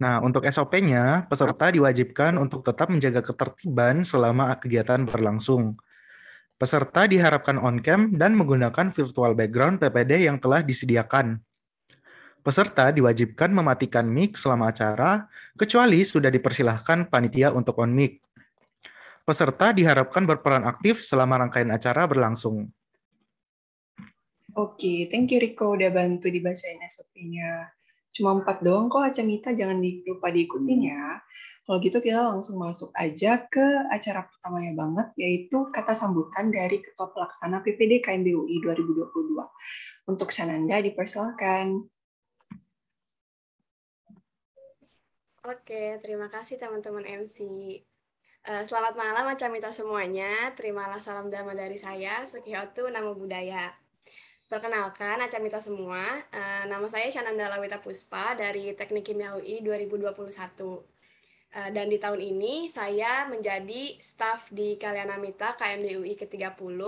Nah, untuk SOP-nya, peserta diwajibkan untuk tetap menjaga ketertiban selama kegiatan berlangsung. Peserta diharapkan on-cam dan menggunakan virtual background PPD yang telah disediakan. Peserta diwajibkan mematikan mic selama acara, kecuali sudah dipersilahkan panitia untuk on mic. Peserta diharapkan berperan aktif selama rangkaian acara berlangsung. Oke, thank you Riko udah bantu dibacain SOP-nya. Cuma empat doang kok Acamita, jangan lupa diikutin ya. Kalau gitu kita langsung masuk aja ke acara pertamanya banget, yaitu kata sambutan dari Ketua Pelaksana PPD KMBUI 2022. Untuk Sananda dipersilakan. Oke, terima kasih teman-teman MC. Eh, selamat malam Acamita semuanya. Terimalah salam damai dari saya, Sukihotu, Namo Budaya. Perkenalkan acamita semua, eh, nama saya Shananda Lawita Puspa dari Teknik Kimia UI 2021. Eh, dan di tahun ini saya menjadi staf di Mita KMB UI ke-30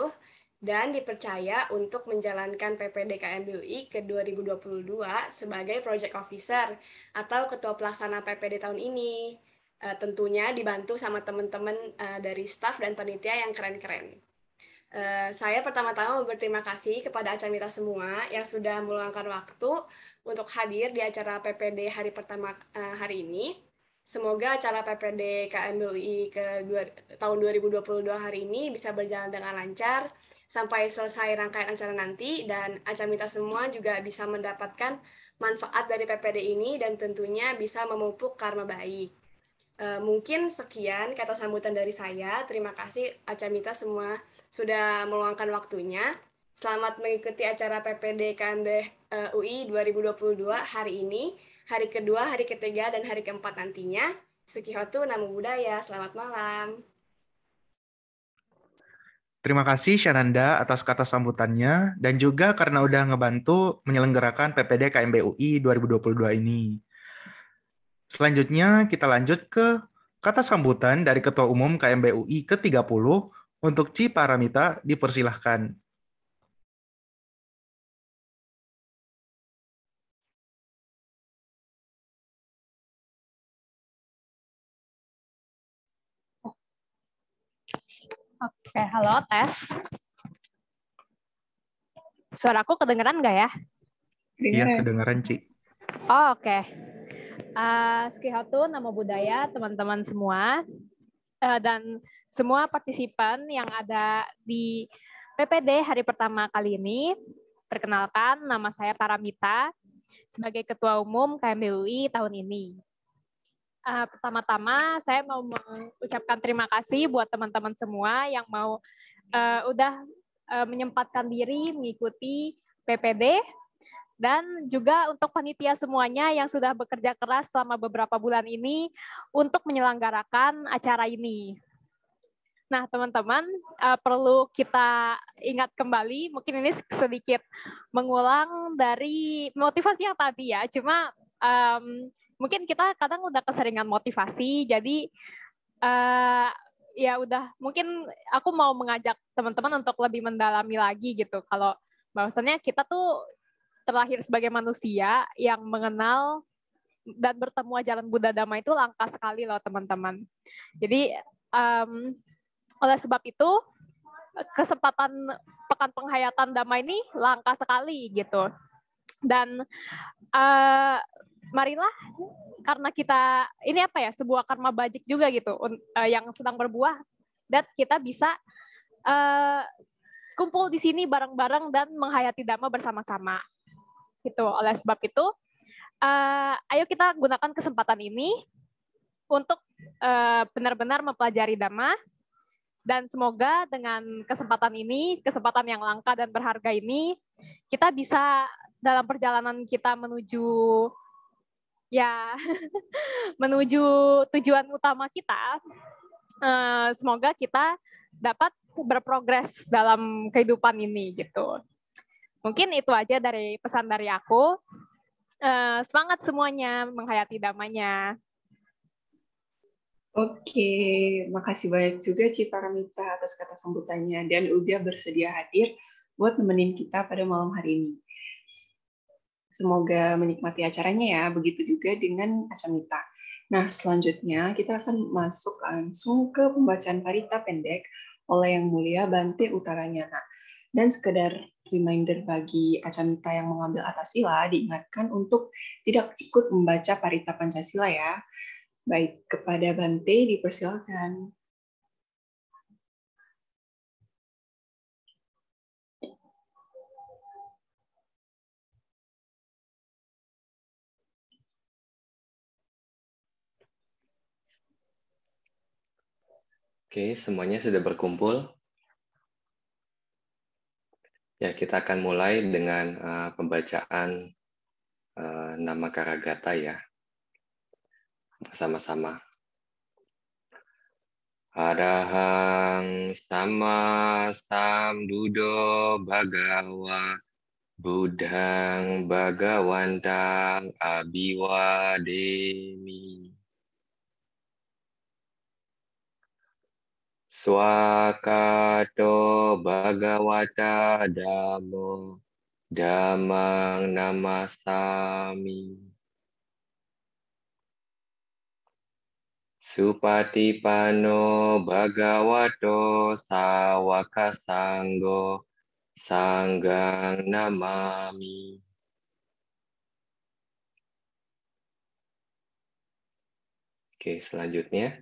dan dipercaya untuk menjalankan PPD UI ke 2022 sebagai Project Officer atau Ketua Pelaksana PPD tahun ini. Eh, tentunya dibantu sama teman-teman dari staf dan panitia yang keren-keren. Eh, saya pertama-tama berterima kasih kepada Acamita semua yang sudah meluangkan waktu untuk hadir di acara PPD hari pertama uh, hari ini. Semoga acara PPD KMBUI ke dua, tahun 2022 hari ini bisa berjalan dengan lancar sampai selesai rangkaian acara nanti dan Acamita semua juga bisa mendapatkan manfaat dari PPD ini dan tentunya bisa memupuk karma baik. Uh, mungkin sekian kata sambutan dari saya. Terima kasih Acamita semua sudah meluangkan waktunya. Selamat mengikuti acara PPD KMB UI 2022 hari ini, hari kedua, hari ketiga, dan hari keempat nantinya. Sukihotu Namo budaya, selamat malam. Terima kasih Syananda atas kata sambutannya dan juga karena udah ngebantu menyelenggarakan PPD KMB UI 2022 ini. Selanjutnya kita lanjut ke kata sambutan dari Ketua Umum KMB UI ke-30 untuk Ci Paramita, dipersilahkan. Oke, halo tes. Suaraku kedengeran nggak ya? Iya, kedengeran, Ci. Oh, Oke. Okay. Uh, eh, Skihotu, nama budaya, teman-teman semua uh, dan semua partisipan yang ada di PPD hari pertama kali ini. Perkenalkan, nama saya Paramita sebagai Ketua Umum KMBUI tahun ini. Uh, pertama-tama saya mau mengucapkan terima kasih buat teman-teman semua yang mau uh, udah uh, menyempatkan diri mengikuti PPD dan juga untuk panitia semuanya yang sudah bekerja keras selama beberapa bulan ini untuk menyelenggarakan acara ini. Nah, teman-teman, uh, perlu kita ingat kembali, mungkin ini sedikit mengulang dari motivasi yang tadi ya, cuma um, mungkin kita kadang udah keseringan motivasi, jadi uh, ya udah mungkin aku mau mengajak teman-teman untuk lebih mendalami lagi gitu, kalau bahwasannya kita tuh terlahir sebagai manusia yang mengenal dan bertemu jalan Buddha Dhamma itu langka sekali loh teman-teman. Jadi um, oleh sebab itu kesempatan pekan penghayatan Dhamma ini langka sekali gitu. Dan uh, marilah karena kita ini apa ya sebuah karma bajik juga gitu uh, yang sedang berbuah dan kita bisa uh, kumpul di sini bareng-bareng dan menghayati dhamma bersama-sama gitu. Oleh sebab itu, uh, ayo kita gunakan kesempatan ini untuk benar eh, benar-benar mempelajari dhamma dan semoga dengan kesempatan ini, kesempatan yang langka dan berharga ini, kita bisa dalam perjalanan kita menuju ya menuju tujuan utama kita, uh, semoga kita dapat berprogres dalam kehidupan ini gitu. Mungkin itu aja dari pesan dari aku. Uh, semangat semuanya menghayati damanya. Oke, makasih banyak juga Cita Ramita atas kata sambutannya dan udah bersedia hadir buat nemenin kita pada malam hari ini. Semoga menikmati acaranya ya, begitu juga dengan Acamita. Nah, selanjutnya kita akan masuk langsung ke pembacaan parita pendek oleh Yang Mulia Bante Utaranyana. Dan sekedar reminder bagi Acamita yang mengambil atasila diingatkan untuk tidak ikut membaca parita Pancasila ya. Baik, kepada Bante dipersilakan. Oke, semuanya sudah berkumpul. Ya, kita akan mulai dengan uh, pembacaan uh, nama Karagata ya. Bersama-sama. Arahang sama sam dudo bagawa budang bagawantang abiwa demi Swakato Bhagavata Dhammo Dhammang Namasami Supatipano Bhagavato Sawaka Sanggo Sanggang Namami Oke, selanjutnya.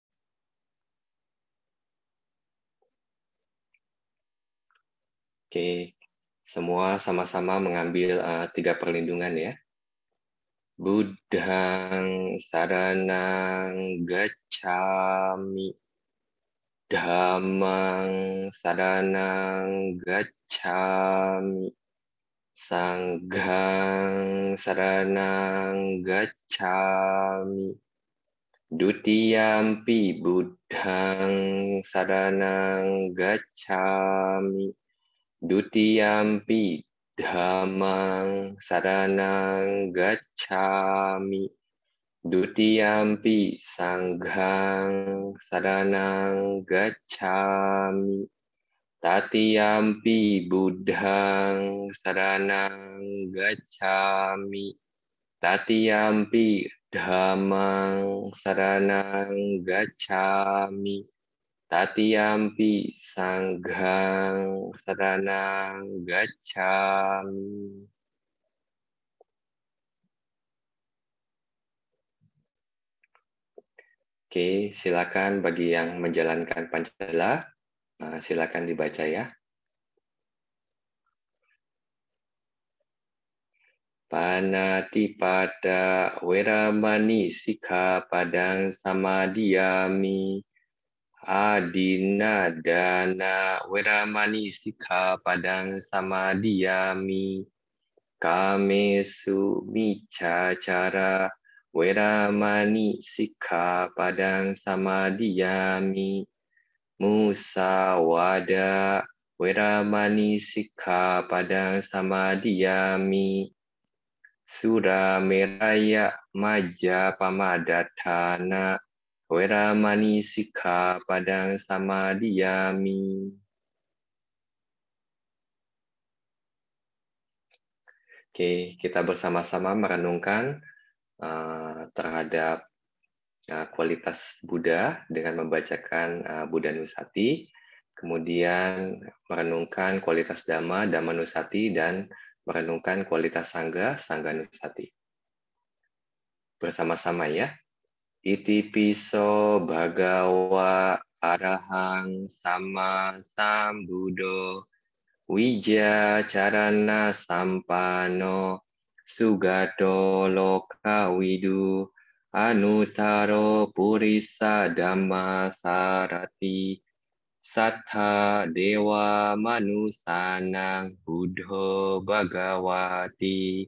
Oke, semua sama-sama mengambil uh, tiga perlindungan ya. Budhang saranang gacami. damang saranang gacami. Sanggang saranang gacami. Dutiyampi buddhang saranang gacami. Dutiyampi dhamang saranang gacchami. Dutiyampi sanghang saranang gacchami. Tatiyampi buddhang saranang gacchami. Tatiyampi dhamang saranang gacchami. Tatiampi sanggang saranang gacami. Oke, silakan bagi yang menjalankan Pancasila, eh, silakan dibaca ya. Panati pada weramani sikha padang sama diami adina dana weramani sika padang sama diami samadhiyami kamesu cara weramani sika padang sama diami Musa wada weramani sika padang sama diami sura meraya maja pamadatana Wera manisika Padang sama diami. Oke, kita bersama-sama merenungkan uh, terhadap uh, kualitas Buddha dengan membacakan uh, Buddha Nusati, kemudian merenungkan kualitas Dhamma, Dhamma Nusati, dan merenungkan kualitas Sangga, Sangga Nusati. Bersama-sama ya, Iti piso bhagawa arahang sama sambudo wija carana sampano sugato loka widu anutaro purisa dhamma sarati satha dewa manusanang budho bhagawati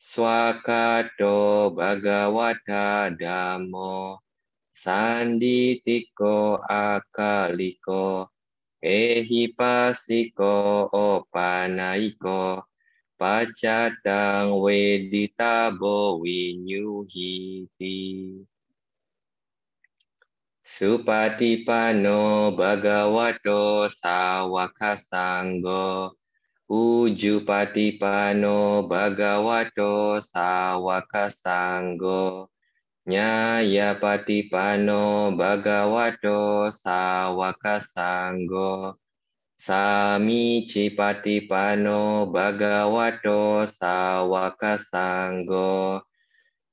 Swakato Bhagavata Dhammo Sanditiko Akaliko Ehipasiko Opanaiko Pacatang Weditabo Winyuhiti Supatipano Bhagavato Sawakasanggo Ujupati pano bagawato sawaka sanggo Nyaya pati pano bagawato sawaka sanggo sami cipati pano bagawato sawaka sanggo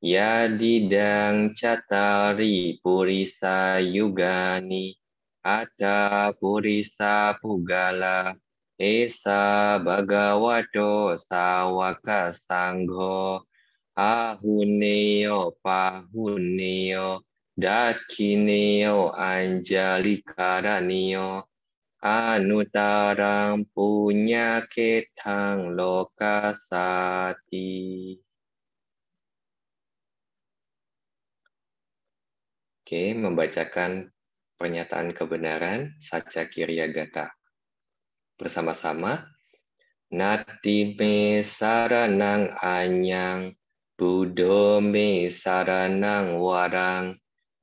Yadidang catari purisa yugani Ata purisa pugala Esa bhagavato sawaka sangho ahuneyo pahuneyo dakineyo karaniyo anutarang punya ketang lokasati. Oke, membacakan pernyataan kebenaran Saca Kiryagata bersama-sama. Nati me saranang anyang, Budo me saranang warang,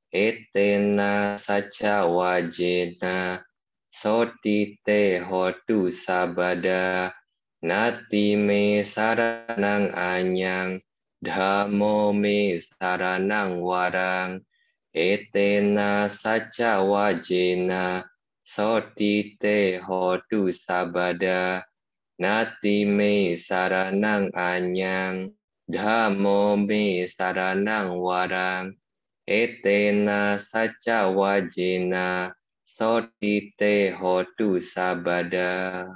etena saca wajena, soti te hotu sabada, nati me saranang anyang, dhamo me saranang warang, etena saca wajena, soti te hotu sabada nati me saranang anyang dhamo me saranang warang etena saca wajena soti te hotu sabada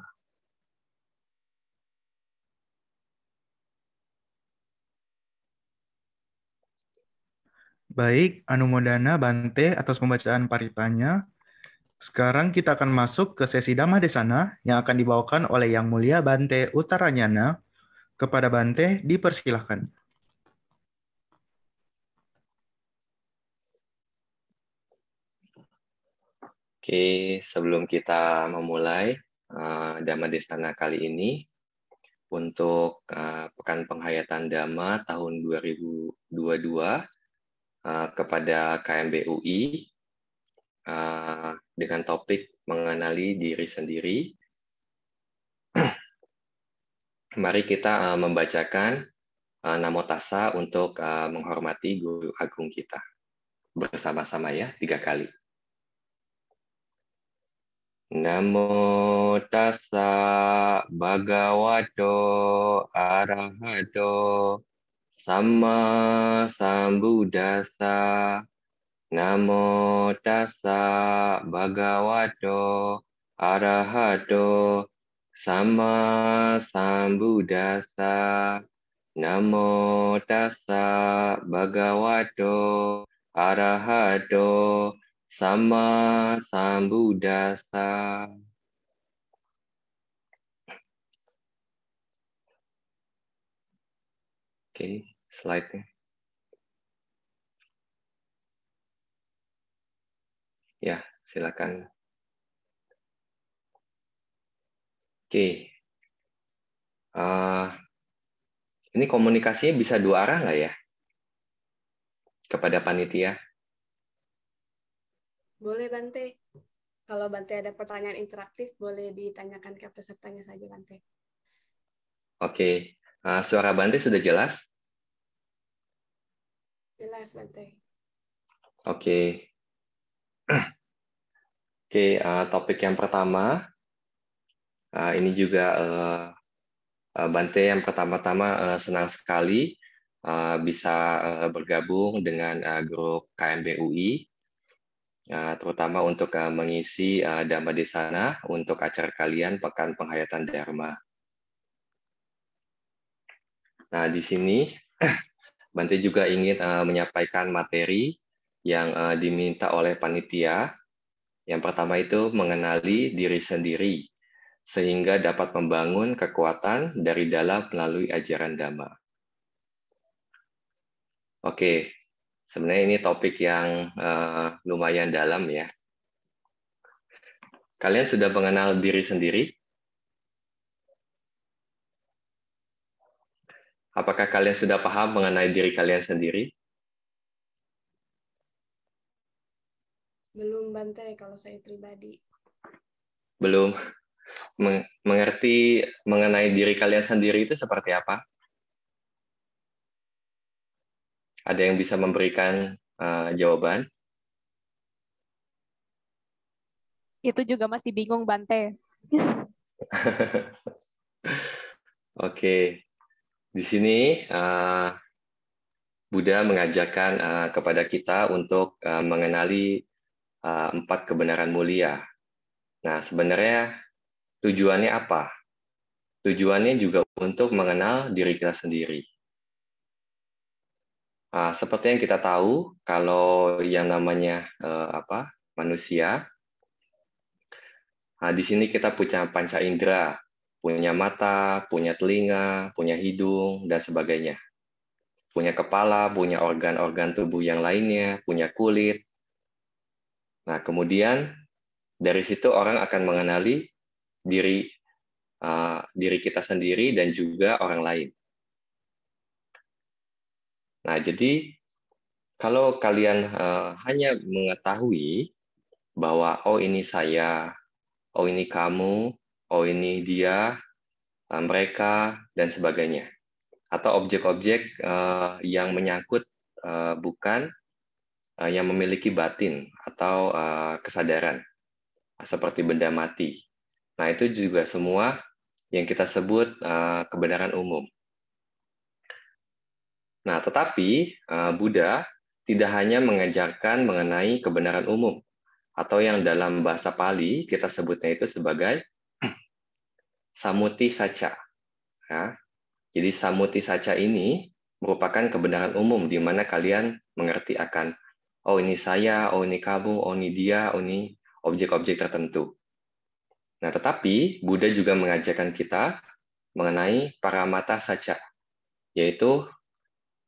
Baik, Anumodana Bante atas pembacaan paritanya. Sekarang kita akan masuk ke sesi Dhamma Desana yang akan dibawakan oleh Yang Mulia Bante Utaranyana. Kepada Bante, dipersilahkan. Oke, sebelum kita memulai uh, Dhamma Desana kali ini, untuk uh, Pekan Penghayatan Dhamma tahun 2022 uh, eh, kepada KMBUI uh, dengan topik mengenali diri sendiri. Mari kita uh, membacakan uh, eh, Tassa untuk uh, menghormati guru agung kita bersama-sama ya tiga kali. Namo tassa bhagavato arahato sama sambuddhasa Namo tassa bhagavato arahato sama sambuddhasa. Namo tassa bhagavato arahato sama sambuddhasa. Oke, okay, slide-nya. silakan. Oke. Uh, ini komunikasinya bisa dua arah nggak ya? Kepada panitia. Boleh Bante. Kalau Bante ada pertanyaan interaktif, boleh ditanyakan ke pesertanya saja Bante. Oke. Uh, suara Bante sudah jelas? Jelas Bante. Oke. Oke, uh, topik yang pertama uh, ini juga uh, Bante yang pertama-tama uh, senang sekali uh, bisa uh, bergabung dengan uh, grup UI, uh, terutama untuk uh, mengisi uh, dhamma di sana untuk acara kalian pekan penghayatan dharma. Nah, di sini Bante juga ingin uh, menyampaikan materi yang uh, diminta oleh panitia yang pertama itu mengenali diri sendiri, sehingga dapat membangun kekuatan dari dalam melalui ajaran Dhamma. Oke, sebenarnya ini topik yang uh, lumayan dalam ya. Kalian sudah mengenal diri sendiri? Apakah kalian sudah paham mengenai diri kalian sendiri? Bante kalau saya pribadi? Belum mengerti mengenai diri kalian sendiri itu seperti apa? Ada yang bisa memberikan uh, jawaban? Itu juga masih bingung Bante. Oke, okay. di sini uh, Buddha mengajarkan uh, kepada kita untuk uh, mengenali Eh, empat kebenaran mulia. Nah, sebenarnya tujuannya apa? Tujuannya juga untuk mengenal diri kita sendiri. Nah, seperti yang kita tahu, kalau yang namanya eh, apa manusia, nah, di sini kita punya panca indera, punya mata, punya telinga, punya hidung, dan sebagainya. Punya kepala, punya organ-organ tubuh yang lainnya, punya kulit, Nah, kemudian dari situ orang akan mengenali diri uh, diri kita sendiri dan juga orang lain. Nah, jadi kalau kalian uh, hanya mengetahui bahwa oh ini saya, oh ini kamu, oh ini dia, uh, mereka dan sebagainya, atau objek-objek uh, yang menyangkut uh, bukan Eh, yang memiliki batin atau eh, kesadaran seperti benda mati. Nah, itu juga semua yang kita sebut eh, kebenaran umum. Nah, tetapi Buddha tidak hanya mengajarkan mengenai kebenaran umum atau yang dalam bahasa Pali kita sebutnya itu sebagai samuti saca. Ya. Jadi samuti saca ini merupakan kebenaran umum di mana kalian mengerti akan oh ini saya, oh ini kamu, oh ini dia, oh ini objek-objek tertentu. Nah, tetapi Buddha juga mengajarkan kita mengenai para mata saja, yaitu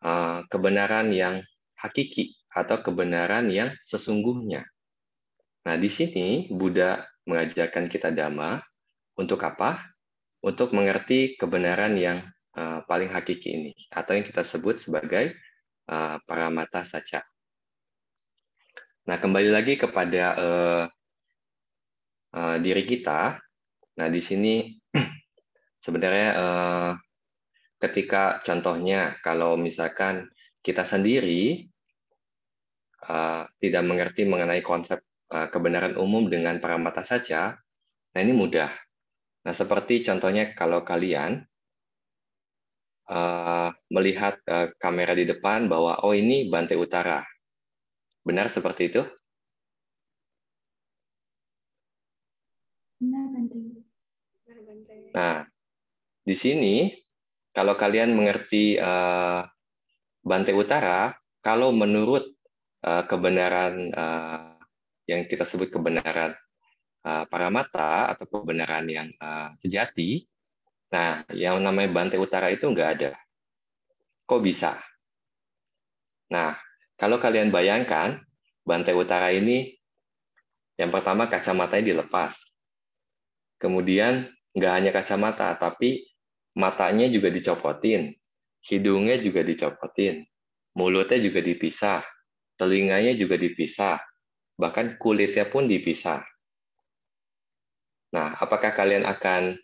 eh, kebenaran yang hakiki atau kebenaran yang sesungguhnya. Nah, di sini Buddha mengajarkan kita dhamma untuk apa? Untuk mengerti kebenaran yang eh, paling hakiki ini atau yang kita sebut sebagai eh, para mata saja. Nah, kembali lagi kepada uh, uh, diri kita. Nah, di sini sebenarnya uh, ketika contohnya kalau misalkan kita sendiri uh, tidak mengerti mengenai konsep uh, kebenaran umum dengan para mata saja, nah ini mudah. Nah, seperti contohnya kalau kalian uh, melihat uh, kamera di depan bahwa oh ini Bantai Utara. Benar seperti itu? Benar, Bante. Nah, di sini kalau kalian mengerti uh, eh, Bantai Utara, kalau menurut uh, kebenaran uh, yang kita sebut kebenaran uh, para mata atau kebenaran yang uh, sejati, nah yang namanya Bantai Utara itu nggak ada. Kok bisa? Nah, kalau kalian bayangkan, bantai utara ini yang pertama kacamatanya dilepas. Kemudian nggak hanya kacamata, tapi matanya juga dicopotin, hidungnya juga dicopotin, mulutnya juga dipisah, telinganya juga dipisah, bahkan kulitnya pun dipisah. Nah, apakah kalian akan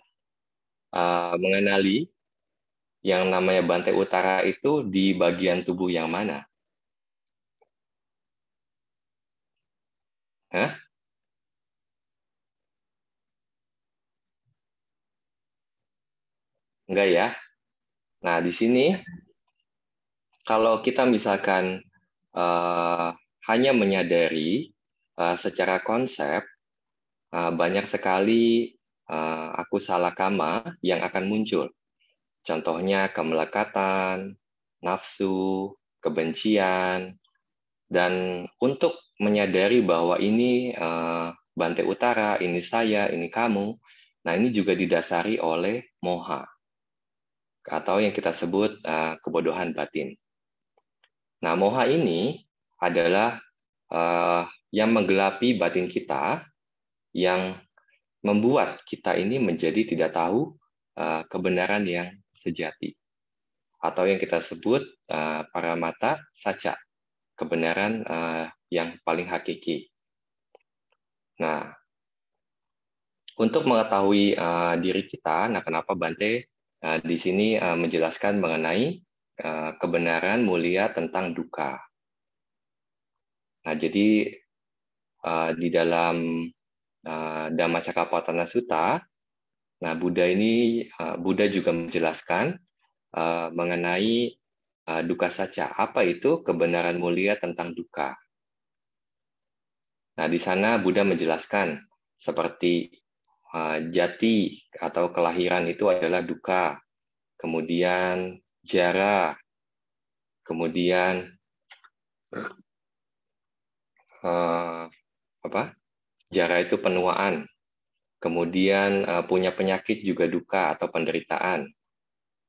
uh, mengenali yang namanya bantai utara itu di bagian tubuh yang mana? Hah? Enggak ya? Nah, di sini kalau kita misalkan uh, hanya menyadari uh, secara konsep uh, banyak sekali uh, aku salah kama yang akan muncul. Contohnya kemelekatan, nafsu, kebencian, dan untuk menyadari bahwa ini uh, Bante Utara, ini saya, ini kamu. Nah, ini juga didasari oleh moha atau yang kita sebut uh, kebodohan batin. Nah, moha ini adalah uh, yang menggelapi batin kita yang membuat kita ini menjadi tidak tahu uh, kebenaran yang sejati atau yang kita sebut uh, para mata saca kebenaran uh, yang paling hakiki. Nah, untuk mengetahui uh, diri kita, nah kenapa Bante uh, di sini uh, menjelaskan mengenai uh, kebenaran mulia tentang duka. Nah, jadi uh, di dalam uh, Cakapatana Sutta, nah Buddha ini uh, Buddha juga menjelaskan uh, mengenai uh, duka saja. Apa itu kebenaran mulia tentang duka? Nah, di sana Buddha menjelaskan seperti eh, jati atau kelahiran itu adalah duka, kemudian jara, kemudian eh, apa? Jara itu penuaan, kemudian eh, punya penyakit juga duka atau penderitaan,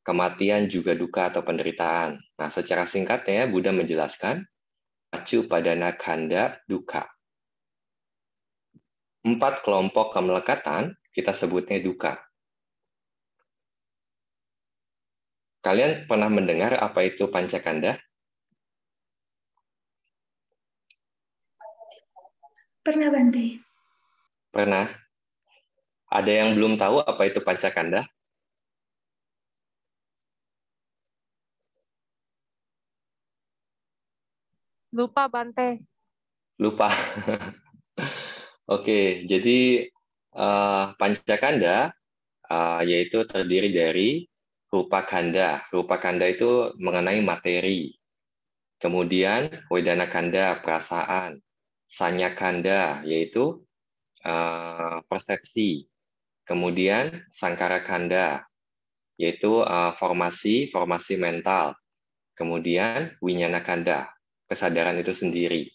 kematian juga duka atau penderitaan. Nah, secara singkatnya Buddha menjelaskan acu pada nakanda duka empat kelompok kemelekatan, kita sebutnya duka. Kalian pernah mendengar apa itu pancakanda? Pernah, Bante. Pernah. Ada yang belum tahu apa itu pancakanda? Lupa, Bante. Lupa. Oke, jadi uh, eh, pancakanda uh, eh, yaitu terdiri dari rupa kanda. Rupa kanda itu mengenai materi. Kemudian wedana kanda perasaan, sanya kanda yaitu uh, persepsi. Kemudian sangkara kanda yaitu uh, formasi formasi mental. Kemudian winyana kanda kesadaran itu sendiri.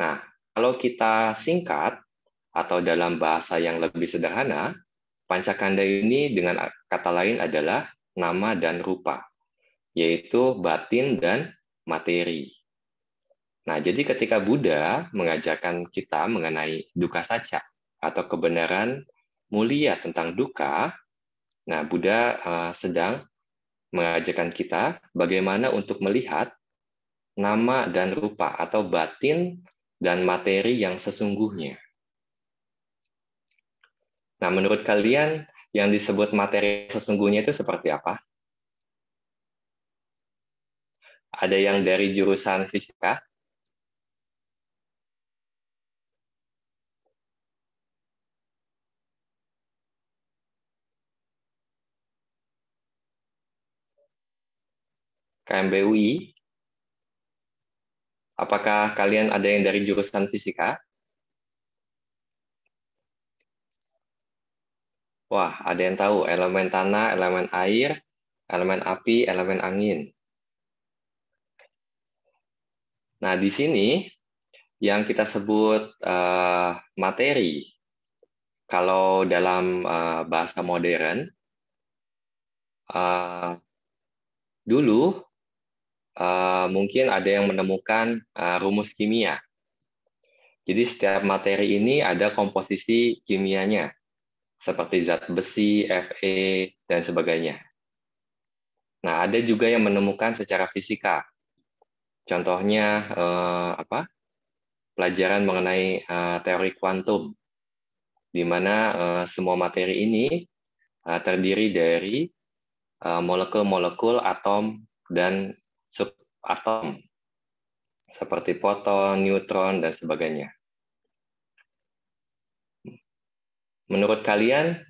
Nah, kalau kita singkat atau dalam bahasa yang lebih sederhana, pancakanda ini dengan kata lain adalah nama dan rupa, yaitu batin dan materi. Nah, jadi ketika Buddha mengajarkan kita mengenai duka saja atau kebenaran mulia tentang duka, nah Buddha uh, sedang mengajarkan kita bagaimana untuk melihat nama dan rupa atau batin dan materi yang sesungguhnya. Nah, menurut kalian yang disebut materi sesungguhnya itu seperti apa? Ada yang dari jurusan fisika? KMBUI Apakah kalian ada yang dari jurusan fisika? Wah, ada yang tahu elemen tanah, elemen air, elemen api, elemen angin. Nah, di sini yang kita sebut uh, materi, kalau dalam uh, bahasa modern, uh, dulu Eh, mungkin ada yang menemukan eh, rumus kimia. Jadi setiap materi ini ada komposisi kimianya, seperti zat besi, Fe, dan sebagainya. Nah, ada juga yang menemukan secara fisika. Contohnya eh, apa? Pelajaran mengenai eh, teori kuantum, di mana eh, semua materi ini eh, terdiri dari molekul eh, molekul-molekul, atom, dan atom seperti foton, neutron, dan sebagainya. Menurut kalian,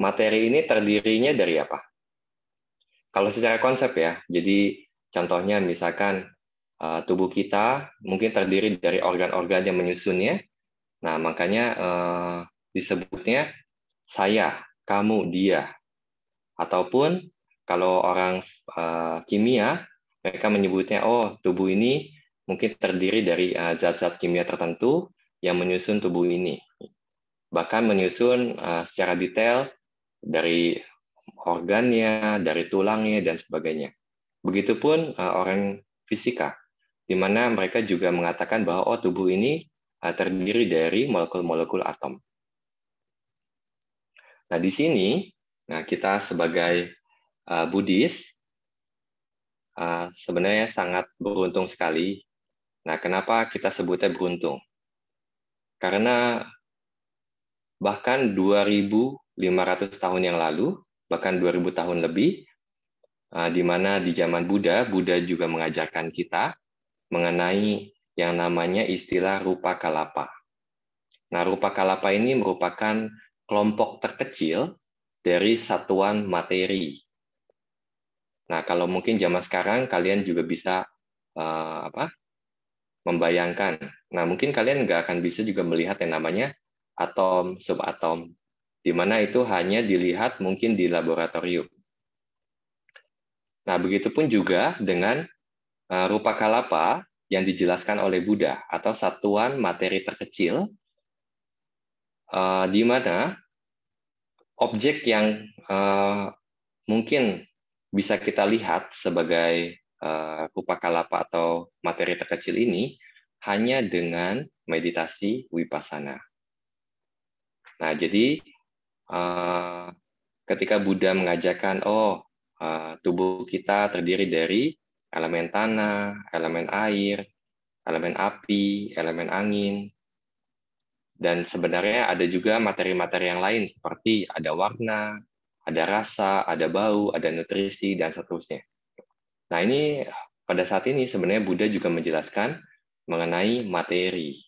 materi ini terdirinya dari apa? Kalau secara konsep ya, jadi contohnya misalkan eh, tubuh kita mungkin terdiri dari organ-organ yang menyusunnya. Nah, makanya eh, disebutnya saya, kamu, dia. Ataupun kalau orang uh, kimia, mereka menyebutnya, oh tubuh ini mungkin terdiri dari eh, zat-zat uh, kimia tertentu yang menyusun tubuh ini. Bahkan menyusun uh, secara detail dari organnya, dari tulangnya, dan sebagainya. Begitupun uh, orang fisika, di mana mereka juga mengatakan bahwa oh, tubuh ini uh, terdiri dari molekul-molekul atom. Nah, di sini nah kita sebagai uh, Buddhis, uh, sebenarnya sangat beruntung sekali. Nah, kenapa kita sebutnya beruntung? Karena bahkan 2.500 tahun yang lalu, bahkan 2.000 tahun lebih, uh, di mana di zaman Buddha, Buddha juga mengajarkan kita mengenai yang namanya istilah rupa kalapa. Nah, rupa kalapa ini merupakan kelompok terkecil dari satuan materi Nah, kalau mungkin zaman sekarang kalian juga bisa uh, apa? membayangkan. Nah, mungkin kalian nggak akan bisa juga melihat yang namanya atom, subatom, di mana itu hanya dilihat mungkin di laboratorium. Nah, begitupun juga dengan uh, rupa kalapa yang dijelaskan oleh Buddha atau satuan materi terkecil, uh, di mana objek yang uh, mungkin bisa kita lihat sebagai uh, kalapa atau materi terkecil ini hanya dengan meditasi wipasana. Nah, jadi uh, ketika Buddha mengajarkan, oh uh, tubuh kita terdiri dari elemen tanah, elemen air, elemen api, elemen angin, dan sebenarnya ada juga materi-materi yang lain seperti ada warna, ada rasa, ada bau, ada nutrisi, dan seterusnya. Nah ini pada saat ini sebenarnya Buddha juga menjelaskan mengenai materi.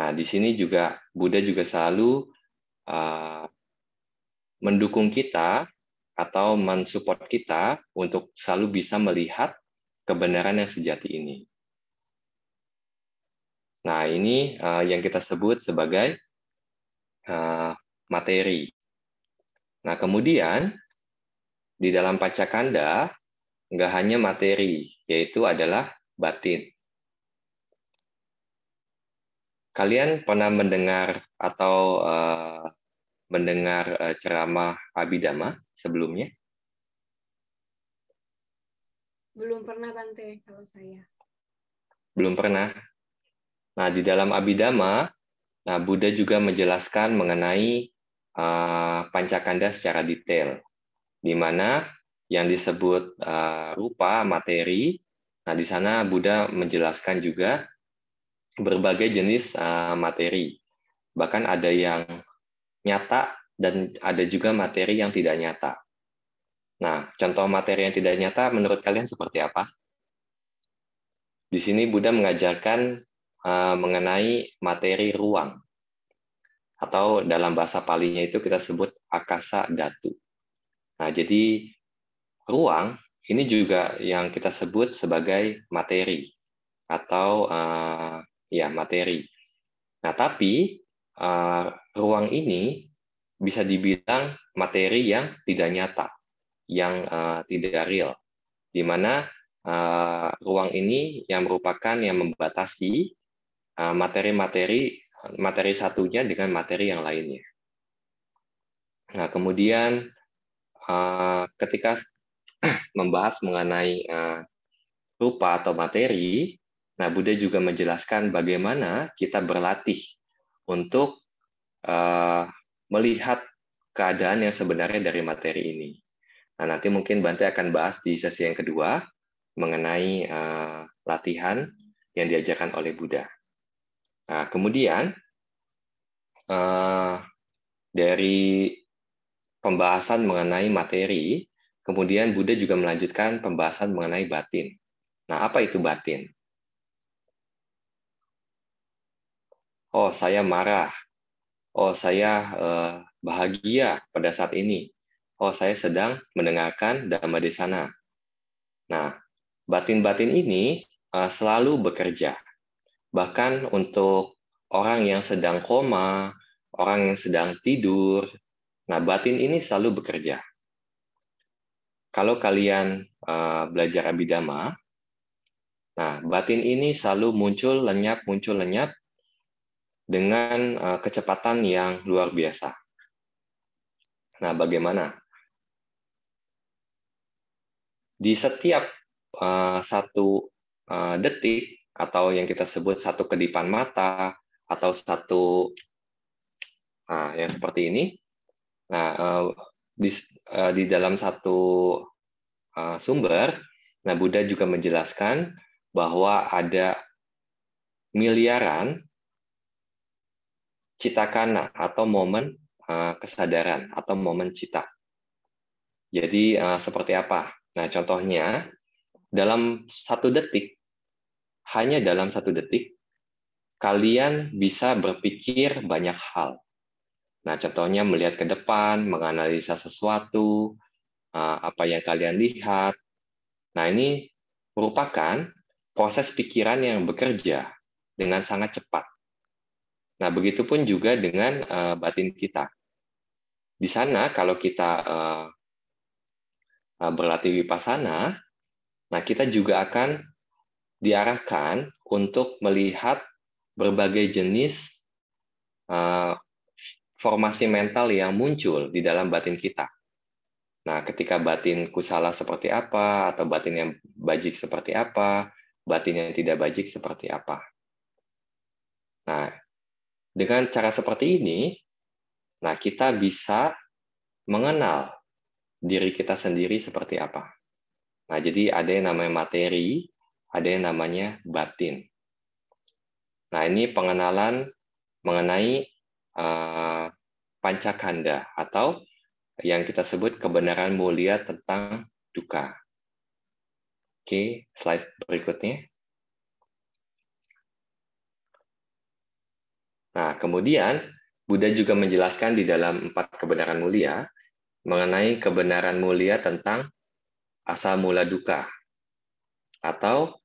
Nah di sini juga Buddha juga selalu uh, mendukung kita atau mensupport kita untuk selalu bisa melihat kebenaran yang sejati ini. Nah, ini uh, yang kita sebut sebagai uh, materi. Nah, kemudian di dalam pacakanda nggak hanya materi, yaitu adalah batin. Kalian pernah mendengar atau uh, mendengar uh, ceramah Abidama sebelumnya? Belum pernah Bante kalau saya. Belum pernah. Nah, di dalam Abidama, nah Buddha juga menjelaskan mengenai Eh, pancakanda secara detail, di mana yang disebut eh, rupa materi. Nah, di sana Buddha menjelaskan juga berbagai jenis eh, materi, bahkan ada yang nyata dan ada juga materi yang tidak nyata. Nah, contoh materi yang tidak nyata menurut kalian seperti apa? Di sini Buddha mengajarkan mengenai materi ruang atau dalam bahasa palinya itu kita sebut akasa datu. Nah, jadi ruang ini juga yang kita sebut sebagai materi atau uh, ya materi. Nah, tapi uh, ruang ini bisa dibilang materi yang tidak nyata, yang uh, tidak real, di mana uh, ruang ini yang merupakan yang membatasi materi-materi uh, materi -materi materi satunya dengan materi yang lainnya. Nah, kemudian eh, ketika membahas mengenai eh, rupa atau materi, nah Buddha juga menjelaskan bagaimana kita berlatih untuk eh, melihat keadaan yang sebenarnya dari materi ini. Nah, nanti mungkin Bante akan bahas di sesi yang kedua mengenai latihan yang diajarkan oleh Buddha. Nah, kemudian uh, dari pembahasan mengenai materi, kemudian Buddha juga melanjutkan pembahasan mengenai batin. Nah, apa itu batin? Oh, saya marah. Oh, saya uh, bahagia pada saat ini. Oh, saya sedang mendengarkan dhamma sana Nah, batin-batin ini uh, selalu bekerja Bahkan untuk orang yang sedang koma, orang yang sedang tidur, nah batin ini selalu bekerja. Kalau kalian eh, belajar abidama, nah batin ini selalu muncul lenyap, muncul lenyap dengan eh, kecepatan yang luar biasa. Nah, bagaimana? Di setiap uh, satu uh, detik atau yang kita sebut satu kedipan mata atau satu nah, yang seperti ini. Nah, eh, di, eh, di dalam satu eh, sumber, nah Buddha juga menjelaskan bahwa ada miliaran citakana atau momen kesadaran atau momen cita. Jadi seperti apa? Nah, contohnya dalam satu detik hanya dalam satu detik, kalian bisa berpikir banyak hal. Nah, contohnya melihat ke depan, menganalisa sesuatu, eh, apa yang kalian lihat. Nah, ini merupakan proses pikiran yang bekerja dengan sangat cepat. Nah, begitupun juga dengan eh, batin kita. Di sana, kalau kita eh, berlatih wipasana, nah kita juga akan diarahkan untuk melihat berbagai jenis uh, formasi mental yang muncul di dalam batin kita. Nah, ketika batin kusala seperti apa, atau batin yang bajik seperti apa, batin yang tidak bajik seperti apa. Nah, dengan cara seperti ini, nah kita bisa mengenal diri kita sendiri seperti apa. Nah, jadi ada yang namanya materi, ada yang namanya batin. Nah, ini pengenalan mengenai uh, pancakanda atau yang kita sebut kebenaran mulia tentang duka. Oke, slide berikutnya. Nah, kemudian Buddha juga menjelaskan di dalam empat kebenaran mulia mengenai kebenaran mulia tentang asal mula duka atau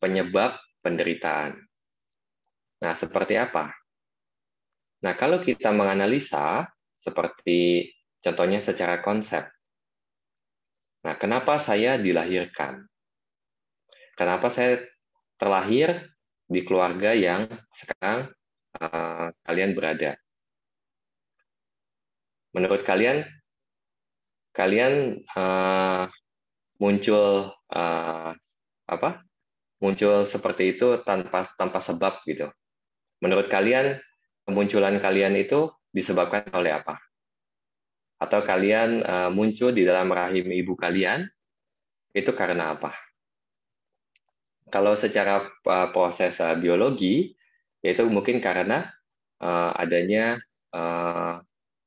penyebab penderitaan. Nah, seperti apa? Nah, kalau kita menganalisa seperti contohnya secara konsep. Nah, kenapa saya dilahirkan? Kenapa saya terlahir di keluarga yang sekarang uh, kalian berada? Menurut kalian, kalian uh, muncul uh, apa muncul seperti itu tanpa tanpa sebab gitu. Menurut kalian kemunculan kalian itu disebabkan oleh apa? Atau kalian eh, muncul di dalam rahim ibu kalian itu karena apa? Kalau secara eh, proses eh, biologi yaitu mungkin karena adanya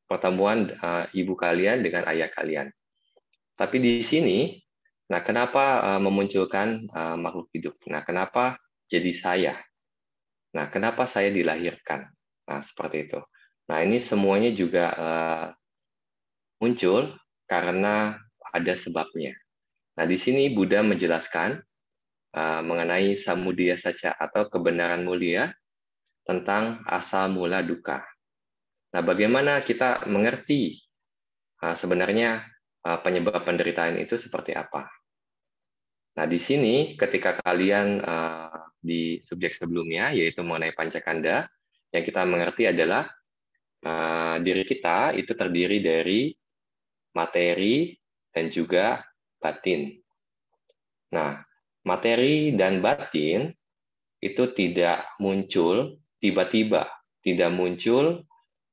pertemuan ibu kalian dengan ayah kalian. Tapi di sini Nah, kenapa eh, memunculkan eh, makhluk hidup? Nah, kenapa jadi saya? Nah, kenapa saya dilahirkan? Nah, seperti itu. Nah, ini semuanya juga eh, muncul karena ada sebabnya. Nah, di sini Buddha menjelaskan mengenai samudia saja atau kebenaran mulia tentang asal mula duka. Nah, bagaimana kita mengerti sebenarnya penyebab penderitaan itu seperti apa? Nah, di sini ketika kalian uh, di subjek sebelumnya, yaitu mengenai pancakanda, yang kita mengerti adalah uh, diri kita itu terdiri dari materi dan juga batin. Nah, materi dan batin itu tidak muncul tiba-tiba, tidak muncul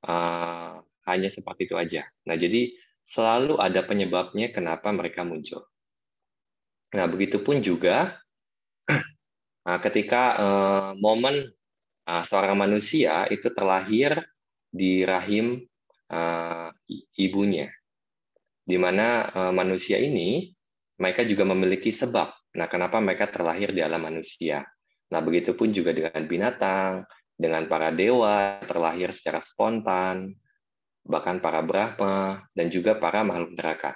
uh, hanya seperti itu aja. Nah, jadi selalu ada penyebabnya kenapa mereka muncul. Nah, begitupun juga ah, ketika eh, momen ah, seorang manusia itu terlahir di rahim ah, ibunya, di mana eh, manusia ini mereka juga memiliki sebab. Nah, kenapa mereka terlahir di alam manusia? Nah, begitupun juga dengan binatang, dengan para dewa terlahir secara spontan, bahkan para brahma dan juga para makhluk neraka.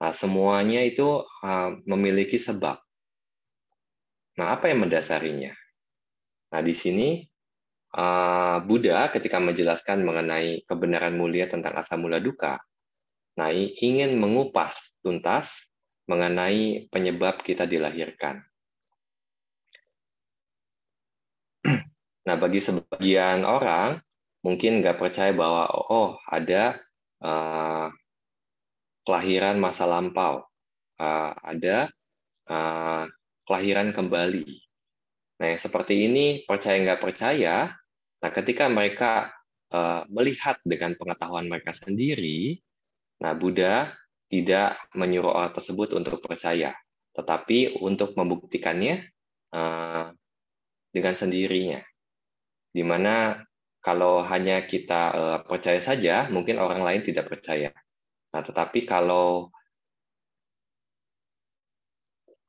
Nah, semuanya itu ah, memiliki sebab. Nah, apa yang mendasarinya? Nah, di sini ah, Buddha ketika menjelaskan mengenai kebenaran mulia tentang asal mula duka, nah ingin mengupas tuntas mengenai penyebab kita dilahirkan. Nah, bagi sebagian orang mungkin nggak percaya bahwa oh ada uh, kelahiran masa lampau, ah, ada ah, kelahiran kembali. Nah, seperti ini percaya nggak percaya. Nah, ketika mereka ah, melihat dengan pengetahuan mereka sendiri, nah Buddha tidak menyuruh orang tersebut untuk percaya, tetapi untuk membuktikannya dengan sendirinya. Dimana kalau hanya kita percaya saja, mungkin orang lain tidak percaya. Nah, tetapi kalau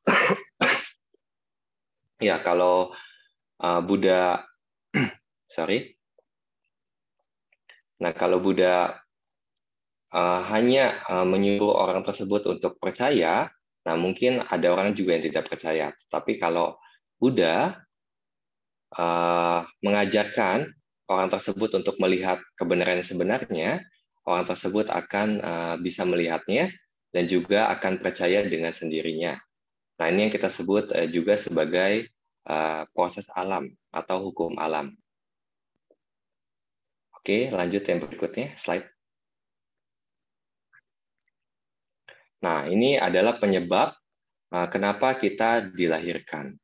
ya kalau uh, Buddha sorry nah kalau Buddha uh, hanya uh, menyuruh orang tersebut untuk percaya nah mungkin ada orang juga yang tidak percaya tapi kalau Buddha uh, mengajarkan orang tersebut untuk melihat kebenaran sebenarnya orang tersebut akan uh, bisa melihatnya dan juga akan percaya dengan sendirinya. Nah, ini yang kita sebut uh, juga sebagai uh, proses alam atau hukum alam. Oke, lanjut yang berikutnya, slide. Nah, ini adalah penyebab uh, kenapa kita dilahirkan.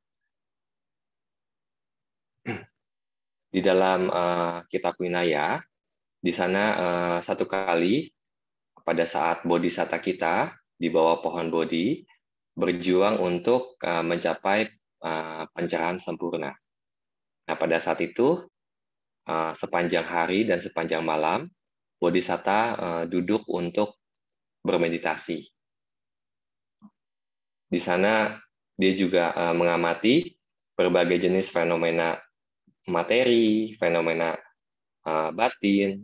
Di dalam uh, kitab Winaya, di sana eh, satu kali pada saat bodhisatta kita di bawah pohon bodhi berjuang untuk eh, mencapai uh, pencerahan sempurna. Nah, pada saat itu sepanjang hari dan sepanjang malam bodhisatta uh, duduk untuk bermeditasi. Di sana dia juga mengamati berbagai jenis fenomena materi, fenomena Eh, batin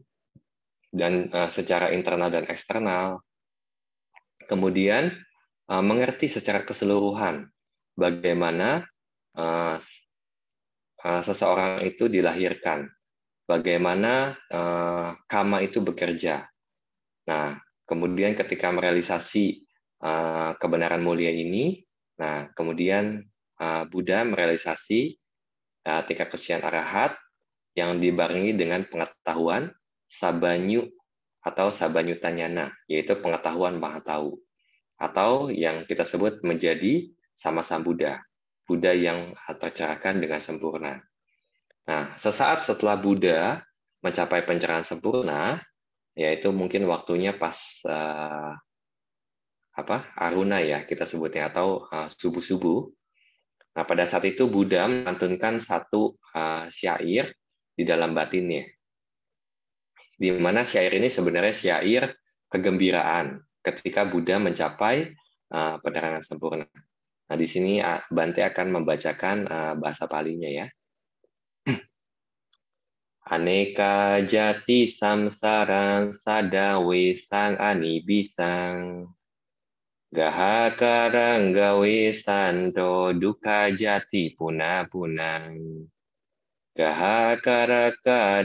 dan eh, secara internal dan eksternal. Kemudian eh, mengerti secara keseluruhan bagaimana seseorang itu dilahirkan, bagaimana uh, kama itu bekerja. Nah, kemudian ketika merealisasi kebenaran mulia ini, nah kemudian Buddha merealisasi uh, tingkat kesucian arahat yang dibarengi dengan pengetahuan sabanyu atau tanyana, yaitu pengetahuan maha tahu, atau yang kita sebut menjadi sama-sama Buddha, Buddha yang tercerahkan dengan sempurna. Nah, sesaat setelah Buddha mencapai pencerahan sempurna, yaitu mungkin waktunya pas uh, apa aruna ya kita sebutnya atau subuh eh, subuh. Nah, pada saat itu Buddha melantunkan satu uh, syair di dalam batinnya. Di mana syair ini sebenarnya syair kegembiraan ketika Buddha mencapai uh, penerangan sempurna. Nah, di sini uh, Bante akan membacakan uh, bahasa palinya ya. Aneka jati samsaran sadawe sang ani bisang. Gaha karang gawe sando duka jati puna punang. Gahakaraka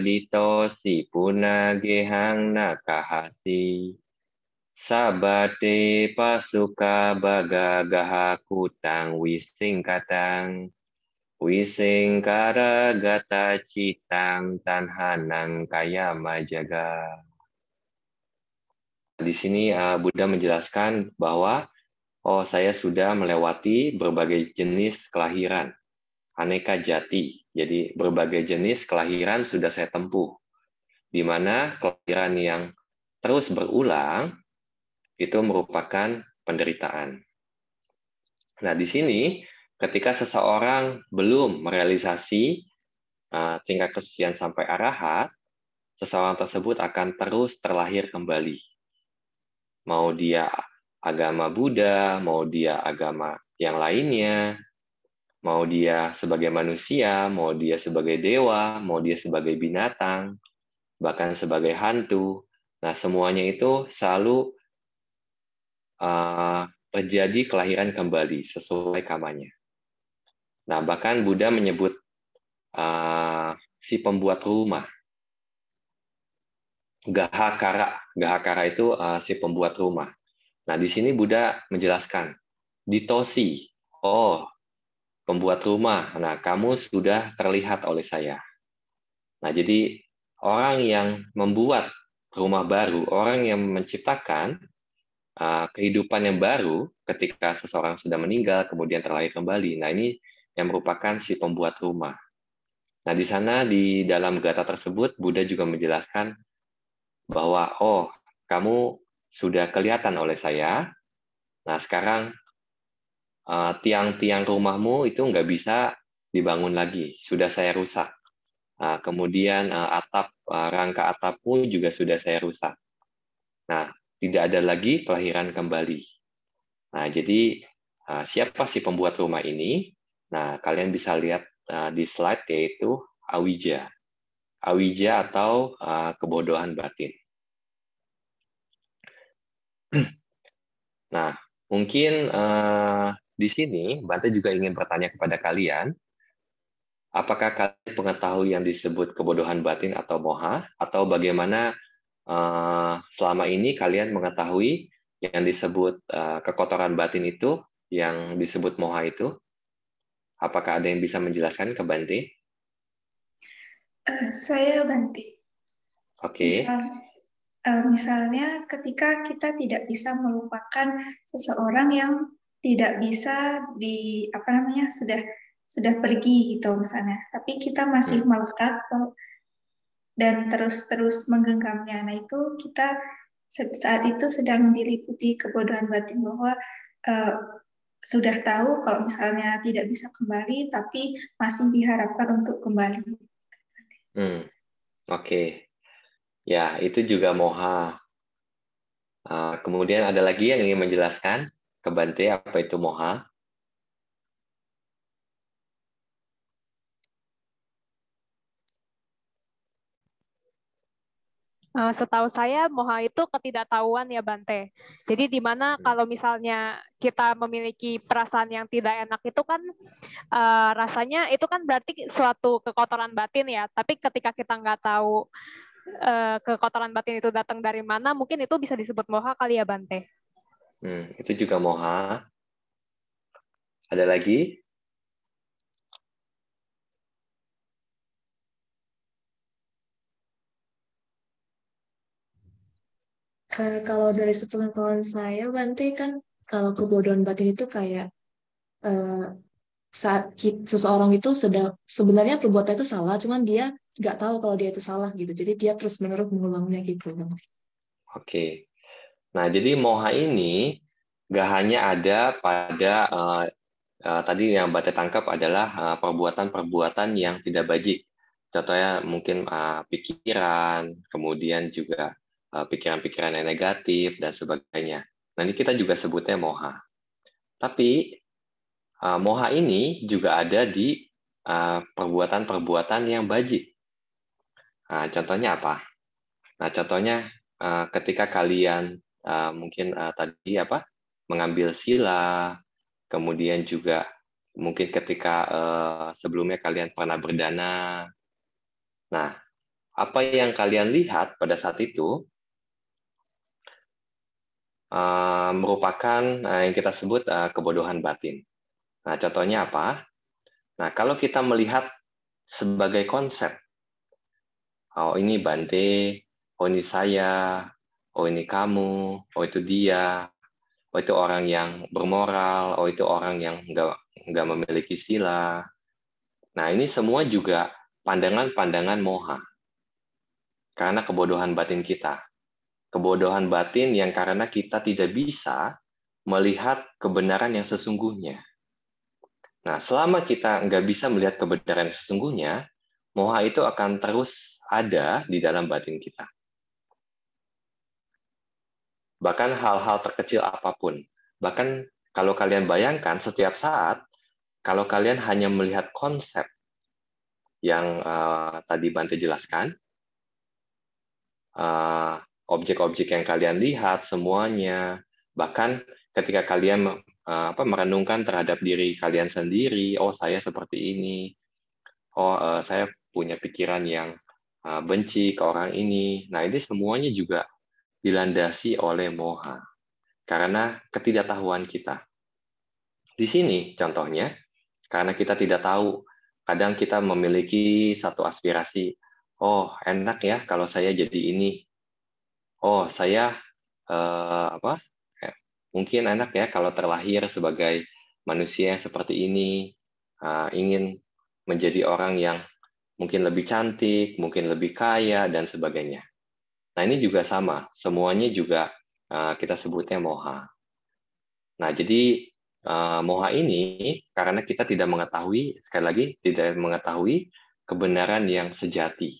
puna gehang nakahasi Sabate pasuka baga gahakutang wisingkatang. Wisingkara gata citang tanhanang kaya majaga. Di sini uh, Buddha menjelaskan bahwa oh saya sudah melewati berbagai jenis kelahiran, aneka jati, jadi berbagai jenis kelahiran sudah saya tempuh. Di mana kelahiran yang terus berulang itu merupakan penderitaan. Nah, di sini ketika seseorang belum merealisasi eh, tingkat kesucian sampai arahat, seseorang tersebut akan terus terlahir kembali. Mau dia agama Buddha, mau dia agama yang lainnya, mau dia sebagai manusia, mau dia sebagai dewa, mau dia sebagai binatang, bahkan sebagai hantu. Nah, semuanya itu selalu uh, terjadi kelahiran kembali sesuai kamanya. Nah, bahkan Buddha menyebut uh, si pembuat rumah. Gahakara, gahakara itu uh, si pembuat rumah. Nah, di sini Buddha menjelaskan ditosi. Oh, pembuat rumah. Nah, kamu sudah terlihat oleh saya. Nah, jadi orang yang membuat rumah baru, orang yang menciptakan uh, kehidupan yang baru ketika seseorang sudah meninggal kemudian terlahir kembali. Nah, ini yang merupakan si pembuat rumah. Nah, di sana di dalam gata tersebut Buddha juga menjelaskan bahwa oh, kamu sudah kelihatan oleh saya. Nah, sekarang Eh, tiang-tiang rumahmu itu nggak bisa dibangun lagi, sudah saya rusak. Uh, kemudian eh, atap rangka atapmu juga sudah saya rusak. Nah, tidak ada lagi kelahiran kembali. Nah, jadi siapa sih pembuat rumah ini? Nah, kalian bisa lihat di slide yaitu awija. Awija atau kebodohan batin. Nah, mungkin uh, di sini, Bante juga ingin bertanya kepada kalian, apakah kalian mengetahui yang disebut kebodohan batin atau moha, atau bagaimana uh, selama ini kalian mengetahui yang disebut uh, kekotoran batin itu, yang disebut moha itu? Apakah ada yang bisa menjelaskan ke Bante? Uh, saya Bante. Oke. Okay. misalnya ketika kita tidak bisa melupakan seseorang yang tidak bisa di apa namanya sudah sudah pergi gitu misalnya tapi kita masih hmm. melekat dan terus-terus menggenggamnya nah itu kita saat itu sedang diliputi kebodohan batin bahwa uh, sudah tahu kalau misalnya tidak bisa kembali tapi masih diharapkan untuk kembali hmm. oke okay. ya itu juga moha uh, kemudian ada lagi yang ingin menjelaskan Kebante, apa itu moha? Eh, setahu saya moha itu ketidaktahuan ya Bante. Jadi di mana hmm. kalau misalnya kita memiliki perasaan yang tidak enak itu kan uh, rasanya itu kan berarti suatu kekotoran batin ya. Tapi ketika kita nggak tahu uh, kekotoran batin itu datang dari mana, mungkin itu bisa disebut moha kali ya Bante. Hmm, itu juga moha. Ada lagi? Uh, kalau dari sepengetahuan saya, Bante kan kalau kebodohan batin itu kayak uh, saat seseorang itu sedang sebenarnya perbuatan itu salah, cuman dia nggak tahu kalau dia itu salah gitu. Jadi dia terus menerus mengulangnya gitu. Oke. Okay. Nah, jadi moha ini gak hanya ada pada uh, uh, tadi yang bate tangkap adalah eh, perbuatan-perbuatan uh, yang tidak bajik. Contohnya mungkin uh, pikiran, kemudian juga pikiran-pikiran uh, yang negatif dan sebagainya. nanti kita juga sebutnya moha. Tapi uh, moha ini juga ada di perbuatan-perbuatan uh, yang bajik. Nah, contohnya apa? Nah, contohnya uh, ketika kalian Eh, mungkin uh, tadi apa mengambil sila, kemudian juga mungkin ketika uh, sebelumnya kalian pernah berdana. Nah, apa yang kalian lihat pada saat itu uh, merupakan uh, yang kita sebut uh, kebodohan batin. Nah, contohnya apa? Nah, kalau kita melihat sebagai konsep, oh ini Bante, oh ini saya, oh ini kamu, oh itu dia, oh itu orang yang bermoral, oh itu orang yang nggak nggak memiliki sila. Nah ini semua juga pandangan-pandangan moha karena kebodohan batin kita. Kebodohan batin yang karena kita tidak bisa melihat kebenaran yang sesungguhnya. Nah, selama kita nggak bisa melihat kebenaran yang sesungguhnya, moha itu akan terus ada di dalam batin kita bahkan hal-hal terkecil apapun. Bahkan kalau kalian bayangkan setiap saat, kalau kalian hanya melihat konsep yang uh, tadi Bante jelaskan, objek eh, objek-objek yang kalian lihat semuanya, bahkan ketika kalian uh, apa, merenungkan terhadap diri kalian sendiri, oh saya seperti ini, oh uh, saya punya pikiran yang uh, benci ke orang ini, nah ini semuanya juga dilandasi oleh moha karena ketidaktahuan kita. Di sini contohnya karena kita tidak tahu, kadang kita memiliki satu aspirasi, oh enak ya kalau saya jadi ini. Oh, saya eh, apa? Eh, mungkin enak ya kalau terlahir sebagai manusia seperti ini, eh, ingin menjadi orang yang mungkin lebih cantik, mungkin lebih kaya, dan sebagainya. Nah ini juga sama, semuanya juga eh, kita sebutnya moha. Nah jadi eh, moha ini karena kita tidak mengetahui sekali lagi tidak mengetahui kebenaran yang sejati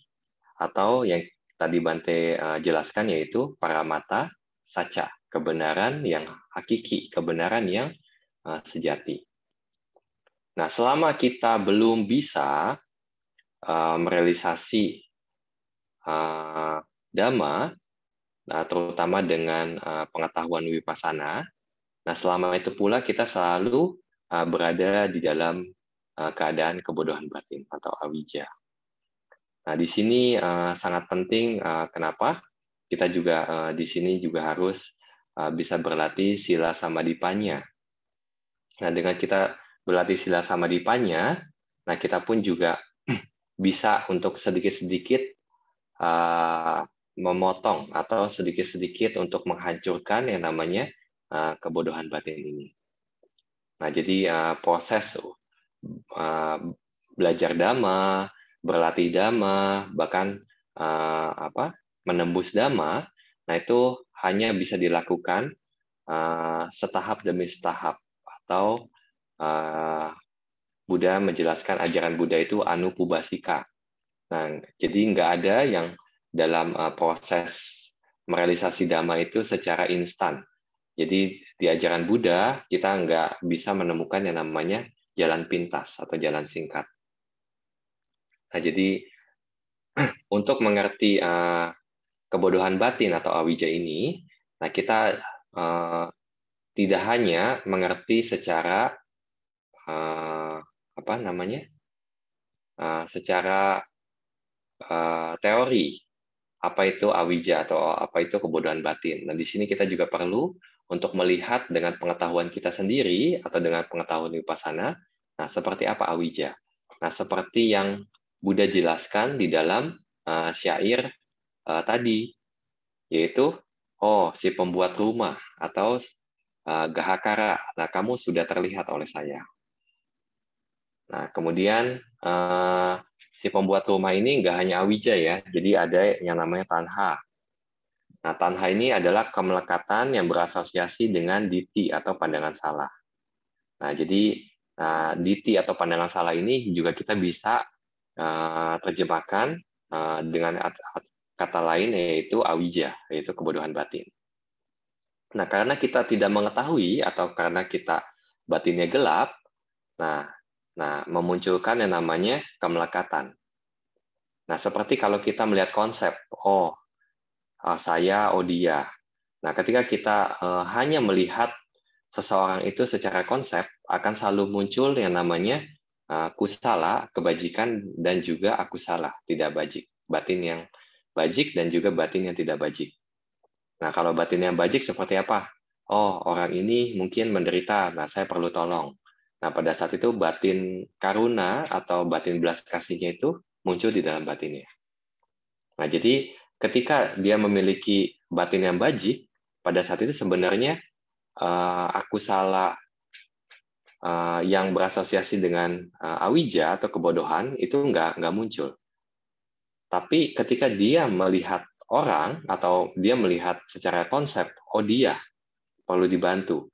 atau yang tadi Bante eh, jelaskan yaitu para mata saca kebenaran yang hakiki kebenaran yang sejati. Nah selama kita belum bisa merealisasi Dhamma, nah, terutama dengan uh, pengetahuan wipasana. Nah, selama itu pula kita selalu uh, berada di dalam uh, keadaan kebodohan batin atau awija. Nah, di sini uh, sangat penting uh, kenapa? Kita juga uh, di sini juga harus uh, bisa berlatih sila sama dipanya. Nah, dengan kita berlatih sila sama dipanya, nah kita pun juga bisa untuk sedikit-sedikit uh, memotong atau sedikit-sedikit untuk menghancurkan yang namanya eh, kebodohan batin ini. Nah, jadi uh, proses eh, belajar dhamma, berlatih dhamma, bahkan apa menembus dhamma, nah itu hanya bisa dilakukan setahap demi setahap atau Buddha menjelaskan ajaran Buddha itu anupubasika. Nah, jadi nggak ada yang dalam uh, proses merealisasi dhamma itu secara instan. Jadi di ajaran Buddha kita nggak bisa menemukan yang namanya jalan pintas atau jalan singkat. Nah jadi untuk mengerti uh, kebodohan batin atau awija ini, nah kita uh, tidak hanya mengerti secara uh, apa namanya, uh, secara uh, teori apa itu awija atau apa itu kebodohan batin. Nah, di sini kita juga perlu untuk melihat dengan pengetahuan kita sendiri atau dengan pengetahuan di pasana. nah seperti apa awija. Nah, seperti yang Buddha jelaskan di dalam uh, syair uh, tadi, yaitu oh si pembuat rumah atau uh, gahakara, nah kamu sudah terlihat oleh saya. Nah, kemudian uh, si pembuat rumah ini nggak hanya Awija ya, jadi ada yang namanya Tanha. Nah, Tanha ini adalah kemelekatan yang berasosiasi dengan Diti atau pandangan salah. Nah, jadi eh, Diti atau pandangan salah ini juga kita bisa uh, terjemahkan eh, dengan kata lain yaitu Awija, yaitu kebodohan batin. Nah, karena kita tidak mengetahui atau karena kita batinnya gelap, nah Nah, memunculkan yang namanya kemelekatan. Nah, seperti kalau kita melihat konsep, oh, ah, saya, oh dia. Nah, ketika kita eh, hanya melihat seseorang itu secara konsep, akan selalu muncul yang namanya aku ah, salah kebajikan, dan juga aku salah, tidak bajik. Batin yang bajik dan juga batin yang tidak bajik. Nah, kalau batin yang bajik seperti apa? Oh, orang ini mungkin menderita, nah saya perlu tolong Nah, pada saat itu batin karuna atau batin belas kasihnya itu muncul di dalam batinnya. Nah, jadi ketika dia memiliki batin yang bajik, pada saat itu sebenarnya uh, aku salah uh, yang berasosiasi dengan uh, awija atau kebodohan itu nggak nggak muncul. Tapi ketika dia melihat orang atau dia melihat secara konsep, oh dia perlu dibantu.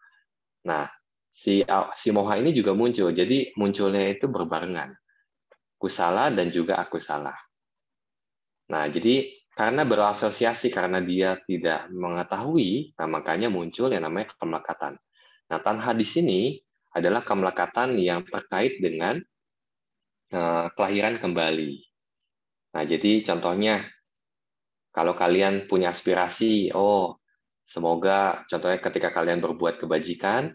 Nah, si si moha ini juga muncul. Jadi munculnya itu berbarengan. Kusala dan juga aku salah. Nah, jadi karena berasosiasi karena dia tidak mengetahui, nah makanya muncul yang namanya kemelekatan. Nah, tanha di sini adalah kemelekatan yang terkait dengan uh, kelahiran kembali. Nah, jadi contohnya kalau kalian punya aspirasi, oh semoga contohnya ketika kalian berbuat kebajikan,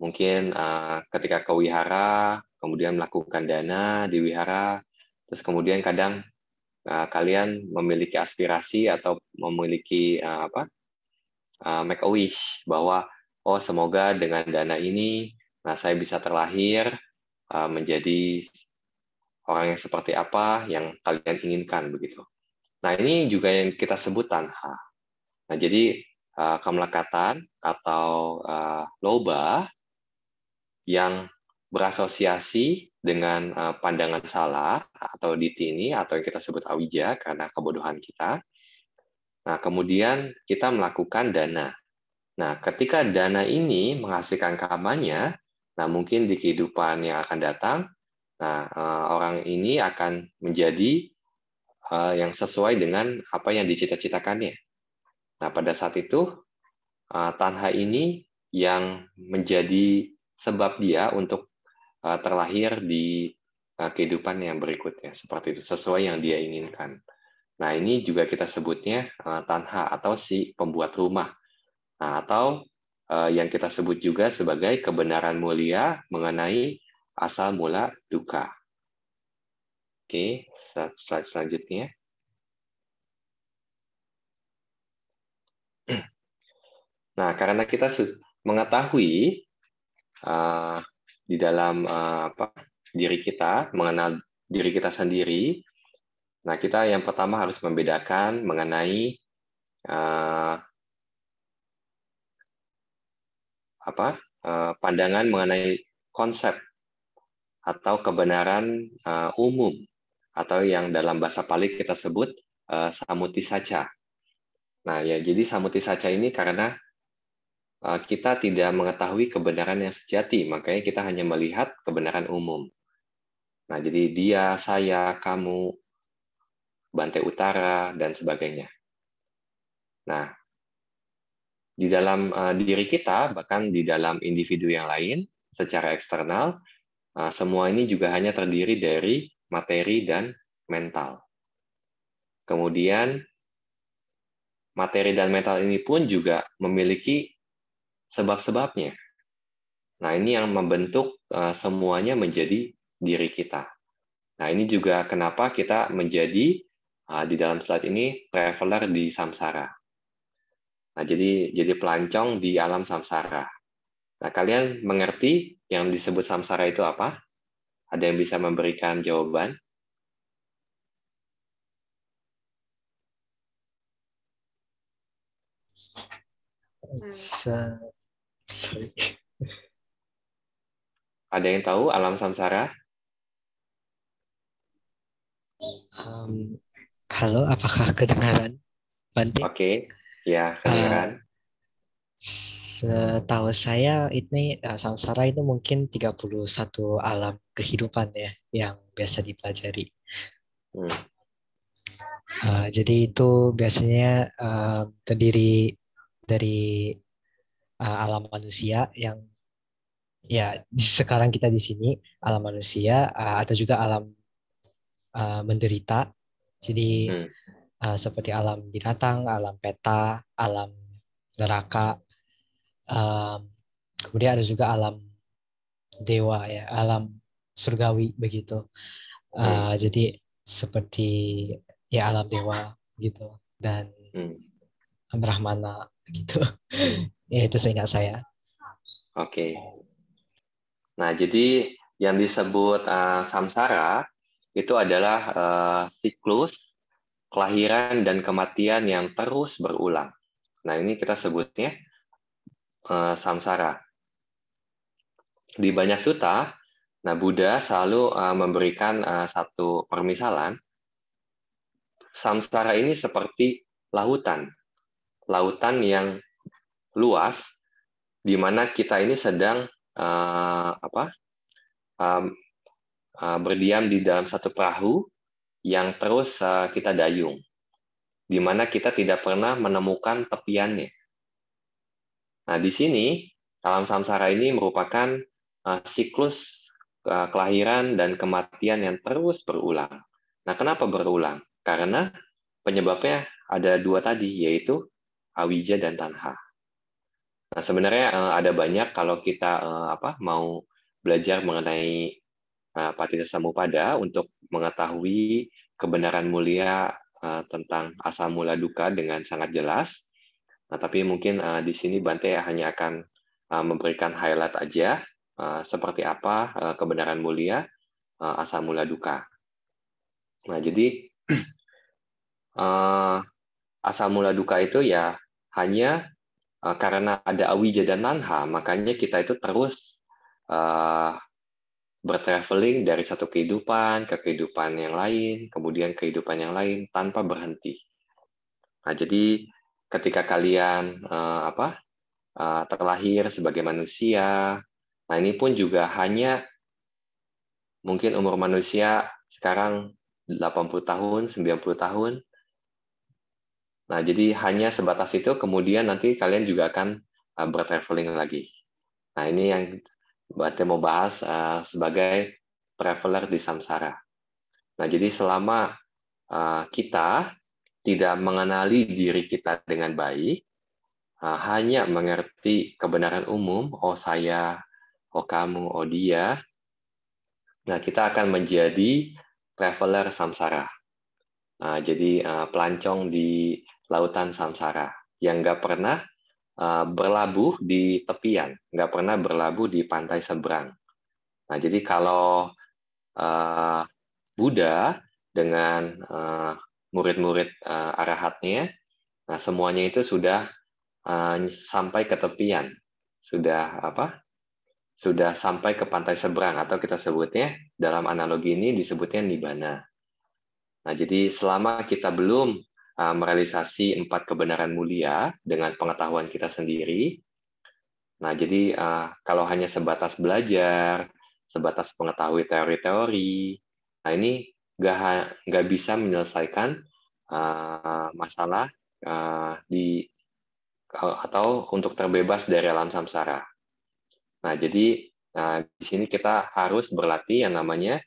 mungkin uh, ketika ke wihara, kemudian melakukan dana di wihara, terus kemudian kadang uh, kalian memiliki aspirasi atau memiliki uh, apa uh, make a wish bahwa oh semoga dengan dana ini, nah saya bisa terlahir uh, menjadi orang yang seperti apa yang kalian inginkan begitu. Nah ini juga yang kita sebut tanha. Nah jadi uh, kemelekatan atau uh, loba yang berasosiasi dengan eh, pandangan salah atau diti ini atau yang kita sebut awija karena kebodohan kita. Nah, kemudian kita melakukan dana. Nah, ketika dana ini menghasilkan kamanya, nah mungkin di kehidupan yang akan datang, nah eh, orang ini akan menjadi eh, yang sesuai dengan apa yang dicita-citakannya. Nah, pada saat itu tanha ini yang menjadi sebab dia untuk uh, terlahir di uh, kehidupan yang berikutnya seperti itu sesuai yang dia inginkan. Nah ini juga kita sebutnya uh, tanha atau si pembuat rumah nah, atau uh, yang kita sebut juga sebagai kebenaran mulia mengenai asal mula duka. Oke, slide selanjutnya. Nah, karena kita mengetahui uh, di dalam uh, apa, diri kita, mengenal diri kita sendiri. Nah, kita yang pertama harus membedakan mengenai uh, apa uh, pandangan mengenai konsep atau kebenaran uh, umum atau yang dalam bahasa Pali kita sebut uh, samuti saja. Nah, ya jadi samuti saja ini karena Eh, kita tidak mengetahui kebenaran yang sejati, makanya kita hanya melihat kebenaran umum. Nah, jadi dia, saya, kamu, Bantai Utara, dan sebagainya. Nah, di dalam eh, diri kita, bahkan di dalam individu yang lain, secara eksternal, eh, semua ini juga hanya terdiri dari materi dan mental. Kemudian, materi dan mental ini pun juga memiliki sebab-sebabnya. Nah, ini yang membentuk eh, semuanya menjadi diri kita. Nah, ini juga kenapa kita menjadi eh, di dalam slide ini traveler di samsara. Nah, jadi jadi pelancong di alam samsara. Nah, kalian mengerti yang disebut samsara itu apa? Ada yang bisa memberikan jawaban? Sorry. Ada yang tahu alam samsara? Um, halo, apakah kedengaran, Oke, okay. ya kedengaran. Uh, setahu saya ini uh, samsara itu mungkin 31 alam kehidupan ya yang biasa dipelajari. Hmm. Uh, jadi itu biasanya uh, terdiri dari uh, alam manusia yang ya sekarang kita di sini alam manusia uh, atau juga alam uh, menderita jadi hmm. uh, seperti alam binatang alam peta alam neraka uh, kemudian ada juga alam dewa ya alam surgawi begitu uh, hmm. jadi seperti ya alam dewa gitu dan hmm. brahmana gitu ya itu seingat saya oke okay. nah jadi yang disebut uh, samsara itu adalah uh, siklus kelahiran dan kematian yang terus berulang nah ini kita sebutnya uh, samsara di banyak suta Nah, Buddha selalu uh, memberikan uh, satu permisalan. Samsara ini seperti lautan lautan yang luas di mana kita ini sedang uh, apa um, uh, berdiam di dalam satu perahu yang terus uh, kita dayung di mana kita tidak pernah menemukan tepiannya. Nah, di sini alam samsara ini merupakan uh, siklus uh, kelahiran dan kematian yang terus berulang. Nah, kenapa berulang? Karena penyebabnya ada dua tadi, yaitu Awija dan Tanha. Nah, sebenarnya eh, ada banyak kalau kita eh, apa mau belajar mengenai eh, patita samupada untuk mengetahui kebenaran mulia tentang asal mula duka dengan sangat jelas. Nah, tapi mungkin di sini Bante hanya akan memberikan highlight aja seperti apa kebenaran mulia asal mula duka. Nah, jadi asal mula duka itu ya hanya uh, karena ada awija dan tanha, makanya kita itu terus uh, bertraveling dari satu kehidupan ke kehidupan yang lain, kemudian kehidupan yang lain tanpa berhenti. Nah, jadi ketika kalian uh, apa uh, terlahir sebagai manusia, nah ini pun juga hanya mungkin umur manusia sekarang 80 tahun, 90 tahun, Nah, jadi hanya sebatas itu, kemudian nanti kalian juga akan uh, bertraveling lagi. Nah, ini yang Bate mau bahas uh, sebagai traveler di samsara. Nah, jadi selama uh, kita tidak mengenali diri kita dengan baik, uh, hanya mengerti kebenaran umum, oh saya, oh kamu, oh dia, nah kita akan menjadi traveler samsara. Uh, jadi uh, pelancong di lautan samsara yang nggak pernah uh, berlabuh di tepian, nggak pernah berlabuh di pantai seberang. Nah, jadi kalau uh, Buddha dengan uh, murid-murid uh, arahatnya, nah semuanya itu sudah uh, sampai ke tepian, sudah apa? Sudah sampai ke pantai seberang atau kita sebutnya dalam analogi ini disebutnya nibana. Nah, jadi selama kita belum uh, merealisasi empat kebenaran mulia dengan pengetahuan kita sendiri, nah jadi uh, kalau hanya sebatas belajar, sebatas mengetahui teori-teori, nah ini gak gak bisa menyelesaikan uh, masalah uh, di atau untuk terbebas dari alam samsara. Nah, jadi nah, di sini kita harus berlatih yang namanya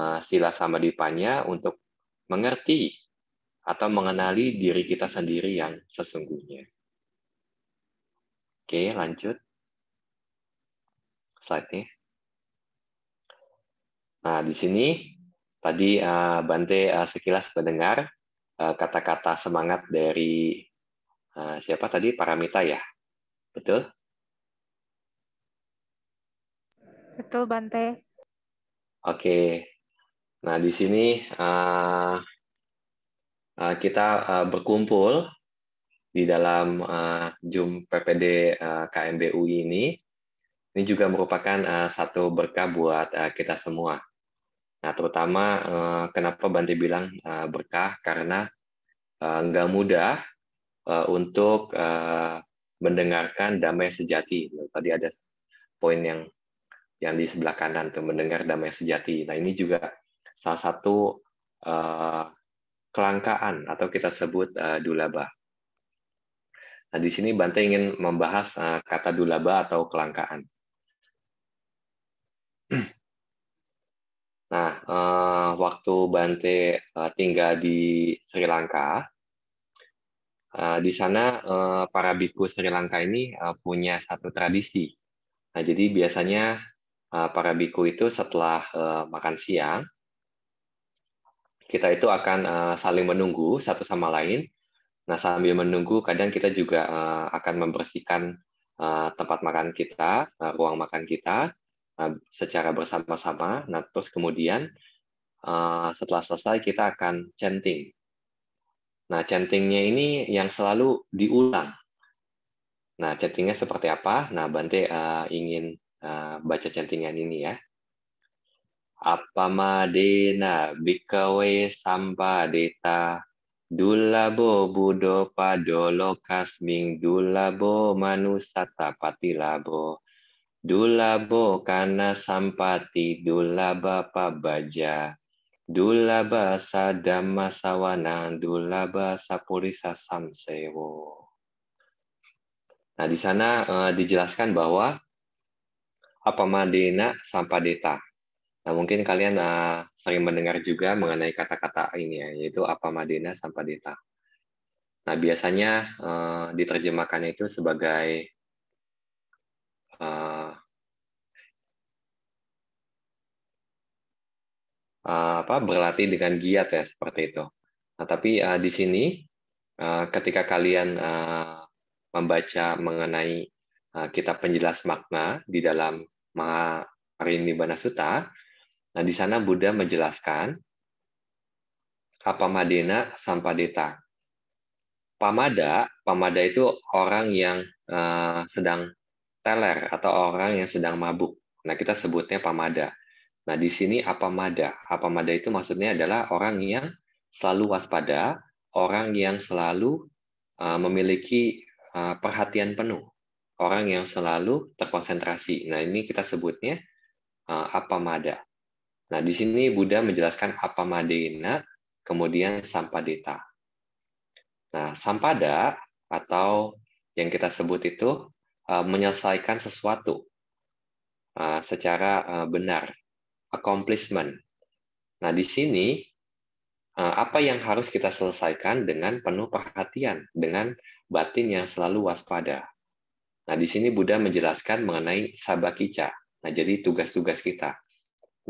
uh, sila dipanya untuk mengerti atau mengenali diri kita sendiri yang sesungguhnya. Oke, lanjut. Slide-nya. Nah, di sini tadi eh, Bante eh, sekilas mendengar eh, kata-kata semangat dari siapa tadi Paramita ya, betul? Betul Bante. Oke, Nah, di sini eh, eh, kita eh, berkumpul di dalam uh, PPD uh, ini. Ini juga merupakan satu berkah buat kita semua. Nah, terutama kenapa Banti bilang berkah karena uh, nggak mudah untuk mendengarkan damai sejati. Tadi ada poin yang yang di sebelah kanan tuh mendengar damai sejati. Nah, ini juga salah satu uh, kelangkaan atau kita sebut uh, dulaba. Nah, di sini Bante ingin membahas uh, kata dulaba atau kelangkaan. Nah, uh, waktu Bante uh, tinggal di Sri Lanka, uh, di sana uh, para biku Sri Lanka ini uh, punya satu tradisi. Nah, jadi biasanya uh, para biku itu setelah uh, makan siang, kita itu akan uh, saling menunggu satu sama lain. Nah, sambil menunggu, kadang kita juga uh, akan membersihkan uh, tempat makan kita, uh, ruang makan kita uh, secara bersama-sama. Nah, terus kemudian uh, setelah selesai kita akan chanting. Nah, chantingnya ini yang selalu diulang. Nah, chantingnya seperti apa? Nah, Bante uh, ingin uh, baca chantingan ini ya. Apa Appamadena bikawe sampadeta dulabo budo padolo kasming Bo manusata patilabo Bo kana sampati Dula Bapa Baja Dula dulaba sadama Dula dulaba Purisa samsewo Nah, di sana uh, dijelaskan bahwa Apa Madena sampadeta Nah, mungkin kalian uh, sering mendengar juga mengenai kata-kata ini ya, yaitu apa madena sampadita Nah, biasanya uh, diterjemahkannya itu sebagai uh, uh, apa berlatih dengan giat ya seperti itu. Nah, tapi uh, di sini uh, ketika kalian uh, membaca mengenai uh, kitab penjelas makna di dalam Maha Rini Sutta, Nah, di sana Buddha menjelaskan apa madena Sampadeta. Pamada, pamada itu orang yang uh, sedang teler atau orang yang sedang mabuk. Nah, kita sebutnya pamada. Nah, di sini apa mada? Apa mada itu maksudnya adalah orang yang selalu waspada, orang yang selalu uh, memiliki uh, perhatian penuh, orang yang selalu terkonsentrasi. Nah, ini kita sebutnya uh, mada. Nah, di sini Buddha menjelaskan apa madena, kemudian sampadeta. Nah, sampada atau yang kita sebut itu eh, menyelesaikan sesuatu eh, secara eh, benar, accomplishment. Nah, di sini apa yang harus kita selesaikan dengan penuh perhatian, dengan batin yang selalu waspada. Nah, di sini Buddha menjelaskan mengenai sabakica. Nah, jadi tugas-tugas kita.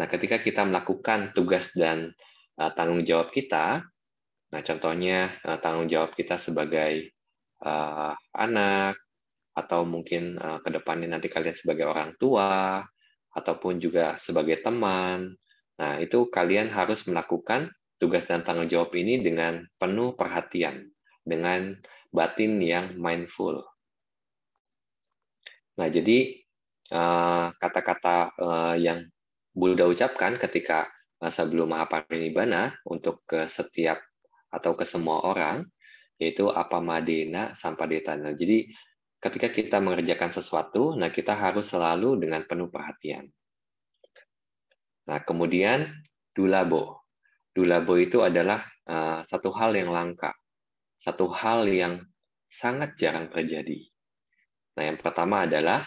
Nah, ketika kita melakukan tugas dan uh, tanggung jawab kita, nah contohnya uh, tanggung jawab kita sebagai uh, anak atau mungkin uh, ke depannya nanti kalian sebagai orang tua ataupun juga sebagai teman. Nah, itu kalian harus melakukan tugas dan tanggung jawab ini dengan penuh perhatian, dengan batin yang mindful. Nah, jadi kata-kata yang Buddha ucapkan ketika masa belum sebelum Mahaparinibbana untuk ke setiap atau ke semua orang yaitu apa madena tanah. Jadi ketika kita mengerjakan sesuatu, nah kita harus selalu dengan penuh perhatian. Nah, kemudian dulabo. Dulabo itu adalah uh, satu hal yang langka, satu hal yang sangat jarang terjadi. Nah, yang pertama adalah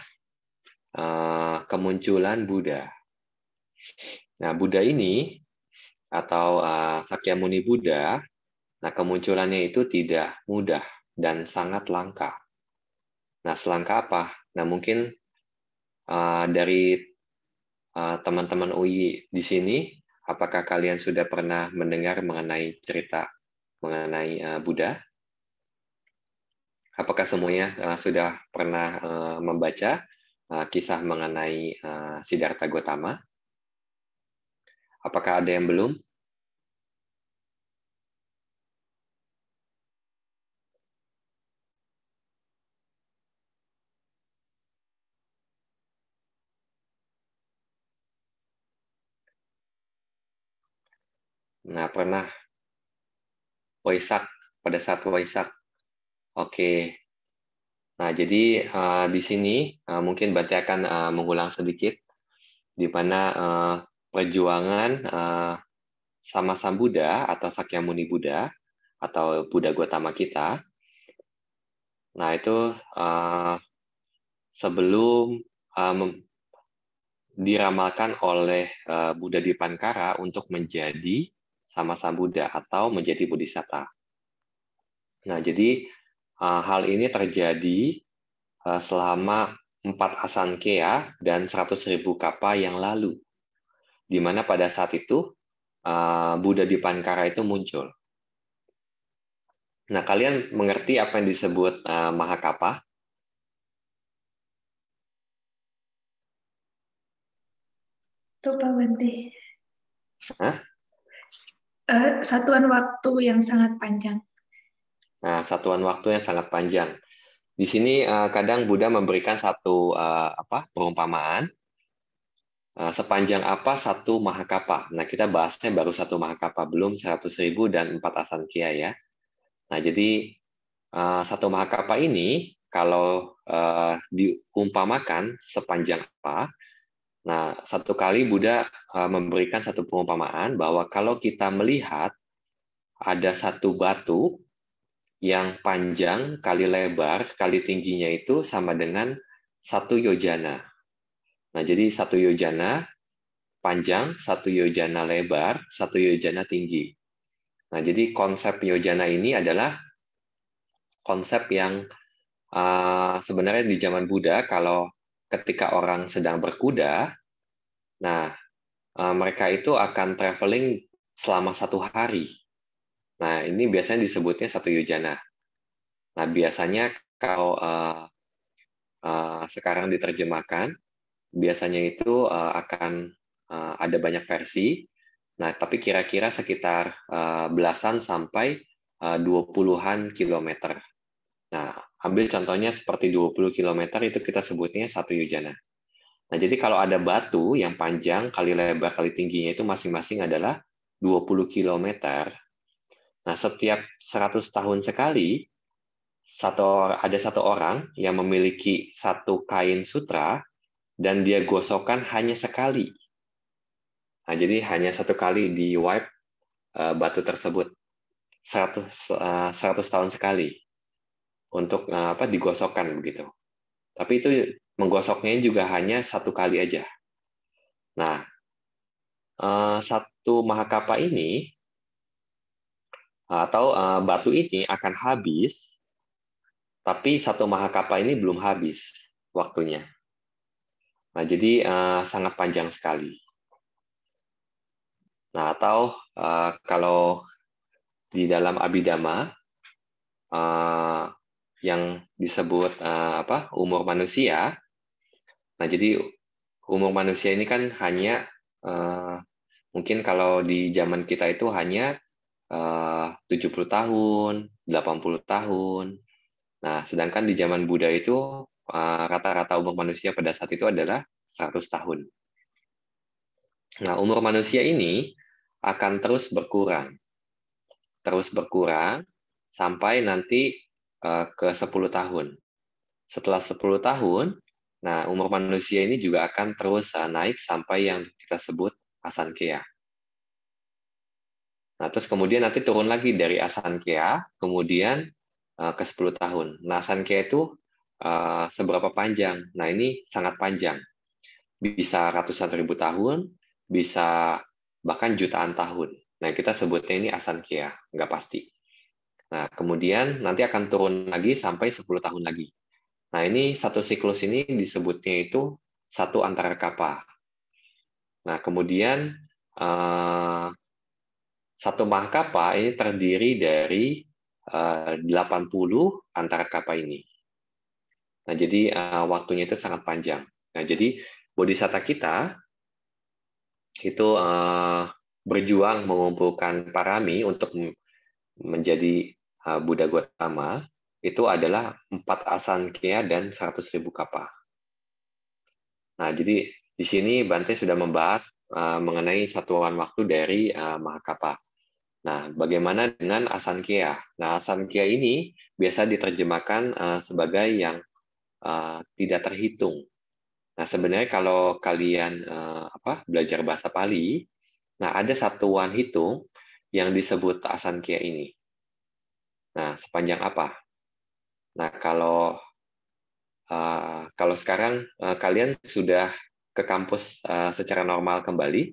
uh, kemunculan Buddha. Nah, Buddha ini atau uh, ah, Sakyamuni Buddha, nah kemunculannya itu tidak mudah dan sangat langka. Nah, selangkah apa? Nah, mungkin uh, dari uh, teman-teman UI di sini, apakah kalian sudah pernah mendengar mengenai cerita mengenai uh, Buddha? Apakah semuanya uh, sudah pernah uh, membaca uh, kisah mengenai uh, Siddhartha Gautama? Apakah ada yang belum? Nah, pernah Waisak pada saat Waisak. Oke. Nah, jadi uh, di sini uh, mungkin berarti akan uh, mengulang sedikit di mana uh, perjuangan uh, eh, sama Buddha atau Sakyamuni Buddha atau Buddha Gautama kita. Nah, itu uh, sebelum um, diramalkan oleh uh, Buddha Dipankara untuk menjadi sama sama Buddha atau menjadi Bodhisatta. Nah, jadi uh, hal ini terjadi uh, selama empat asankea dan 100.000 kapa yang lalu di mana pada saat itu uh, Buddha Dipankara itu muncul. Nah, kalian mengerti apa yang disebut uh, Mahakapa? Lupa Hah? Eh, satuan waktu yang sangat panjang. Nah, satuan waktu yang sangat panjang. Di sini uh, kadang Buddha memberikan satu uh, apa perumpamaan Eh, sepanjang apa satu mahakapa. Nah, kita bahasnya baru satu mahakapa, belum 100 ribu dan empat asan kia ya. Nah, jadi eh, satu mahakapa ini kalau eh, diumpamakan sepanjang apa, nah satu kali Buddha memberikan satu perumpamaan bahwa kalau kita melihat ada satu batu yang panjang kali lebar kali tingginya itu sama dengan satu yojana Nah, jadi satu yojana panjang, satu yojana lebar, satu yojana tinggi. Nah, jadi konsep yojana ini adalah konsep yang uh, sebenarnya di zaman Buddha kalau ketika orang sedang berkuda, nah uh, mereka itu akan traveling selama satu hari. Nah, ini biasanya disebutnya satu yojana. Nah, biasanya kalau uh, uh, sekarang diterjemahkan biasanya itu uh, akan uh, ada banyak versi. Nah, tapi kira-kira sekitar uh, belasan sampai dua puluhan kilometer. Nah, ambil contohnya seperti 20 kilometer itu kita sebutnya satu yujana. Nah, jadi kalau ada batu yang panjang kali lebar kali tingginya itu masing-masing adalah 20 kilometer. Nah, setiap 100 tahun sekali satu ada satu orang yang memiliki satu kain sutra dan dia gosokkan hanya sekali. Nah, jadi hanya satu kali di wipe uh, batu tersebut 100 uh, 100 tahun sekali untuk uh, apa digosokkan begitu. Tapi itu menggosoknya juga hanya satu kali aja. Nah, eh, satu mahakapa ini atau batu ini akan habis, tapi satu mahakapa ini belum habis waktunya. Nah, jadi uh, sangat panjang sekali. Nah, atau uh, kalau di dalam abidama uh, eh, yang disebut uh, apa umur manusia. Nah, jadi umur manusia ini kan hanya uh, mungkin kalau di zaman kita itu hanya uh, 70 tahun, 80 tahun. Nah, sedangkan di zaman Buddha itu rata-rata eh, umur manusia pada saat itu adalah 100 tahun. Nah, umur manusia ini akan terus berkurang. Terus berkurang sampai nanti eh, ke 10 tahun. Setelah 10 tahun, nah umur manusia ini juga akan terus eh, naik sampai yang kita sebut asankea. Nah, terus kemudian nanti turun lagi dari asankea, kemudian ke 10 tahun. Nah, asankea itu uh, seberapa panjang. Nah ini sangat panjang, bisa ratusan ribu tahun, bisa bahkan jutaan tahun. Nah kita sebutnya ini asankia, nggak pasti. Nah kemudian nanti akan turun lagi sampai 10 tahun lagi. Nah ini satu siklus ini disebutnya itu satu antara kapal. Nah kemudian eh, satu mahkapa ini terdiri dari 80 eh, antara kapal ini. Nah, jadi uh, waktunya itu sangat panjang. Nah, jadi bodhisatta kita itu uh, berjuang mengumpulkan parami untuk menjadi uh, Buddha Gautama itu adalah asan kia dan 100 ribu kapa. Nah, jadi di sini Bante sudah membahas uh, mengenai satuan waktu dari uh, Mahakapa. Nah, bagaimana dengan asan kia Nah, asan kia ini biasa diterjemahkan uh, sebagai yang Eh, tidak terhitung. Nah, sebenarnya kalau kalian uh, apa belajar bahasa Pali, nah ada satuan hitung yang disebut kia ini. Nah, sepanjang apa? Nah, kalau uh, kalau sekarang uh, kalian sudah ke kampus uh, secara normal kembali,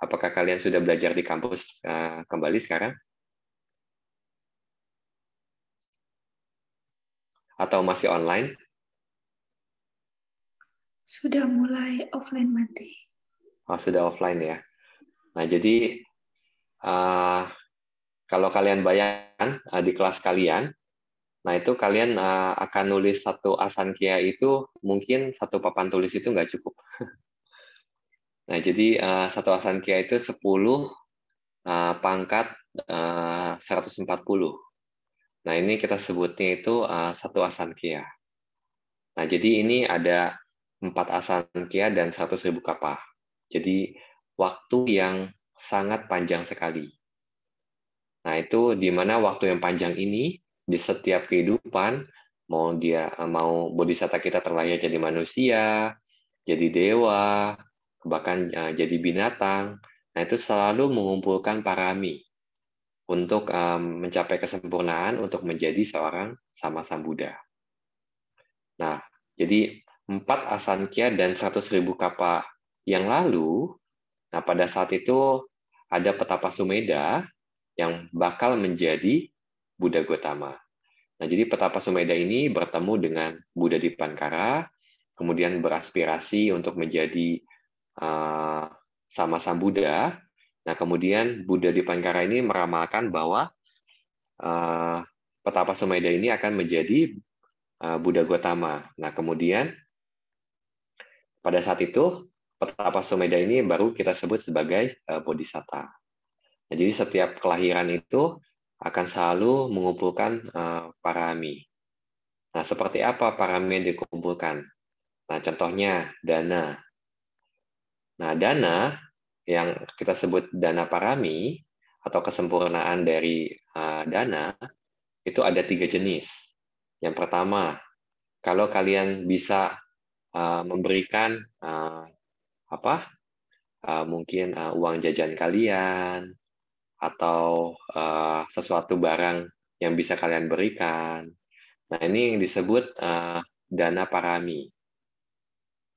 apakah kalian sudah belajar di kampus uh, kembali sekarang? Atau masih online? Sudah mulai offline mati Oh, sudah offline ya. Nah, jadi uh, kalau kalian bayangkan uh, di kelas kalian, nah itu kalian uh, akan nulis satu asan kia itu mungkin satu papan tulis itu nggak cukup. nah, jadi uh, satu kia itu 10 uh, pangkat uh, 140. Nah, ini kita sebutnya itu uh, satu kia Nah, jadi ini ada 4 asankhya dan 100 ribu kapah. Jadi waktu yang sangat panjang sekali. Nah itu di mana waktu yang panjang ini di setiap kehidupan mau dia mau bodhisatta kita terlahir jadi manusia, jadi dewa, bahkan e, jadi binatang. Nah itu selalu mengumpulkan parami untuk e, mencapai kesempurnaan untuk menjadi seorang sama-sama Buddha. Nah jadi 4 Asankya dan seratus ribu kapa yang lalu, nah pada saat itu ada petapa Sumeda yang bakal menjadi Buddha Gotama. Nah, jadi petapa Sumeda ini bertemu dengan Buddha Dipankara, kemudian beraspirasi untuk menjadi eh, sama sama Buddha. Nah, kemudian Buddha Dipankara ini meramalkan bahwa uh, petapa Sumeda ini akan menjadi uh, Buddha Gotama. Nah, kemudian pada saat itu, Petapa Sumeda ini baru kita sebut sebagai eh, bodhisatta. Nah, jadi setiap kelahiran itu akan selalu mengumpulkan eh, parami. Nah, seperti apa parami yang dikumpulkan? Nah, contohnya dana. Nah, dana yang kita sebut dana parami atau kesempurnaan dari eh, dana itu ada tiga jenis. Yang pertama, kalau kalian bisa uh, memberikan uh, apa uh, mungkin uh, uang jajan kalian atau uh, sesuatu barang yang bisa kalian berikan. Nah ini yang disebut uh, dana parami.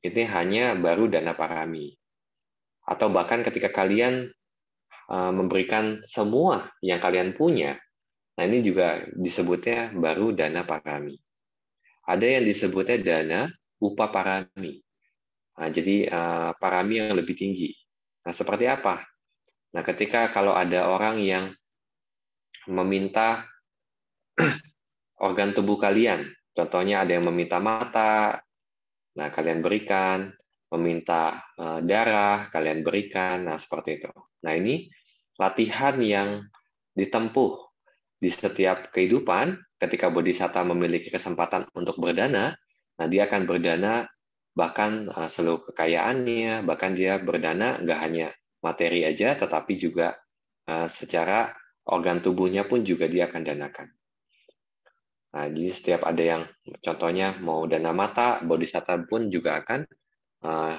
Ini hanya baru dana parami. Atau bahkan ketika kalian uh, memberikan semua yang kalian punya, nah ini juga disebutnya baru dana parami. Ada yang disebutnya dana upah parami. Nah, jadi uh, parami yang lebih tinggi. Nah, seperti apa? Nah, ketika kalau ada orang yang meminta organ tubuh kalian, contohnya ada yang meminta mata, nah kalian berikan, meminta uh, darah, kalian berikan, nah seperti itu. Nah, ini latihan yang ditempuh di setiap kehidupan ketika bodhisatta memiliki kesempatan untuk berdana, Nah, dia akan berdana bahkan eh, seluruh kekayaannya, bahkan dia berdana nggak hanya materi aja, tetapi juga eh, secara organ tubuhnya pun juga dia akan danakan. Nah, jadi setiap ada yang contohnya mau dana mata, bodhisatta pun juga akan eh,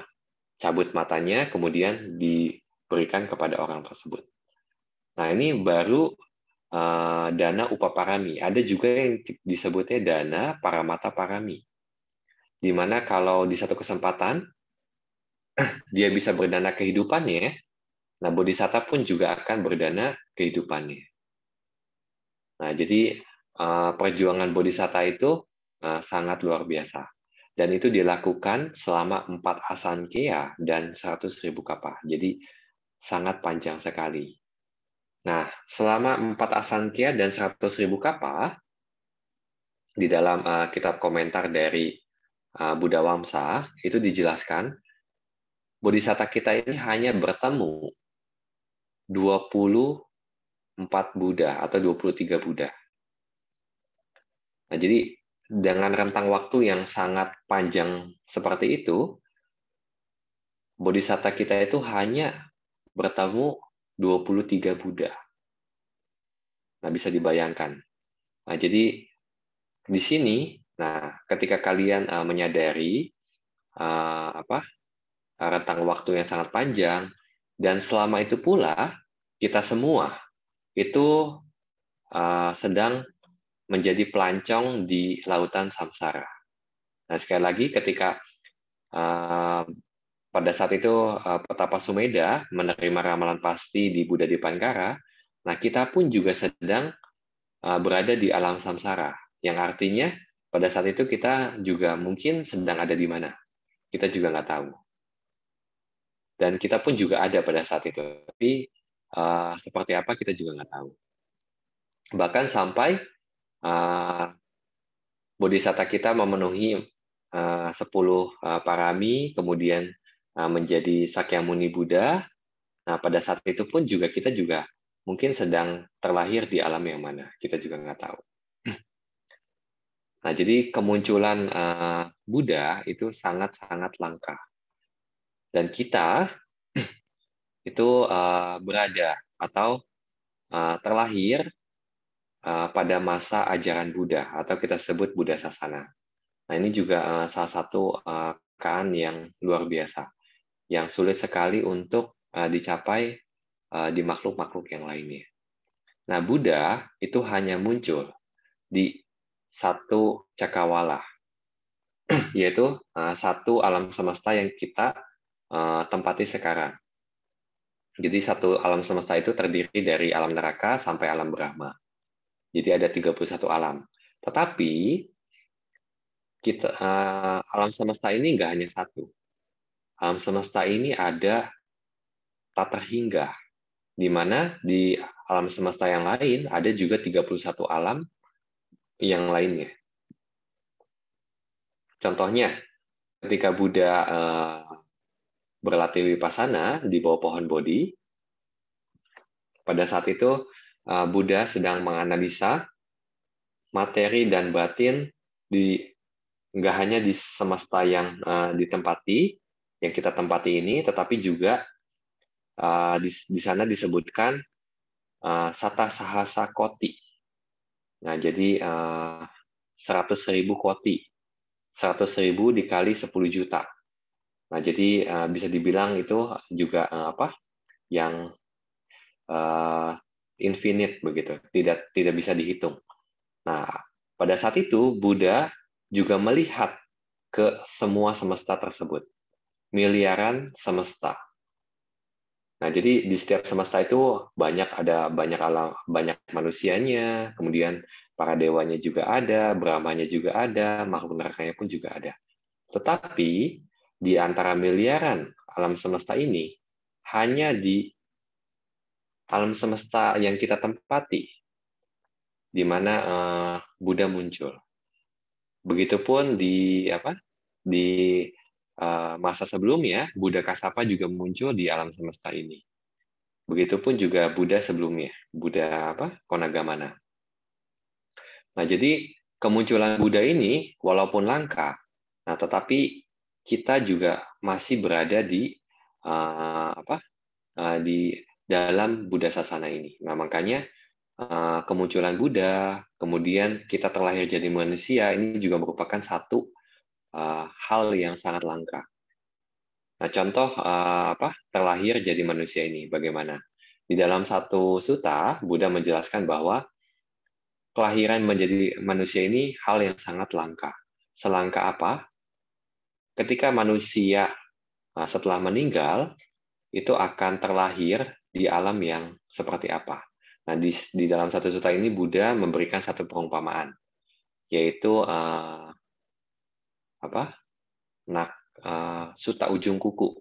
cabut matanya, kemudian diberikan kepada orang tersebut. Nah, ini baru dana upaparami. Ada juga yang disebutnya dana paramata parami di mana kalau di satu kesempatan, dia bisa berdana kehidupannya, nah bodhisatta pun juga akan berdana kehidupannya. Nah, jadi eh, perjuangan bodhisatta itu eh, sangat luar biasa. Dan itu dilakukan selama empat asankeya dan seratus ribu kapah. Jadi sangat panjang sekali. Nah, selama empat asankeya dan seratus ribu kapah, di dalam eh, kitab komentar dari Uh, Buddha Wamsa itu dijelaskan bodhisatta kita ini hanya bertemu 24 Buddha atau 23 Buddha. Nah, jadi dengan rentang waktu yang sangat panjang seperti itu, bodhisatta kita itu hanya bertemu 23 Buddha. Nah, bisa dibayangkan. Nah, jadi di sini Nah, ketika kalian uh, menyadari uh, apa rentang waktu yang sangat panjang dan selama itu pula kita semua itu uh, sedang menjadi pelancong di lautan samsara. Nah, sekali lagi ketika uh, pada saat itu uh, Petapa Sumeda menerima ramalan pasti di Buddha Dipankara, nah kita pun juga sedang uh, berada di alam samsara, yang artinya pada saat itu kita juga mungkin sedang ada di mana. Kita juga nggak tahu. Dan kita pun juga ada pada saat itu. Tapi uh, seperti apa kita juga nggak tahu. Bahkan sampai uh, eh, bodhisatta kita memenuhi uh, 10 uh, parami, kemudian uh, menjadi Sakyamuni Buddha. Nah, pada saat itu pun juga kita juga mungkin sedang terlahir di alam yang mana. Kita juga nggak tahu. Nah, jadi kemunculan uh, Buddha itu sangat-sangat langka. Dan kita itu uh, berada atau uh, terlahir uh, pada masa ajaran Buddha atau kita sebut Buddha Sasana. Nah, ini juga uh, salah satu uh, kan yang luar biasa yang sulit sekali untuk uh, dicapai uh, di makhluk-makhluk yang lainnya. Nah, Buddha itu hanya muncul di satu cakawala, yaitu eh, satu alam semesta yang kita eh, tempati sekarang. Jadi satu alam semesta itu terdiri dari alam neraka sampai alam Brahma. Jadi ada 31 alam. Tetapi kita eh, alam semesta ini enggak hanya satu. Alam semesta ini ada tak terhingga, di mana di alam semesta yang lain ada juga 31 alam yang lainnya. Contohnya, ketika Buddha uh, berlatih wipasana di bawah pohon bodhi, pada saat itu uh, Buddha sedang menganalisa materi dan batin di nggak hanya di semesta yang uh, ditempati, yang kita tempati ini, tetapi juga uh, di, di sana disebutkan uh, sata sahasa koti Nah, jadi uh, eh, 100 ribu koti. 100 ribu dikali 10 juta. Nah, jadi uh, bisa dibilang itu juga uh, apa? yang uh, infinite begitu, tidak tidak bisa dihitung. Nah, pada saat itu Buddha juga melihat ke semua semesta tersebut. Miliaran semesta. Nah, jadi di setiap semesta itu banyak ada banyak alam banyak manusianya, kemudian para dewanya juga ada, Brahmanya juga ada, makhluk nerakanya pun juga ada. Tetapi di antara miliaran alam semesta ini hanya di alam semesta yang kita tempati di mana eh, Buddha muncul. Begitupun di apa? di Eh, masa sebelumnya, Buddha Kasapa juga muncul di alam semesta ini. Begitupun juga Buddha sebelumnya, Buddha apa? Konagamana. Nah, jadi kemunculan Buddha ini walaupun langka, nah tetapi kita juga masih berada di uh, apa? Uh, di dalam Buddha sasana ini. Nah, makanya kemunculan Buddha, kemudian kita terlahir jadi manusia ini juga merupakan satu uh, hal yang sangat langka. Nah, contoh uh, apa terlahir jadi manusia ini bagaimana? Di dalam satu suta Buddha menjelaskan bahwa kelahiran menjadi manusia ini hal yang sangat langka. Selangka apa? Ketika manusia eh, setelah meninggal itu akan terlahir di alam yang seperti apa. Nah, di, di dalam satu suta ini Buddha memberikan satu perumpamaan, yaitu uh, apa nak uh, suta ujung kuku.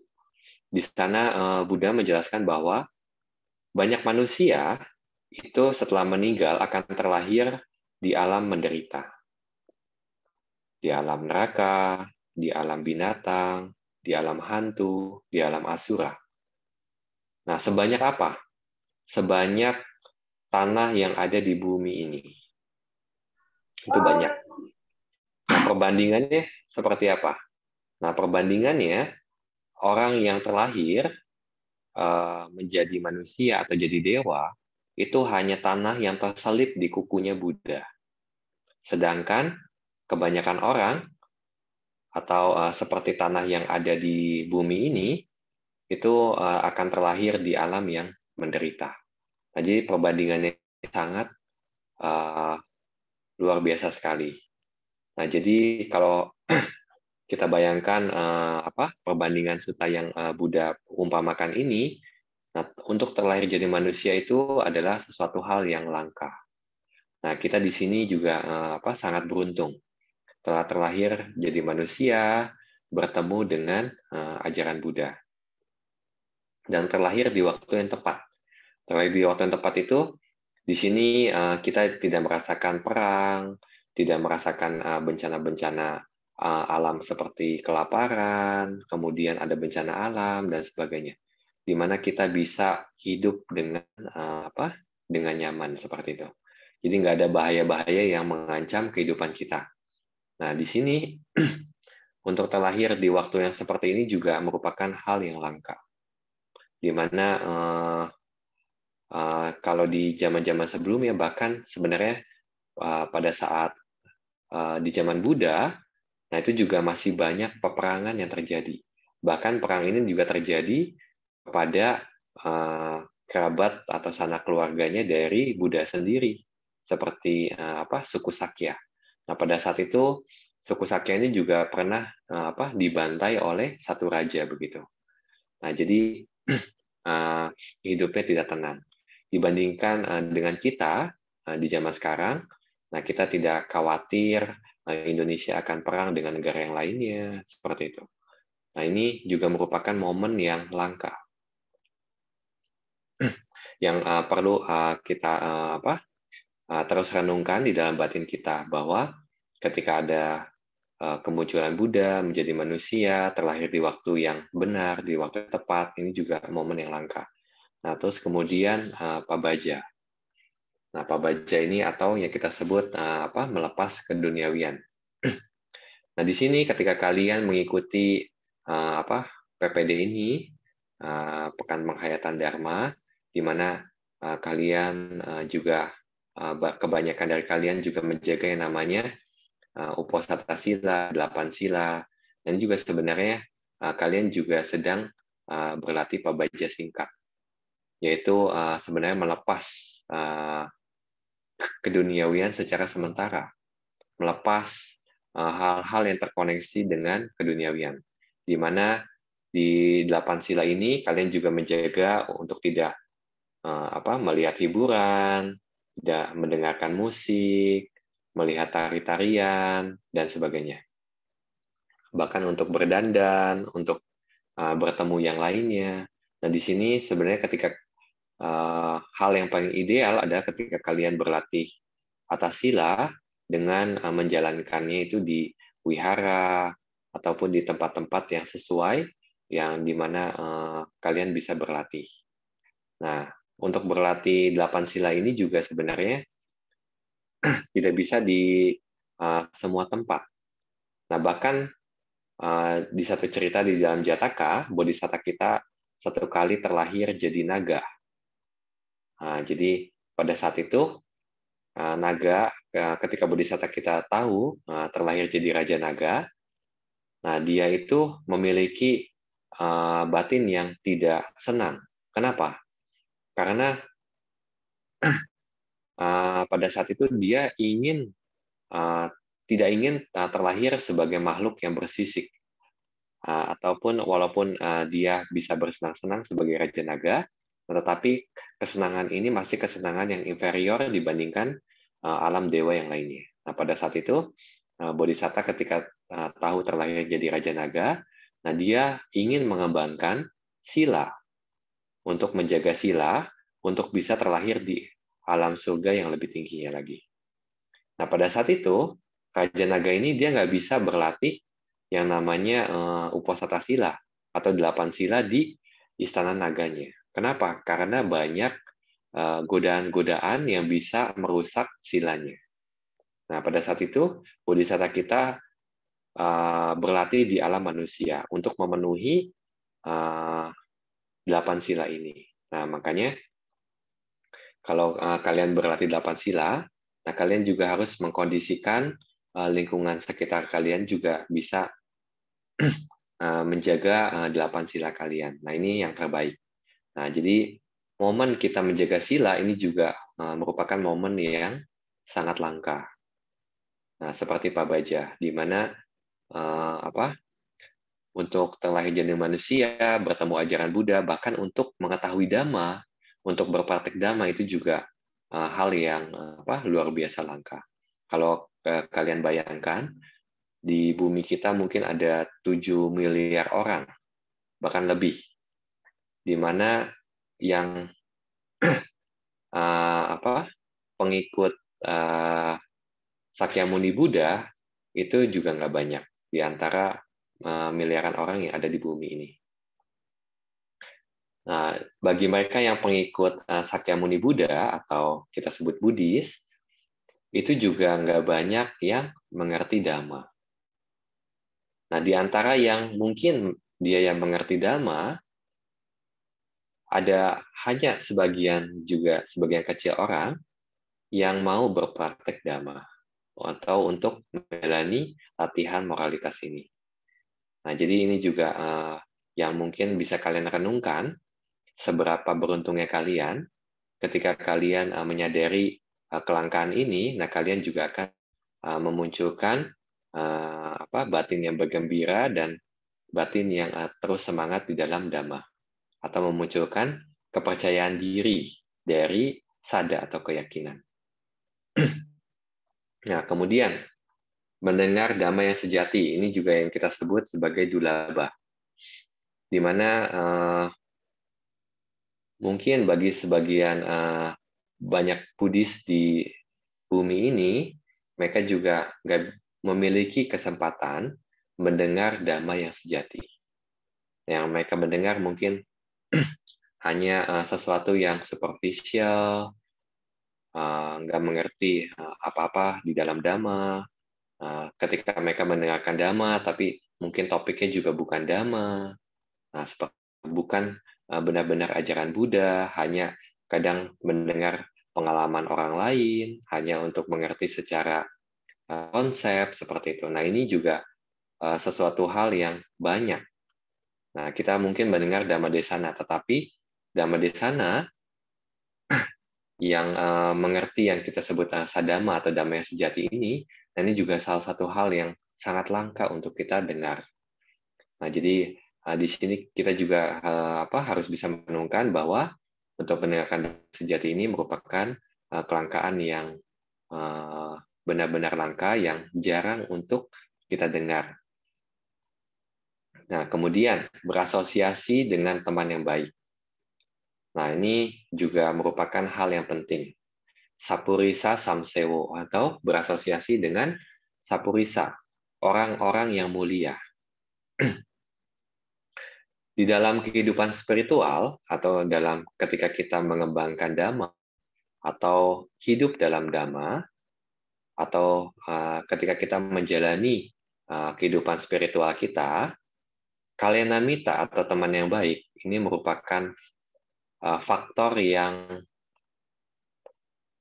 Di sana uh, Buddha menjelaskan bahwa banyak manusia itu setelah meninggal akan terlahir di alam menderita. Di alam neraka, di alam binatang, di alam hantu, di alam asura. Nah, sebanyak apa? Sebanyak tanah yang ada di bumi ini. Itu banyak perbandingannya seperti apa? Nah, perbandingannya orang yang terlahir eh, menjadi manusia atau jadi dewa itu hanya tanah yang terselip di kukunya Buddha. Sedangkan kebanyakan orang atau eh, seperti tanah yang ada di bumi ini itu eh, akan terlahir di alam yang menderita. Nah, jadi perbandingannya sangat luar biasa sekali. Nah, jadi kalau kita bayangkan uh, apa perbandingan suta yang uh, Buddha umpamakan ini, nah, untuk terlahir jadi manusia itu adalah sesuatu hal yang langka. Nah, kita di sini juga uh, apa sangat beruntung telah terlahir jadi manusia bertemu dengan uh, ajaran Buddha dan terlahir di waktu yang tepat. Terlahir di waktu yang tepat itu di sini uh, kita tidak merasakan perang, tidak merasakan eh, bencana-bencana eh, alam seperti kelaparan, kemudian ada bencana alam dan sebagainya, di mana kita bisa hidup dengan eh, apa dengan nyaman seperti itu. Jadi nggak ada bahaya-bahaya yang mengancam kehidupan kita. Nah di sini untuk terlahir di waktu yang seperti ini juga merupakan hal yang langka, di mana kalau di zaman-zaman sebelumnya bahkan sebenarnya pada saat Eh, di zaman Buddha, nah itu juga masih banyak peperangan yang terjadi. Bahkan perang ini juga terjadi kepada eh, kerabat atau sanak keluarganya dari Buddha sendiri, seperti eh, apa suku Sakya. Nah pada saat itu suku Sakya ini juga pernah apa dibantai oleh satu raja begitu. Nah jadi hidupnya tidak tenang. Dibandingkan dengan kita di zaman sekarang, Nah, kita tidak khawatir eh, Indonesia akan perang dengan negara yang lainnya, seperti itu. Nah, ini juga merupakan momen yang langka. yang uh, perlu uh, kita uh, apa? Uh, terus renungkan di dalam batin kita bahwa ketika ada kemunculan Buddha menjadi manusia, terlahir di waktu yang benar, di waktu yang tepat, ini juga momen yang langka. Nah, terus kemudian uh, Pak Baja. Nah, pabaja ini atau yang kita sebut eh, apa melepas keduniawian. nah, di sini ketika kalian mengikuti eh, apa PPD ini uh, pekan penghayatan dharma di mana kalian juga kebanyakan dari kalian juga menjaga yang namanya uh, sila, delapan sila dan juga sebenarnya kalian juga sedang berlatih pabaja singkat yaitu sebenarnya melepas keduniawian secara sementara, melepas eh, hal-hal yang terkoneksi dengan keduniawian. Di mana di delapan sila ini kalian juga menjaga untuk tidak eh, apa melihat hiburan, tidak mendengarkan musik, melihat tari-tarian dan sebagainya. Bahkan untuk berdandan, untuk eh, bertemu yang lainnya. Nah, di sini sebenarnya ketika Eh, hal yang paling ideal adalah ketika kalian berlatih atas sila dengan eh, menjalankannya itu di wihara ataupun di tempat-tempat yang sesuai yang dimana eh, kalian bisa berlatih. Nah, untuk berlatih delapan sila ini juga sebenarnya tidak bisa di semua tempat. Nah, bahkan di satu cerita di dalam Jataka, bodhisatta kita satu kali terlahir jadi naga Ah, jadi pada saat itu ah, naga ah, ketika bodhisatta kita tahu terlahir jadi raja naga, nah dia itu memiliki batin yang tidak senang. Kenapa? Karena pada saat itu dia ingin tidak ingin terlahir sebagai makhluk yang bersisik ataupun walaupun dia bisa bersenang-senang sebagai raja naga, tetapi kesenangan ini masih kesenangan yang inferior dibandingkan uh, alam dewa yang lainnya. Nah, pada saat itu uh, eh, Bodhisatta ketika uh, tahu terlahir jadi raja naga, nah dia ingin mengembangkan sila untuk menjaga sila untuk bisa terlahir di alam surga yang lebih tingginya lagi. Nah, pada saat itu raja naga ini dia nggak bisa berlatih yang namanya uh, uposata sila atau delapan sila di istana naganya Kenapa? Karena banyak eh, godaan-godaan yang bisa merusak silanya. Nah, pada saat itu bodhisattva kita eh, berlatih di alam manusia untuk memenuhi eh, delapan sila ini. Nah, makanya kalau kalian berlatih delapan sila, nah kalian juga harus mengkondisikan lingkungan sekitar kalian juga bisa menjaga delapan sila kalian. Nah, ini yang terbaik. Nah, jadi momen kita menjaga sila ini juga eh, merupakan momen yang sangat langka. Nah, seperti Pak Baja, di mana eh, apa untuk terlahir jadi manusia, bertemu ajaran Buddha, bahkan untuk mengetahui dhamma, untuk berpraktek dhamma itu juga eh, hal yang eh, apa luar biasa langka. Kalau eh, kalian bayangkan di bumi kita mungkin ada 7 miliar orang, bahkan lebih di mana yang uh, apa pengikut uh, Sakyamuni Buddha itu juga nggak banyak di antara uh, miliaran orang yang ada di bumi ini. Nah, bagi mereka yang pengikut uh, Sakyamuni Buddha atau kita sebut Buddhis, itu juga nggak banyak yang mengerti Dhamma. Nah, di antara yang mungkin dia yang mengerti Dhamma, ada hanya sebagian juga sebagian kecil orang yang mau berpraktek dhamma atau untuk menjalani latihan moralitas ini. Nah, jadi ini juga uh, yang mungkin bisa kalian renungkan seberapa beruntungnya kalian ketika kalian uh, menyadari uh, kelangkaan ini, nah kalian juga akan uh, memunculkan uh, apa batin yang bergembira dan batin yang uh, terus semangat di dalam dhamma atau memunculkan kepercayaan diri dari sada atau keyakinan. Nah, kemudian mendengar damai yang sejati ini juga yang kita sebut sebagai dulaba, di mana uh, mungkin bagi sebagian uh, banyak Buddhis di bumi ini, mereka juga nggak memiliki kesempatan mendengar damai yang sejati. Yang mereka mendengar mungkin hanya uh, sesuatu yang superficial, uh, mengerti eh, apa-apa uh, di dalam dhamma. Uh, ketika mereka mendengarkan dhamma, tapi mungkin topiknya juga bukan dhamma, nah, bukan benar-benar ajaran Buddha, hanya kadang mendengar pengalaman orang lain, hanya untuk mengerti secara konsep seperti itu. Nah ini juga sesuatu hal yang banyak Nah, kita mungkin mendengar Dhamma Desana, tetapi Dhamma Desana yang eh, mengerti yang kita sebut sadama atau damai sejati ini, nah ini juga salah satu hal yang sangat langka untuk kita dengar. Nah, jadi eh, di sini kita juga eh, apa harus bisa menungkan bahwa untuk mendengarkan sejati ini merupakan kelangkaan yang benar -benar langka yang jarang untuk kita dengar. Nah, kemudian berasosiasi dengan teman yang baik. Nah, ini juga merupakan hal yang penting. Sapurisa samsewo atau berasosiasi dengan sapurisa, orang-orang yang mulia. Di dalam kehidupan spiritual atau dalam ketika kita mengembangkan dhamma atau hidup dalam dhamma atau uh, ketika kita menjalani uh, kehidupan spiritual kita, Kalenamita atau teman yang baik ini merupakan eh, faktor yang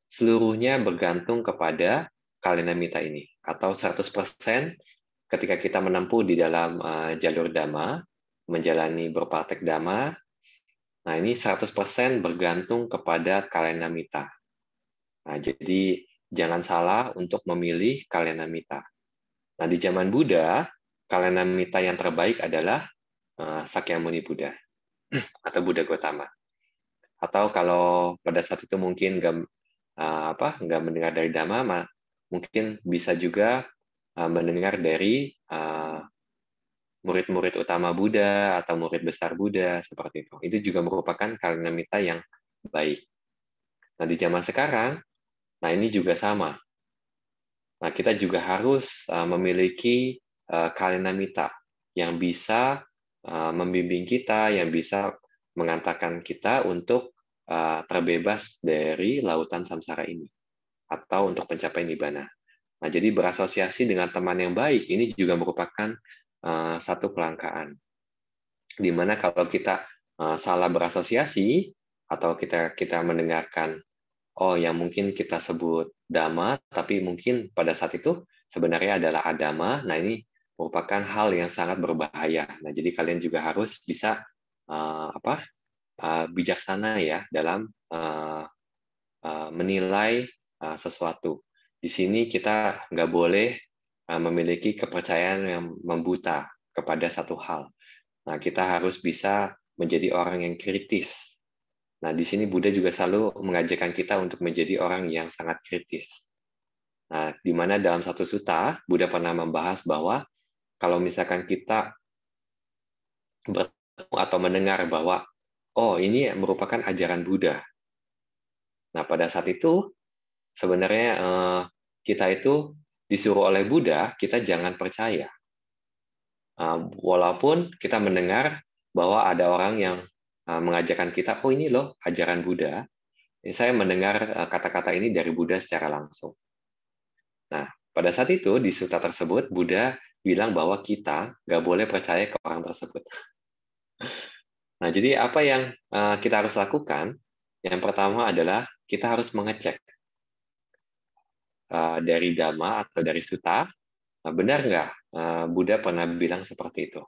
seluruhnya bergantung kepada kalenamita ini atau 100% ketika kita menempuh di dalam eh, jalur dhamma, menjalani berpraktek dhamma. Nah, ini 100% bergantung kepada kalenamita. Nah, jadi jangan salah untuk memilih kalenamita. Nah, di zaman Buddha Kalena mita yang terbaik adalah eh, Sakyamuni Buddha hmm. atau Buddha Gotama Atau kalau pada saat itu mungkin nggak eh, apa nggak mendengar dari Dhamma, mungkin bisa juga eh, mendengar dari murid-murid utama Buddha atau murid besar Buddha seperti itu. Itu juga merupakan kalena mita yang baik. Nah di zaman sekarang, nah ini juga sama. Nah kita juga harus memiliki Eh, kalinamita yang bisa eh, membimbing kita, yang bisa mengantarkan kita untuk eh, terbebas dari lautan samsara ini atau untuk pencapaian nibbana. Nah, jadi berasosiasi dengan teman yang baik ini juga merupakan satu kelangkaan. Dimana kalau kita salah berasosiasi atau kita kita mendengarkan oh yang mungkin kita sebut dama tapi mungkin pada saat itu sebenarnya adalah adama. Nah, ini merupakan hal yang sangat berbahaya. Nah, jadi kalian juga harus bisa uh, apa uh, bijaksana ya dalam uh, uh, menilai uh, sesuatu. Di sini kita nggak boleh uh, memiliki kepercayaan yang membuta kepada satu hal. Nah, kita harus bisa menjadi orang yang kritis Nah, di sini Buddha juga selalu mengajarkan kita untuk menjadi orang yang sangat kritis. Nah, di mana dalam satu suta, Buddha pernah membahas bahwa kalau misalkan kita bertemu atau mendengar bahwa oh ini merupakan ajaran Buddha. Nah pada saat itu sebenarnya eh, kita itu disuruh oleh Buddha kita jangan percaya. Ah, walaupun kita mendengar bahwa ada orang yang ah, mengajarkan kita oh ini loh ajaran Buddha. Eh, saya mendengar eh, kata-kata ini dari Buddha secara langsung. Nah pada saat itu di suta tersebut Buddha bilang bahwa kita nggak boleh percaya ke orang tersebut. Nah, jadi apa yang eh, kita harus lakukan? Yang pertama adalah kita harus mengecek eh, dari Dhamma atau dari Suta, nah, benar nggak eh, Buddha pernah bilang seperti itu?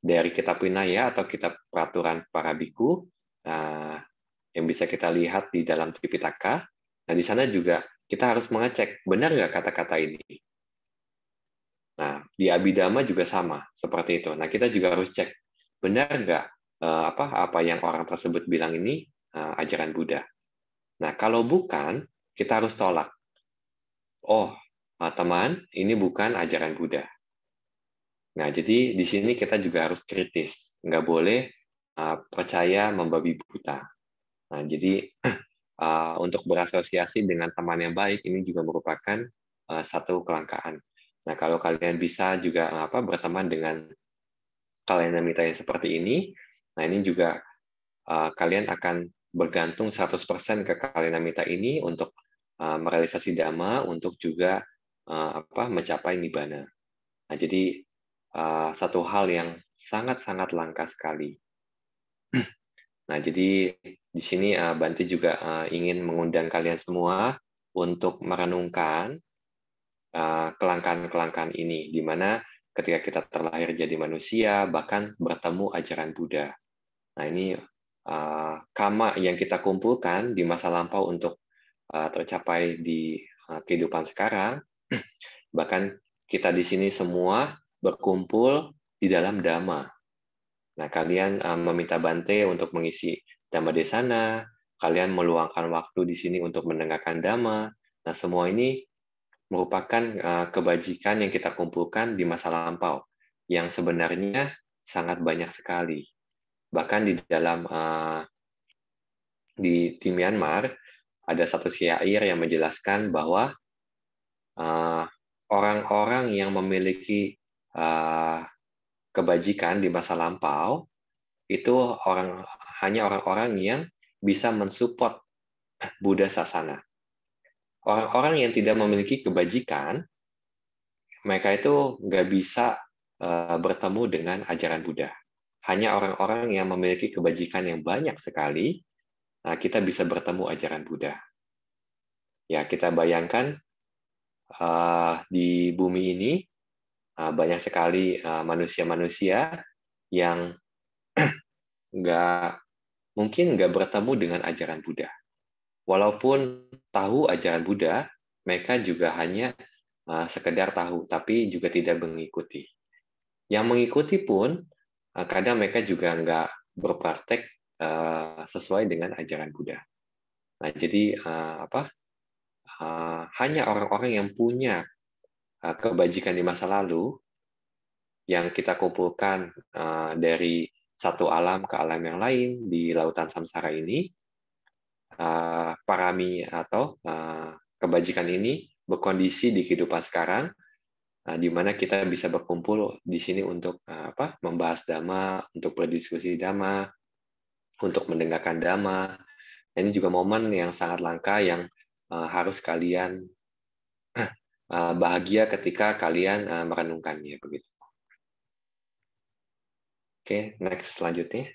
Dari kitab Winaya atau kitab peraturan para biku, yang bisa kita lihat di dalam Tripitaka, nah di sana juga kita harus mengecek, benar nggak kata-kata ini? Nah, di Abidama juga sama seperti itu. Nah, kita juga harus cek benar nggak eh, apa apa yang orang tersebut bilang ini eh, ajaran Buddha. Nah, kalau bukan, kita harus tolak. Oh, eh, teman, ini bukan ajaran Buddha. Nah, jadi di sini kita juga harus kritis. Nggak boleh percaya membabi buta. Nah, jadi untuk berasosiasi dengan teman yang baik ini juga merupakan satu kelangkaan Nah, kalau kalian bisa juga apa berteman dengan kalian yang minta yang seperti ini, nah ini juga uh, kalian akan bergantung 100% ke kalian yang minta ini untuk uh, merealisasi dhamma, untuk juga uh, apa mencapai nibbana. Nah, jadi uh, satu hal yang sangat-sangat langka sekali. Nah, jadi di sini uh, Banti juga uh, ingin mengundang kalian semua untuk merenungkan Eh, kelangkaan-kelangkaan ini, di mana ketika kita terlahir jadi manusia, bahkan bertemu ajaran Buddha. Nah ini eh, kama yang kita kumpulkan di masa lampau untuk eh, tercapai di kehidupan sekarang, bahkan kita di sini semua berkumpul di dalam dhamma. Nah kalian meminta Bante untuk mengisi dhamma di sana, kalian meluangkan waktu di sini untuk mendengarkan dhamma. Nah semua ini merupakan eh, kebajikan yang kita kumpulkan di masa lampau yang sebenarnya sangat banyak sekali. Bahkan di dalam uh, di, di Myanmar ada satu syair yang menjelaskan bahwa orang eh, orang-orang yang memiliki uh, kebajikan di masa lampau itu orang hanya orang-orang yang bisa mensupport Buddha Sasana orang-orang yang tidak memiliki kebajikan, mereka itu nggak bisa uh, bertemu dengan ajaran Buddha. Hanya orang-orang yang memiliki kebajikan yang banyak sekali, nah kita bisa bertemu ajaran Buddha. Ya, kita bayangkan uh, di bumi ini uh, banyak sekali manusia-manusia yang nggak mungkin nggak bertemu dengan ajaran Buddha. Walaupun tahu ajaran Buddha, mereka juga hanya uh, sekedar tahu, tapi juga tidak mengikuti. Yang mengikuti pun uh, kadang mereka juga nggak berpraktek uh, sesuai dengan ajaran Buddha. Nah, jadi uh, apa? Uh, hanya orang-orang yang punya uh, kebajikan di masa lalu yang kita kumpulkan uh, dari satu alam ke alam yang lain di lautan samsara ini Eh, parami atau uh, kebajikan ini berkondisi di kehidupan sekarang uh, di mana kita bisa berkumpul di sini untuk uh, apa membahas dhamma, untuk berdiskusi dhamma, untuk mendengarkan dhamma. Ini juga momen yang sangat langka yang uh, harus kalian uh, bahagia ketika kalian merenungkannya begitu. Oke, next selanjutnya.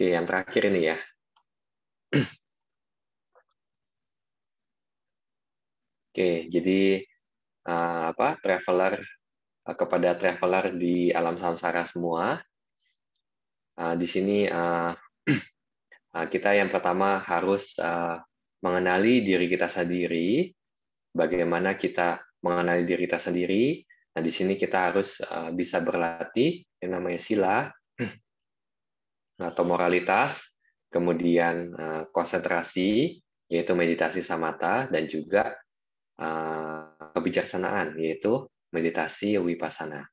Oke, yang terakhir ini ya. Oke, jadi eh, apa traveler eh, kepada traveler di alam samsara semua. Eh, di sini kita yang pertama harus mengenali diri kita sendiri. Bagaimana kita mengenali diri kita sendiri? Nah, di sini kita harus bisa berlatih yang namanya sila atau moralitas, kemudian eh, konsentrasi yaitu meditasi samata dan juga eh, kebijaksanaan yaitu meditasi wipasana.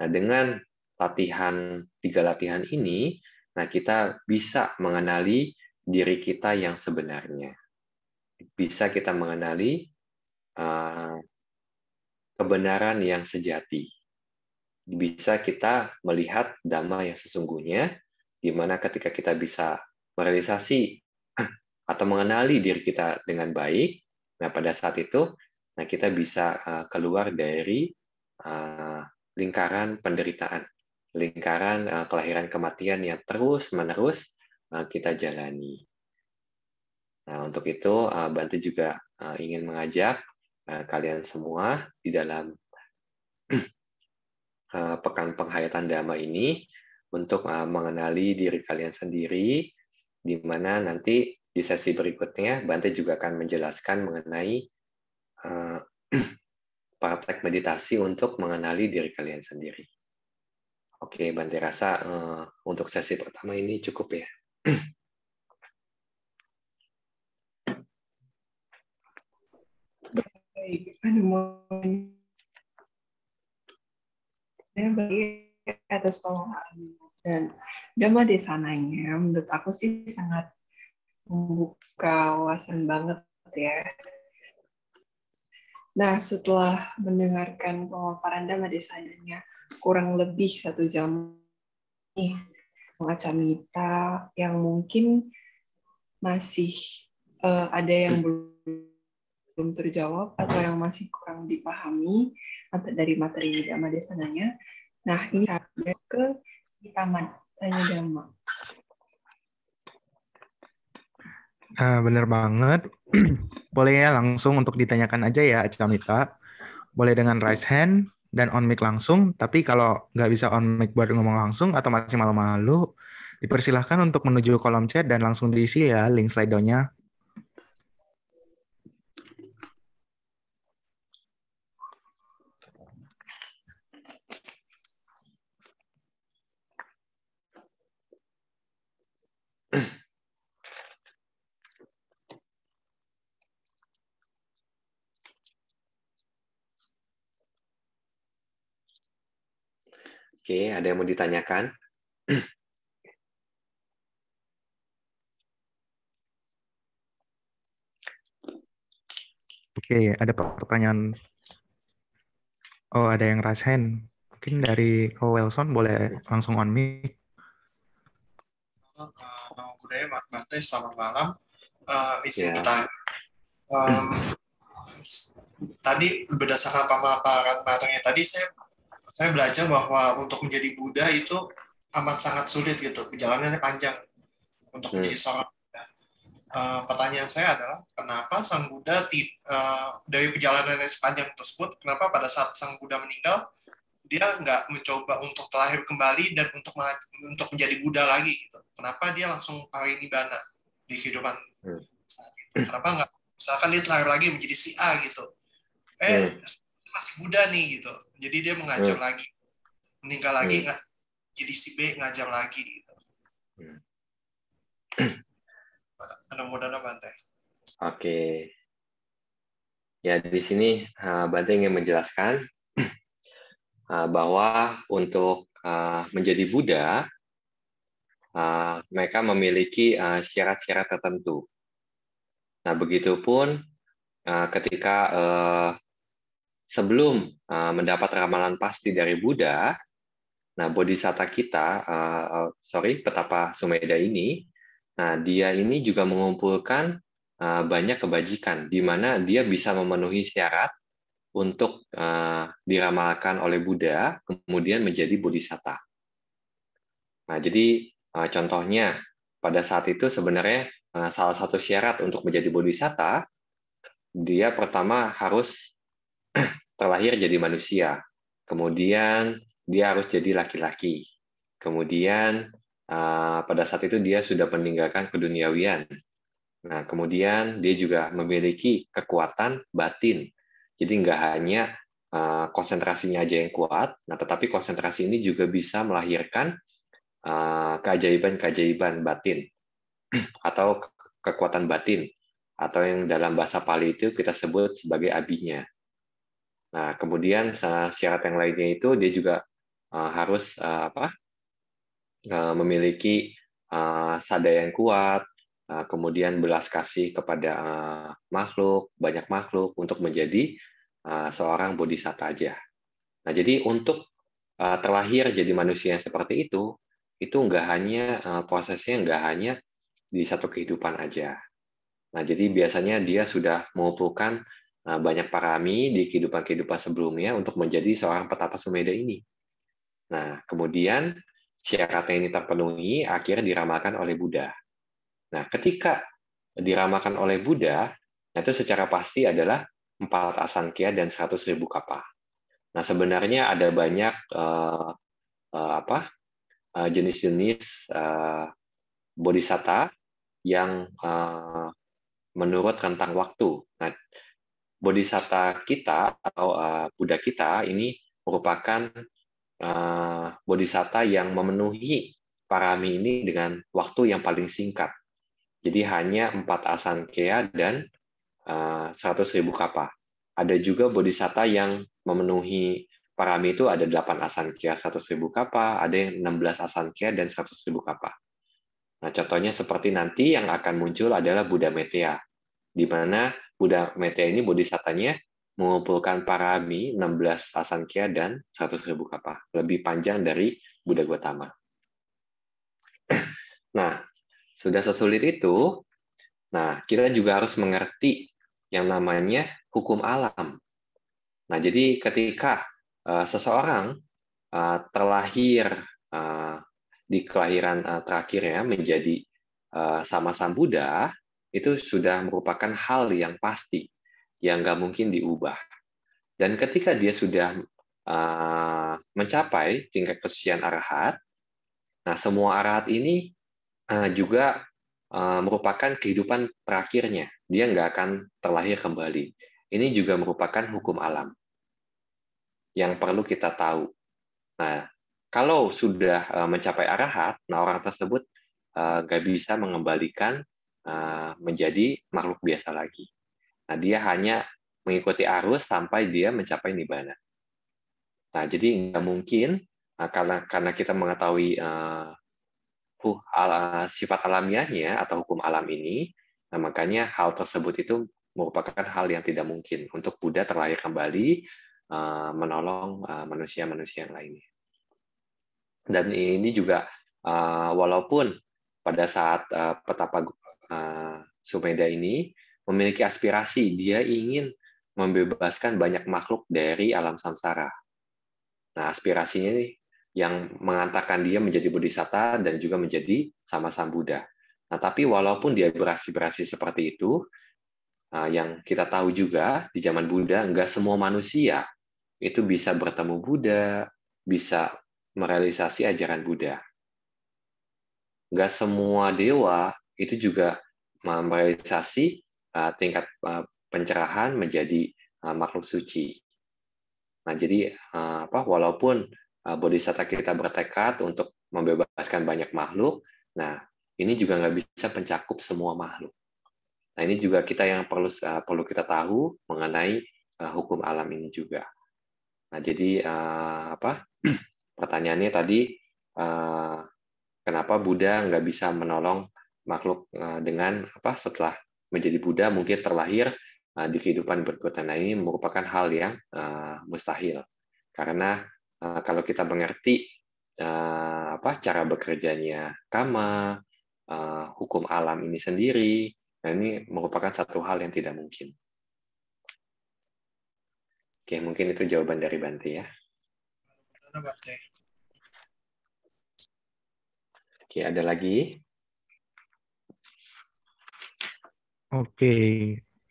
Nah, dengan latihan tiga latihan ini, nah kita bisa mengenali diri kita yang sebenarnya. Bisa kita mengenali eh, kebenaran yang sejati. Bisa kita melihat dhamma yang sesungguhnya Dimana ketika kita bisa merealisasi atau mengenali diri kita dengan baik, nah pada saat itu, nah kita bisa eh, keluar dari eh, lingkaran penderitaan, lingkaran eh, kelahiran kematian yang terus menerus kita jalani. Nah untuk itu Bantu Bante juga ingin mengajak kalian semua di dalam pekan penghayatan dhamma ini untuk eh, mengenali diri kalian sendiri, di mana nanti di sesi berikutnya Bante juga akan menjelaskan mengenai eh, praktek meditasi untuk mengenali diri kalian sendiri. Oke, Bante rasa eh, untuk sesi pertama ini cukup ya. Baik, aduh, mau... Ya, baik atas pengalaman dan drama di ya, menurut aku sih sangat membuka wawasan banget ya. Nah, setelah mendengarkan pemaparan drama desanya kurang lebih satu jam mengacam kita yang mungkin masih uh, ada yang belum terjawab atau yang masih kurang dipahami dari materi drama Desananya, Nah, ini sampai ke di taman Tanya Dama. Nah, bener banget. Boleh ya langsung untuk ditanyakan aja ya, Acamita. Boleh dengan raise hand dan on mic langsung, tapi kalau nggak bisa on mic buat ngomong langsung atau masih malu-malu, dipersilahkan untuk menuju kolom chat dan langsung diisi ya link slide nya Oke, ada yang mau ditanyakan? Oke, ada pertanyaan. Oh, ada yang raise hand. Mungkin dari Ko Wilson boleh langsung on mic. Uh, budaya selamat malam. Uh, isi yeah. kita. Um, tadi berdasarkan pemaparan materinya tadi saya saya belajar bahwa untuk menjadi Buddha itu amat sangat sulit gitu, perjalanannya panjang untuk hmm. menjadi seorang Buddha. Uh, pertanyaan saya adalah kenapa Sang Buddha uh, dari perjalanannya sepanjang tersebut, kenapa pada saat Sang Buddha meninggal dia nggak mencoba untuk terlahir kembali dan untuk untuk menjadi Buddha lagi gitu. Kenapa dia langsung parinibbana di kehidupan hmm. saat itu? Kenapa nggak misalkan dia terlahir lagi menjadi si A gitu? Eh masih muda nih gitu. Jadi dia mengajar yeah. Hmm. lagi, meninggal lagi, hmm. nggak jadi si B ngajar lagi. Gitu. Hmm. Mudah-mudahan Bante. Oke. Okay. Ya di sini eh, Bante ingin menjelaskan eh, bahwa untuk eh, menjadi Buddha mereka memiliki syarat-syarat tertentu. Nah, begitupun pun ketika sebelum eh, mendapat ramalan pasti dari Buddha, nah bodhisatta kita, eh, eh, sorry, petapa Sumeda ini, nah dia ini juga mengumpulkan banyak kebajikan, di mana dia bisa memenuhi syarat untuk diramalkan oleh Buddha, kemudian menjadi bodhisatta. Nah, jadi contohnya pada saat itu sebenarnya salah satu syarat untuk menjadi bodhisatta, dia pertama harus terlahir jadi manusia, kemudian dia harus jadi laki-laki, kemudian ah, pada saat itu dia sudah meninggalkan keduniawian. Nah, kemudian dia juga memiliki kekuatan batin. Jadi nggak hanya ah, konsentrasinya aja yang kuat, nah tetapi konsentrasi ini juga bisa melahirkan ah, keajaiban-keajaiban batin atau kekuatan batin atau yang dalam bahasa Pali itu kita sebut sebagai abinya. Nah, kemudian syarat yang lainnya itu dia juga eh, harus eh, apa? Eh, memiliki sada yang kuat, kemudian belas kasih kepada makhluk, banyak makhluk untuk menjadi seorang bodhisatta aja. Nah, jadi untuk terlahir jadi manusia yang seperti itu, itu enggak hanya prosesnya enggak hanya di satu kehidupan aja. Nah, jadi biasanya dia sudah mengumpulkan Nah, banyak parami di kehidupan-kehidupan sebelumnya untuk menjadi seorang petapa Sumeda ini. Nah, kemudian syaratnya ini terpenuhi, akhirnya diramalkan oleh Buddha. Nah, ketika diramalkan oleh Buddha, nah itu secara pasti adalah empat asangkya dan seratus ribu kapa. Nah, sebenarnya ada banyak uh, uh, apa eh, jenis-jenis uh, bodhisatta yang uh, menurut rentang waktu. Nah, bodhisatta kita atau uh, Buddha kita ini merupakan uh, eh, bodhisatta yang memenuhi parami ini dengan waktu yang paling singkat. Jadi hanya empat asankea dan uh, ribu kapa. Ada juga bodhisatta yang memenuhi parami itu ada 8 asankea 100 ribu kapa, ada yang 16 asankea dan 100 ribu kapa. Nah, contohnya seperti nanti yang akan muncul adalah Buddha Metea, di mana buddha Mete ini bodhisatanya mengumpulkan parami 16 asankya dan 100 ribu kapal lebih panjang dari Buddha Gautama. Nah, sudah sesulit itu, nah kita juga harus mengerti yang namanya hukum alam. Nah, jadi ketika uh, seseorang uh, terlahir uh, di kelahiran uh, terakhirnya menjadi uh, sama-sama Buddha, itu sudah merupakan hal yang pasti, yang nggak mungkin diubah. Dan ketika dia sudah uh, mencapai tingkat kesucian arahat, nah semua arahat ini uh, juga uh, merupakan kehidupan terakhirnya. Dia nggak akan terlahir kembali. Ini juga merupakan hukum alam yang perlu kita tahu. Nah, kalau sudah mencapai arahat, nah orang tersebut nggak bisa mengembalikan Eh, menjadi makhluk biasa lagi. Nah, dia hanya mengikuti arus sampai dia mencapai nibbana. Nah, jadi nggak mungkin eh, karena karena kita mengetahui uh, sifat alamiahnya atau hukum alam ini, nah makanya hal tersebut itu merupakan hal yang tidak mungkin untuk Buddha terlahir kembali uh, menolong manusia-manusia uh, yang lainnya. Dan ini juga uh, walaupun pada saat uh, petapa uh, eh, Sumeda ini memiliki aspirasi, dia ingin membebaskan banyak makhluk dari alam samsara. Nah, aspirasinya nih yang mengantarkan dia menjadi bodhisatta dan juga menjadi sama-sama Buddha. Nah, tapi walaupun dia beraspirasi seperti itu, eh, yang kita tahu juga di zaman Buddha, nggak semua manusia itu bisa bertemu Buddha, bisa merealisasi ajaran Buddha nggak semua dewa itu juga merealisasi uh, eh, tingkat uh, pencerahan menjadi uh, makhluk suci. Nah, jadi uh, apa walaupun uh, bodhisatta kita bertekad untuk membebaskan banyak makhluk, nah ini juga nggak bisa mencakup semua makhluk. Nah, ini juga kita yang perlu uh, perlu kita tahu mengenai uh, hukum alam ini juga. Nah, jadi uh, apa? Pertanyaannya tadi uh, Kenapa Buddha nggak bisa menolong makhluk eh, dengan apa setelah menjadi Buddha mungkin terlahir eh, di kehidupan berikutnya. Nah, ini merupakan hal yang eh, mustahil. Karena kalau kita mengerti apa cara bekerjanya kama, hukum alam ini sendiri, nah ini merupakan satu hal yang tidak mungkin. Oke, mungkin itu jawaban dari Bante ya. Bante. Oke, ada lagi? Oke.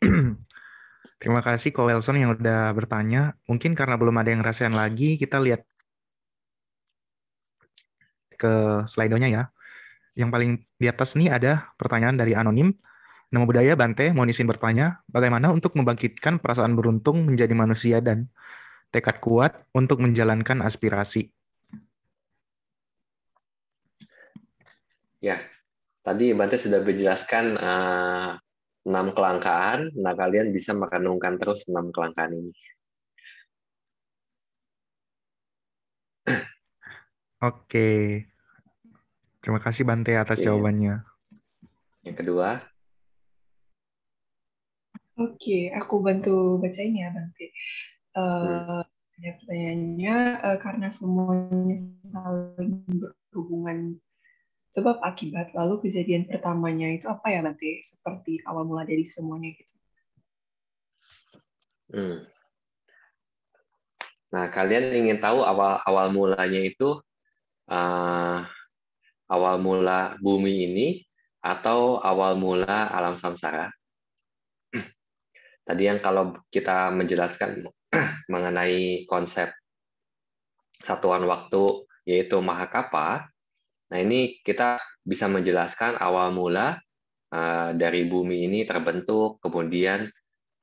Terima kasih Ko Wilson yang udah bertanya. Mungkin karena belum ada yang rasain lagi, kita lihat ke slidonya ya. Yang paling di atas nih ada pertanyaan dari anonim. Nama budaya Bante, mohon izin bertanya, bagaimana untuk membangkitkan perasaan beruntung menjadi manusia dan tekad kuat untuk menjalankan aspirasi? Ya, tadi Bante sudah menjelaskan uh, kelangkaan. Nah, kalian bisa merenungkan terus enam kelangkaan ini. Oke. Terima kasih Bante atas Oke. jawabannya. Yang kedua. Oke, aku bantu bacain ya Bante. Uh, hmm. Eh, pertanyaannya, uh, karena semuanya saling berhubungan Sebab akibat lalu kejadian pertamanya itu apa ya nanti seperti awal mula dari semuanya gitu. Hmm. Nah kalian ingin tahu awal awal mulanya itu uh, awal mula bumi ini atau awal mula alam samsara? Tadi yang kalau kita menjelaskan mengenai konsep satuan waktu yaitu mahakapa, Nah, ini kita bisa menjelaskan awal mula uh, dari bumi ini terbentuk, kemudian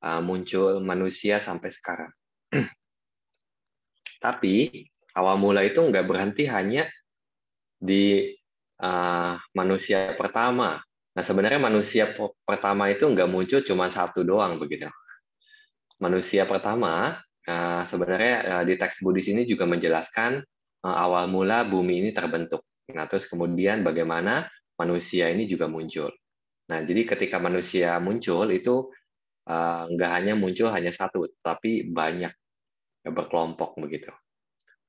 uh, muncul manusia sampai sekarang. Tapi awal mula itu nggak berhenti hanya di uh, manusia pertama. Nah, sebenarnya manusia pertama itu nggak muncul cuma satu doang begitu. Manusia pertama uh, sebenarnya uh, di teks Buddhis ini juga menjelaskan uh, awal mula bumi ini terbentuk Nah, terus kemudian bagaimana manusia ini juga muncul. Nah, jadi ketika manusia muncul itu uh, nggak hanya muncul hanya satu, tapi banyak berkelompok begitu.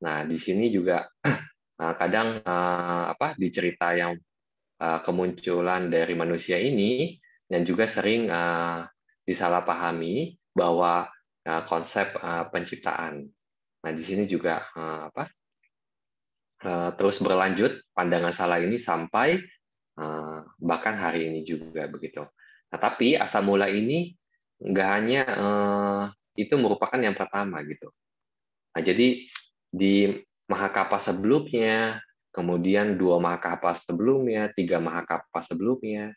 Nah, di sini juga uh, kadang uh, apa di cerita yang uh, kemunculan dari manusia ini yang juga sering uh, disalahpahami bahwa uh, konsep uh, penciptaan. Nah, di sini juga uh, apa Eh, terus berlanjut pandangan salah ini sampai uh, bahkan hari ini juga begitu. Nah, tapi asal mula ini nggak hanya uh, itu merupakan yang pertama gitu. Nah, jadi di mahakapa sebelumnya, kemudian dua mahakapa sebelumnya, tiga mahakapa sebelumnya,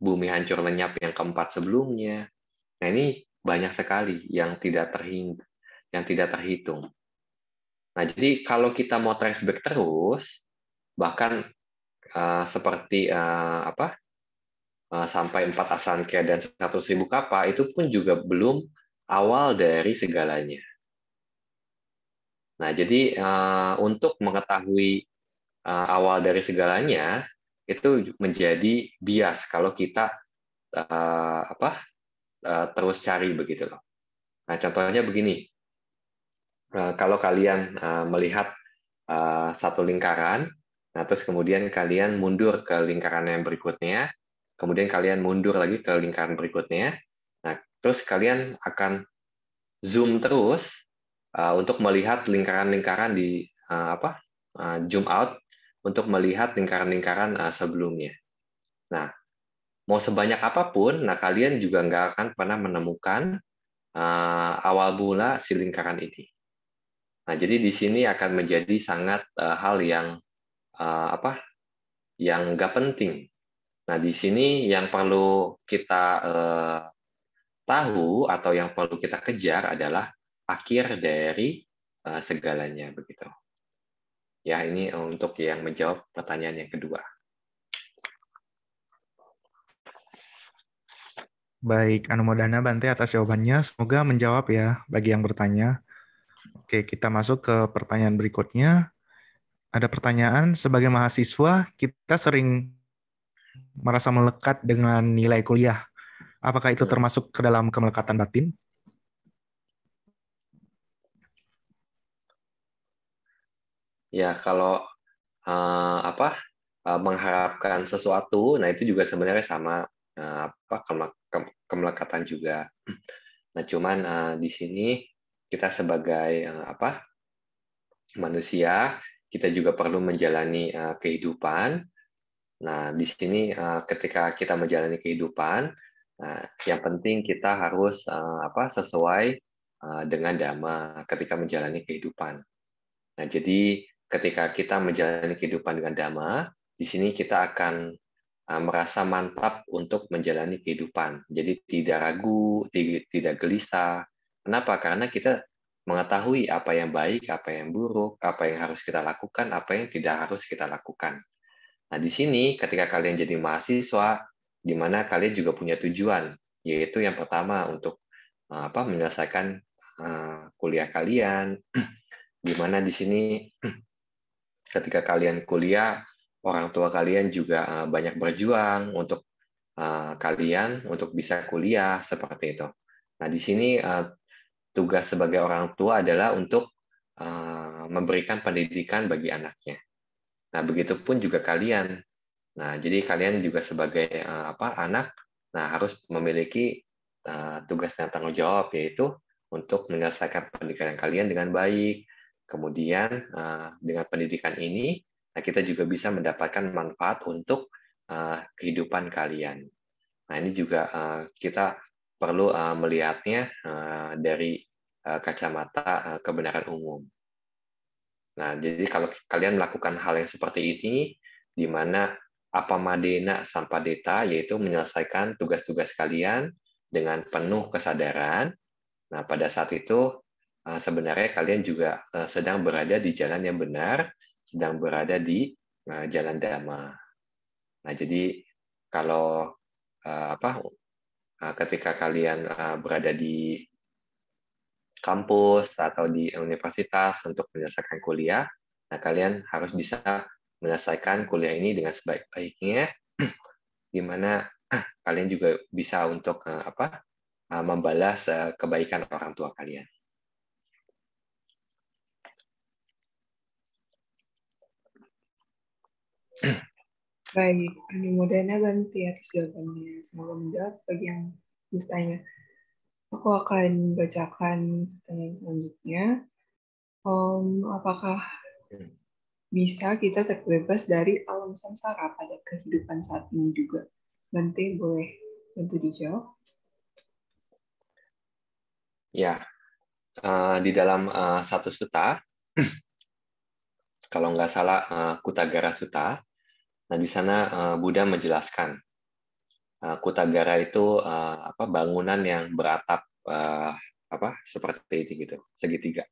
bumi hancur lenyap yang keempat sebelumnya. Nah, ini banyak sekali yang tidak terhing yang tidak terhitung. Nah, jadi kalau kita mau trace back terus, bahkan uh, seperti uh, apa uh, sampai empat asan asanke dan satu ribu kapa itu pun juga belum awal dari segalanya. Nah, jadi uh, untuk mengetahui uh, awal dari segalanya itu menjadi bias kalau kita uh, apa uh, terus cari begitu loh. Nah, contohnya begini, Eh, kalau kalian eh, melihat eh, satu lingkaran, nah terus kemudian kalian mundur ke lingkaran yang berikutnya, kemudian kalian mundur lagi ke lingkaran berikutnya, nah terus kalian akan zoom terus untuk melihat lingkaran-lingkaran di apa zoom out untuk melihat lingkaran-lingkaran sebelumnya. Nah, mau sebanyak apapun, nah kalian juga nggak akan pernah menemukan awal mula si lingkaran ini. Nah, jadi di sini akan menjadi sangat uh, hal yang uh, apa? Yang nggak penting. Nah, di sini yang perlu kita uh, tahu atau yang perlu kita kejar adalah akhir dari uh, segalanya begitu. Ya, ini untuk yang menjawab pertanyaan yang kedua. Baik, Anumodana Bante atas jawabannya. Semoga menjawab ya bagi yang bertanya. Oke, kita masuk ke pertanyaan berikutnya. Ada pertanyaan, sebagai mahasiswa, kita sering merasa melekat dengan nilai kuliah. Apakah itu iya. termasuk ke dalam kemelekatan batin? Ya, kalau uh, apa uh, mengharapkan sesuatu, nah itu juga sebenarnya sama uh, apa kemelekatan juga. Nah, cuman uh, di sini kita sebagai uh, apa manusia kita juga perlu menjalani uh, kehidupan. Nah, di sini uh, ketika kita menjalani kehidupan, uh, yang penting kita harus uh, apa sesuai uh, dengan dhamma ketika menjalani kehidupan. Nah, jadi ketika kita menjalani kehidupan dengan dhamma, di sini kita akan merasa mantap untuk menjalani kehidupan. Jadi tidak ragu, tidak gelisah, Kenapa? Karena kita mengetahui apa yang baik, apa yang buruk, apa yang harus kita lakukan, apa yang tidak harus kita lakukan. Nah, di sini ketika kalian jadi mahasiswa, di mana kalian juga punya tujuan, yaitu yang pertama untuk eh, apa menyelesaikan eh, kuliah kalian, di mana di sini ketika kalian kuliah, orang tua kalian juga eh, banyak berjuang untuk kalian untuk bisa kuliah seperti itu. Nah, di sini tugas sebagai orang tua adalah untuk uh, memberikan pendidikan bagi anaknya. Nah, begitupun juga kalian. Nah, jadi kalian juga sebagai uh, apa anak, nah harus memiliki uh, tugas dan tanggung jawab yaitu untuk menyelesaikan pendidikan kalian dengan baik. Kemudian uh, dengan pendidikan ini, nah kita juga bisa mendapatkan manfaat untuk uh, kehidupan kalian. Nah, ini juga uh, kita perlu uh, melihatnya uh, dari uh, kacamata uh, kebenaran umum. Nah, jadi kalau kalian melakukan hal yang seperti ini, di mana apa madena sampadeta, yaitu menyelesaikan tugas-tugas kalian dengan penuh kesadaran. Nah, pada saat itu uh, sebenarnya kalian juga uh, sedang berada di jalan yang benar, sedang berada di uh, jalan dhamma. Nah, jadi kalau apa Ah, ketika kalian ah, berada di kampus atau di universitas untuk menyelesaikan kuliah, nah kalian harus bisa menyelesaikan kuliah ini dengan sebaik-baiknya, di mana kalian juga bisa untuk ah, apa membalas kebaikan orang tua kalian. Baik, ini Anumodana ganti atas jawabannya. Semoga menjawab bagi yang bertanya. Aku akan bacakan pertanyaan selanjutnya. Um, apakah hmm. bisa kita terbebas dari alam samsara pada kehidupan saat ini juga? Nanti boleh bantu dijawab? Ya, uh, di dalam uh, satu suta, kalau nggak salah uh, Kutagara Suta, Nah, di sana eh, Buddha menjelaskan uh, Kutagara itu eh, apa bangunan yang beratap apa seperti itu gitu, segitiga.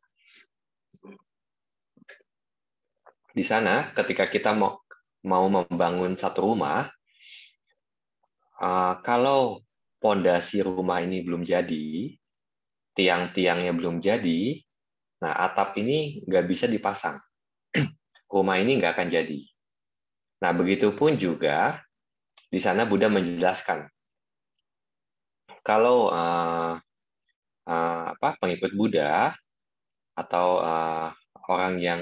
Di sana ketika kita mau mau membangun satu rumah, kalau pondasi rumah ini belum jadi, tiang-tiangnya belum jadi, nah atap ini nggak bisa dipasang. rumah ini nggak akan jadi Nah, begitupun juga di sana Buddha menjelaskan kalau uh, uh, apa pengikut Buddha atau uh, orang yang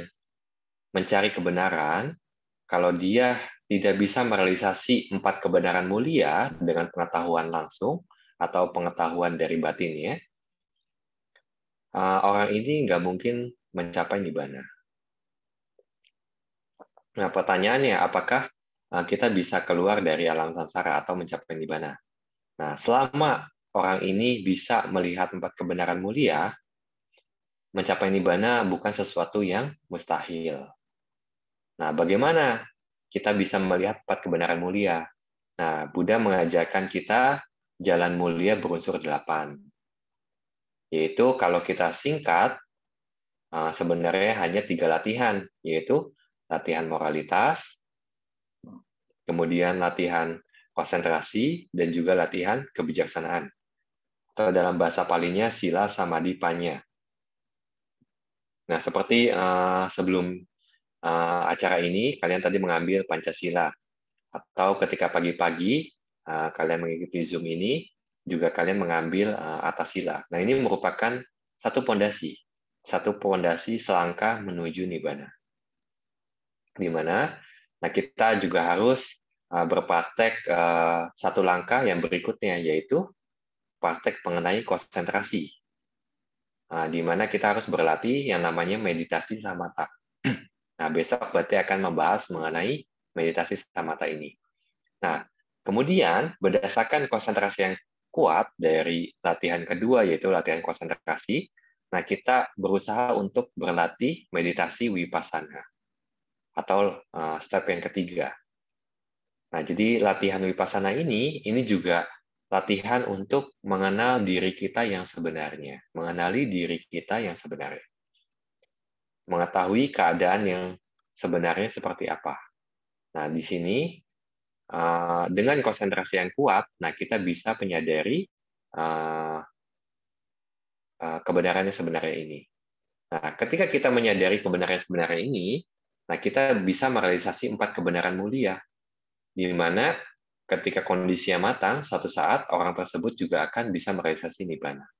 mencari kebenaran, kalau dia tidak bisa merealisasi empat kebenaran mulia dengan pengetahuan langsung atau pengetahuan dari batinnya, uh, orang ini nggak mungkin mencapai nibbana. Nah, pertanyaannya apakah eh, kita bisa keluar dari alam samsara atau mencapai nibbana? Nah, selama orang ini bisa melihat empat kebenaran mulia, mencapai nibbana bukan sesuatu yang mustahil. Nah, bagaimana kita bisa melihat empat kebenaran mulia? Nah, Buddha mengajarkan kita jalan mulia berunsur delapan. Yaitu kalau kita singkat, eh, sebenarnya hanya tiga latihan, yaitu latihan moralitas, kemudian latihan konsentrasi, dan juga latihan kebijaksanaan. Atau dalam bahasa palingnya sila sama dipanya. Nah, seperti uh, sebelum uh, acara ini, kalian tadi mengambil Pancasila. Atau ketika pagi-pagi, uh, kalian mengikuti Zoom ini, juga kalian mengambil uh, atasila. Nah, ini merupakan satu pondasi, satu pondasi selangkah menuju nibana di mana nah kita juga harus eh, berpraktek eh, satu langkah yang berikutnya yaitu praktek mengenai konsentrasi nah, di mana kita harus berlatih yang namanya meditasi samata nah besok berarti akan membahas mengenai meditasi samata ini nah kemudian berdasarkan konsentrasi yang kuat dari latihan kedua yaitu latihan konsentrasi nah kita berusaha untuk berlatih meditasi wipasana atau eh, step yang ketiga. Nah, jadi latihan wipasana ini ini juga latihan untuk mengenal diri kita yang sebenarnya, mengenali diri kita yang sebenarnya. Mengetahui keadaan yang sebenarnya seperti apa. Nah, di sini eh, dengan konsentrasi yang kuat, nah kita bisa menyadari kebenarannya eh, kebenaran yang sebenarnya ini. Nah, ketika kita menyadari kebenaran sebenarnya ini, Nah, kita bisa merealisasi empat kebenaran mulia, di mana ketika kondisinya matang, satu saat orang tersebut juga akan bisa merealisasi nibbana.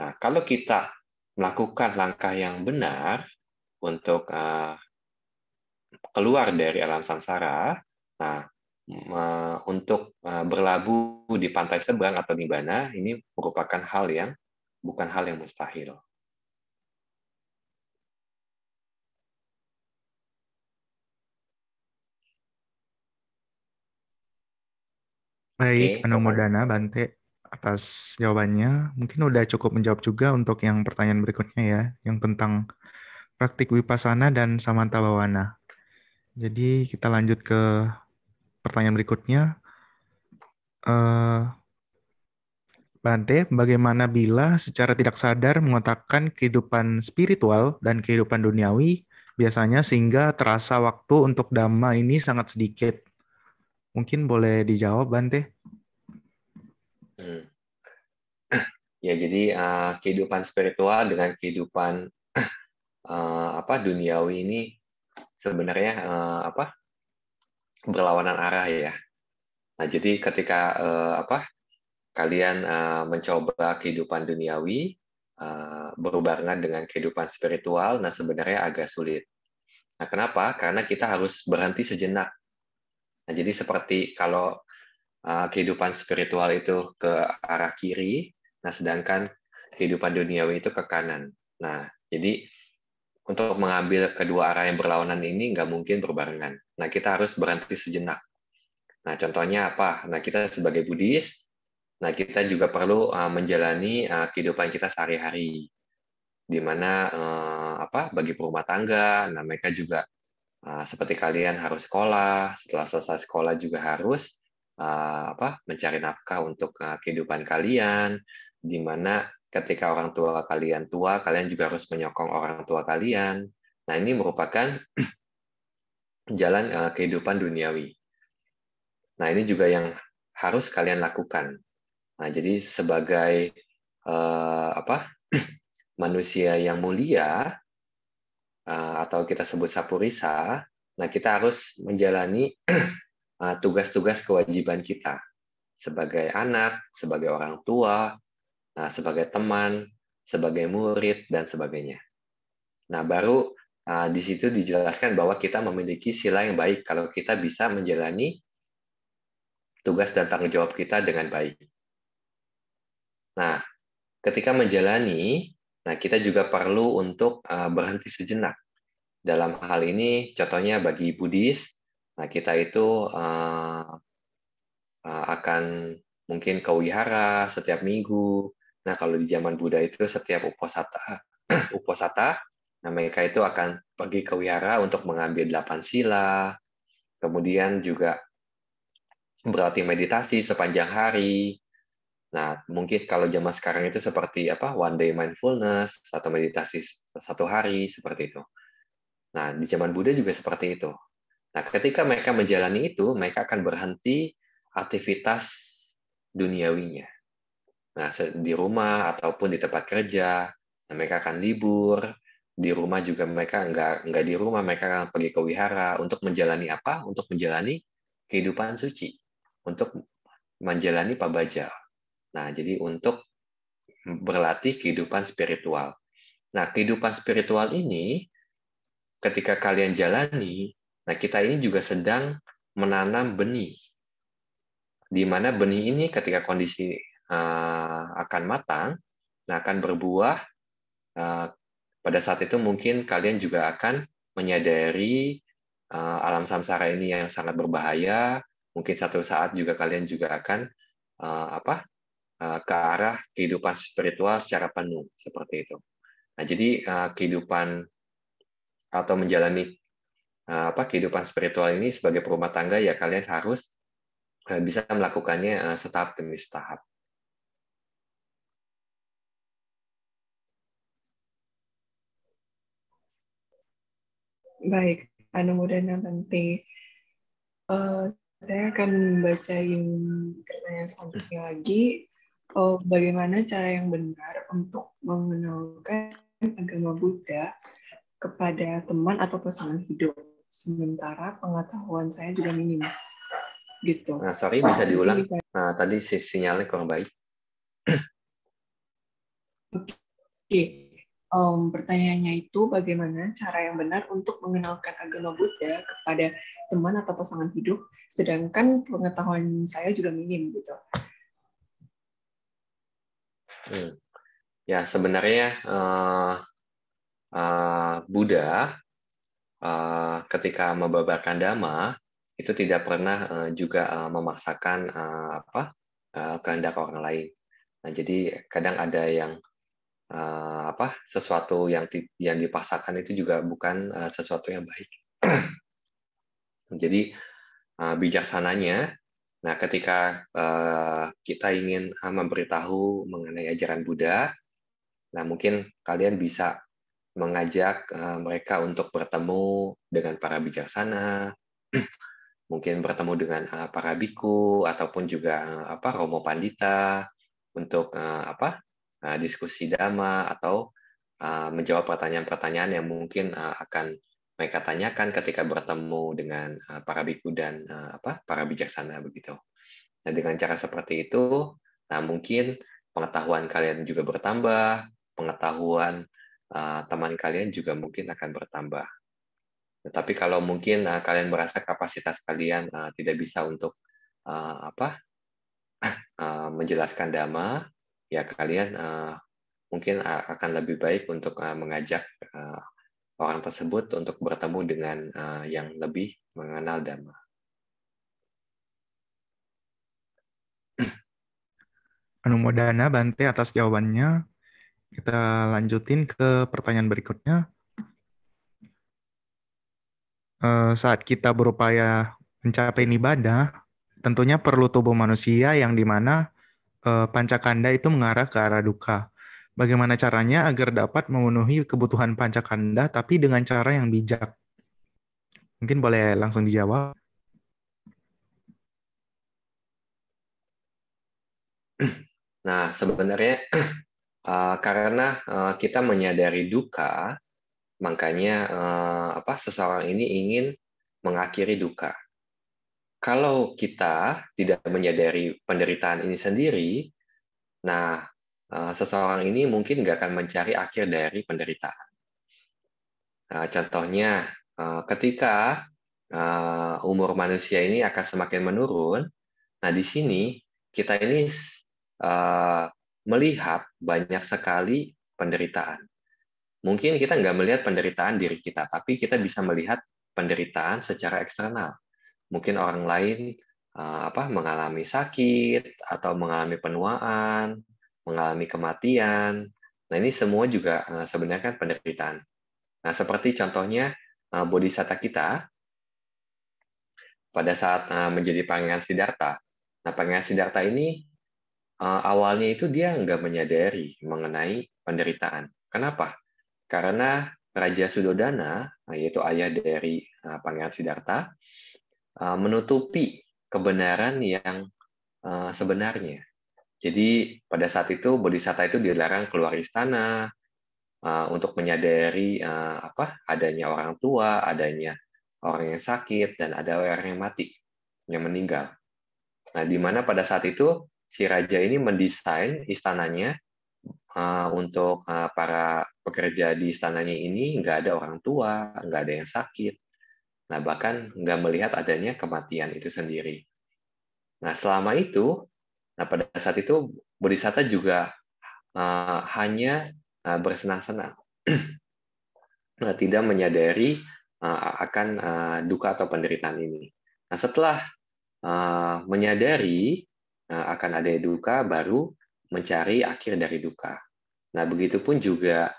Nah, kalau kita melakukan langkah yang benar untuk eh, keluar dari alam samsara, nah, untuk eh, berlabuh di pantai seberang atau nibbana ini merupakan hal yang bukan hal yang mustahil. Baik, okay, Hanung Modana Bante atas jawabannya. Mungkin udah cukup menjawab juga untuk yang pertanyaan berikutnya ya, yang tentang praktik wipasana dan samanta bawana. Jadi kita lanjut ke pertanyaan berikutnya. Uh, Bante, bagaimana bila secara tidak sadar mengotakkan kehidupan spiritual dan kehidupan duniawi biasanya sehingga terasa waktu untuk dhamma ini sangat sedikit. Mungkin boleh dijawab Bante. Hmm. Ya jadi uh, kehidupan spiritual dengan kehidupan uh, apa duniawi ini sebenarnya uh, apa berlawanan arah ya. Nah jadi ketika uh, apa kalian uh, mencoba kehidupan duniawi uh, berbarengan dengan kehidupan spiritual, nah sebenarnya agak sulit. Nah kenapa? Karena kita harus berhenti sejenak Nah, jadi seperti kalau ah, kehidupan spiritual itu ke arah kiri, nah sedangkan kehidupan duniawi itu ke kanan. Nah, jadi untuk mengambil kedua arah yang berlawanan ini nggak mungkin berbarengan. Nah, kita harus berhenti sejenak. Nah, contohnya apa? Nah, kita sebagai Buddhis, nah kita juga perlu ah, menjalani ah, kehidupan kita sehari-hari di mana eh, apa bagi perumah tangga, nah mereka juga Ah, seperti kalian harus sekolah, setelah selesai sekolah juga harus ah, apa mencari nafkah untuk ah, kehidupan kalian, di mana ketika orang tua kalian tua, kalian juga harus menyokong orang tua kalian. Nah ini merupakan jalan kehidupan duniawi. Nah ini juga yang harus kalian lakukan. Nah jadi sebagai apa manusia yang mulia Eh, atau kita sebut sapurisa, nah kita harus menjalani eh, tugas-tugas kewajiban kita sebagai anak, sebagai orang tua, nah sebagai teman, sebagai murid dan sebagainya. Nah baru eh, di situ dijelaskan bahwa kita memiliki sila yang baik kalau kita bisa menjalani tugas dan tanggung jawab kita dengan baik. Nah, ketika menjalani Nah, kita juga perlu untuk uh, berhenti sejenak. Dalam hal ini, contohnya bagi Buddhis, nah kita itu uh, uh, akan mungkin ke wihara setiap minggu. Nah, kalau di zaman Buddha itu setiap uposata, uposata, nah mereka itu akan pergi ke wihara untuk mengambil delapan sila, kemudian juga berlatih meditasi sepanjang hari, Nah, mungkin kalau zaman sekarang itu seperti apa one day mindfulness atau meditasi satu hari seperti itu. Nah, di zaman Buddha juga seperti itu. Nah, ketika mereka menjalani itu, mereka akan berhenti aktivitas duniawinya. Nah, di rumah ataupun di tempat kerja, nah, mereka akan libur. Di rumah juga mereka enggak nggak di rumah, mereka akan pergi ke wihara untuk menjalani apa? Untuk menjalani kehidupan suci, untuk menjalani pabajar Nah, jadi untuk berlatih kehidupan spiritual. Nah, kehidupan spiritual ini ketika kalian jalani, nah kita ini juga sedang menanam benih. Di mana benih ini ketika kondisi uh, akan matang, nah akan berbuah. Uh, pada saat itu mungkin kalian juga akan menyadari uh, alam samsara ini yang sangat berbahaya. Mungkin satu saat juga kalian juga akan uh, apa Eh, ke arah kehidupan spiritual secara penuh seperti itu. Nah, jadi eh, kehidupan atau menjalani eh, apa kehidupan spiritual ini sebagai perumah tangga ya kalian harus bisa melakukannya setahap demi setahap. Baik, anu muda nanti Uh, saya akan membacain pertanyaan selanjutnya lagi oh, bagaimana cara yang benar untuk mengenalkan agama Buddha kepada teman atau pasangan hidup. Sementara pengetahuan saya juga minim. Gitu. Nah, sorry Wah, bisa diulang. Bisa... Nah, tadi sinyalnya kurang baik. Oke. Okay. Um, pertanyaannya itu bagaimana cara yang benar untuk mengenalkan agama Buddha kepada teman atau pasangan hidup, sedangkan pengetahuan saya juga minim gitu. Hmm. Ya sebenarnya uh, uh, Buddha uh, ketika membabarkan dhamma itu tidak pernah uh, juga uh, memaksakan uh, apa uh, kehendak orang lain. Nah jadi kadang ada yang uh, apa sesuatu yang yang dipaksakan itu juga bukan uh, sesuatu yang baik. jadi uh, bijaksananya Nah, ketika uh, kita ingin uh, memberitahu mengenai ajaran Buddha, nah mungkin kalian bisa mengajak uh, mereka untuk bertemu dengan para bijaksana, mungkin bertemu dengan uh, para biku ataupun juga uh, apa romo pandita untuk uh, apa uh, diskusi dhamma atau uh, menjawab pertanyaan-pertanyaan yang mungkin uh, akan mereka tanyakan ketika bertemu dengan eh, para biku dan eh, apa para bijaksana begitu. Nah dengan cara seperti itu, nah mungkin pengetahuan kalian juga bertambah, pengetahuan uh, teman kalian juga mungkin akan bertambah. Tetapi kalau mungkin uh, kalian merasa kapasitas kalian uh, tidak bisa untuk uh, apa uh, menjelaskan dhamma, ya kalian uh, mungkin akan lebih baik untuk uh, mengajak uh, orang tersebut untuk bertemu dengan uh, yang lebih mengenal Dhamma. Anumodana Bante atas jawabannya. Kita lanjutin ke pertanyaan berikutnya. Uh, saat kita berupaya mencapai ibadah, tentunya perlu tubuh manusia yang dimana uh, eh, pancakanda itu mengarah ke arah duka. Bagaimana caranya agar dapat memenuhi kebutuhan pancakanda tapi dengan cara yang bijak? Mungkin boleh langsung dijawab. Nah, sebenarnya uh, karena uh, kita menyadari duka, makanya uh, apa seseorang ini ingin mengakhiri duka. Kalau kita tidak menyadari penderitaan ini sendiri, nah Eh, seseorang ini mungkin nggak akan mencari akhir dari penderitaan. Eh, contohnya, eh, ketika umur manusia ini akan semakin menurun, nah di sini kita ini melihat banyak sekali penderitaan. Mungkin kita nggak melihat penderitaan diri kita, tapi kita bisa melihat penderitaan secara eksternal. Mungkin orang lain apa mengalami sakit atau mengalami penuaan mengalami kematian. Nah, ini semua juga eh, sebenarnya kan penderitaan. Nah, seperti contohnya eh, bodhisatta kita pada saat eh, menjadi pangeran Siddhartha. Nah, pangeran Siddhartha ini awalnya itu dia nggak menyadari mengenai penderitaan. Kenapa? Karena Raja Sudodana, yaitu ayah dari pangeran Siddhartha, menutupi kebenaran yang sebenarnya. Jadi pada saat itu bodhisatta itu dilarang keluar istana eh, untuk menyadari eh, apa adanya orang tua, adanya orang yang sakit dan ada orang yang mati, yang meninggal. Nah, di mana pada saat itu si raja ini mendesain istananya eh, untuk para pekerja di istananya ini nggak ada orang tua, nggak ada yang sakit, nah bahkan nggak melihat adanya kematian itu sendiri. Nah selama itu Nah pada saat itu bodhisatta juga uh, hanya uh, bersenang-senang, nah, tidak menyadari uh, akan uh, duka atau penderitaan ini. Nah setelah uh, menyadari uh, akan ada duka, baru mencari akhir dari duka. Nah begitupun juga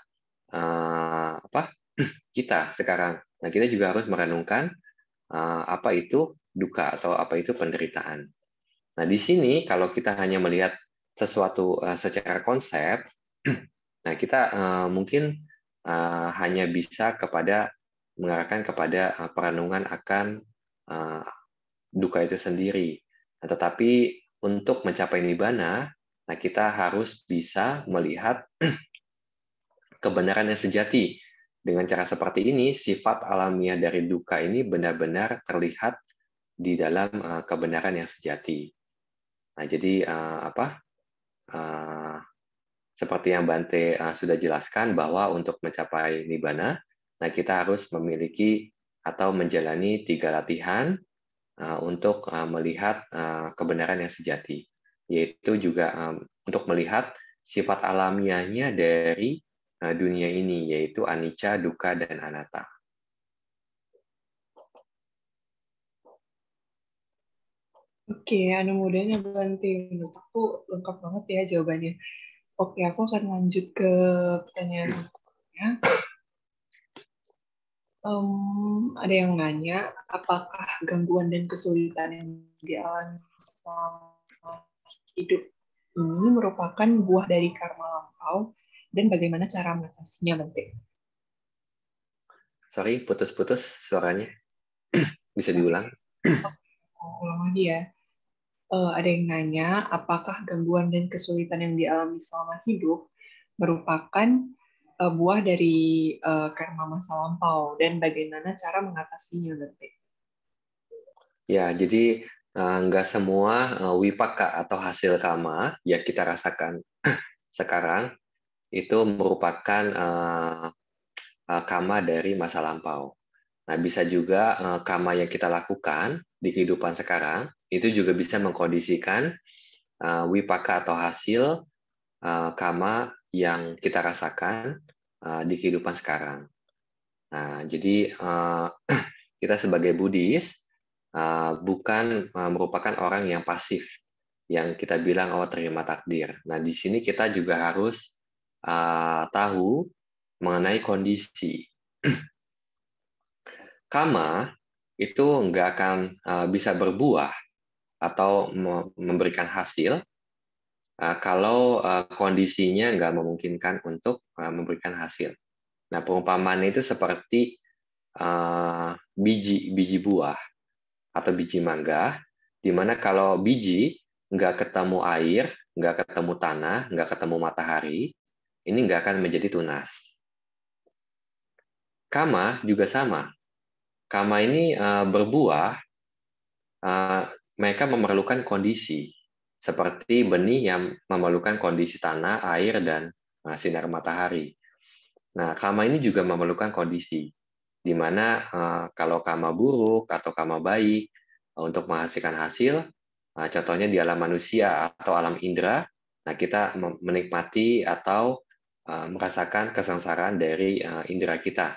uh, apa kita sekarang. Nah kita juga harus merenungkan uh, apa itu duka atau apa itu penderitaan. Nah, di sini kalau kita hanya melihat sesuatu eh, secara konsep, nah kita eh, mungkin eh, hanya bisa kepada mengarahkan kepada peranungan perenungan akan duka itu sendiri. Nah, tetapi untuk mencapai nibana, nah kita harus bisa melihat kebenaran yang sejati. Dengan cara seperti ini, sifat alamiah dari duka ini benar-benar terlihat di dalam kebenaran yang sejati. Nah, jadi uh, apa? Uh, seperti yang Bante uh, sudah jelaskan bahwa untuk mencapai nibbana, nah kita harus memiliki atau menjalani tiga latihan uh, untuk uh, melihat uh, kebenaran yang sejati, yaitu juga um, untuk melihat sifat alamiahnya dari uh, dunia ini, yaitu anicca, duka, dan anatta. Oke, okay, anu mudanya berhenti. Menurut aku lengkap banget ya jawabannya. Oke, okay, aku akan lanjut ke pertanyaan hmm. selanjutnya. Um, ada yang nanya, apakah gangguan dan kesulitan yang dialami selama hidup ini merupakan buah dari karma lampau dan bagaimana cara mengatasinya, nanti? Sorry, putus-putus suaranya. Bisa diulang? Oh, ulang lagi ya uh, ada yang nanya apakah gangguan dan kesulitan yang dialami selama hidup merupakan uh, buah dari uh, karma masa lampau dan bagaimana cara mengatasinya nanti? Ya, jadi uh, nggak semua uh, wipaka atau hasil karma yang kita rasakan sekarang itu merupakan uh, uh, karma dari masa lampau. Nah, bisa juga karma yang kita lakukan di kehidupan sekarang itu juga bisa mengkondisikan uh, wipaka atau hasil uh, eh, kama yang kita rasakan uh, di kehidupan sekarang. Nah, jadi uh, kita sebagai Buddhis uh, bukan uh, merupakan orang yang pasif, yang kita bilang oh terima takdir. Nah, di sini kita juga harus uh, tahu mengenai kondisi. Kama itu nggak akan uh, bisa berbuah atau memberikan hasil uh, kalau uh, kondisinya nggak memungkinkan untuk uh, memberikan hasil. Nah, perumpamaan itu seperti biji biji buah atau biji mangga, di mana kalau biji nggak ketemu air, nggak ketemu tanah, nggak ketemu matahari, ini nggak akan menjadi tunas. Kama juga sama. Kama ini berbuah mereka memerlukan kondisi seperti benih yang memerlukan kondisi tanah, air, dan eh, sinar matahari. Nah, kama ini juga memerlukan kondisi, di mana eh, kalau kama buruk atau kama baik eh, untuk menghasilkan hasil, contohnya di alam manusia atau alam indera, nah kita menikmati atau merasakan kesengsaraan dari indera kita.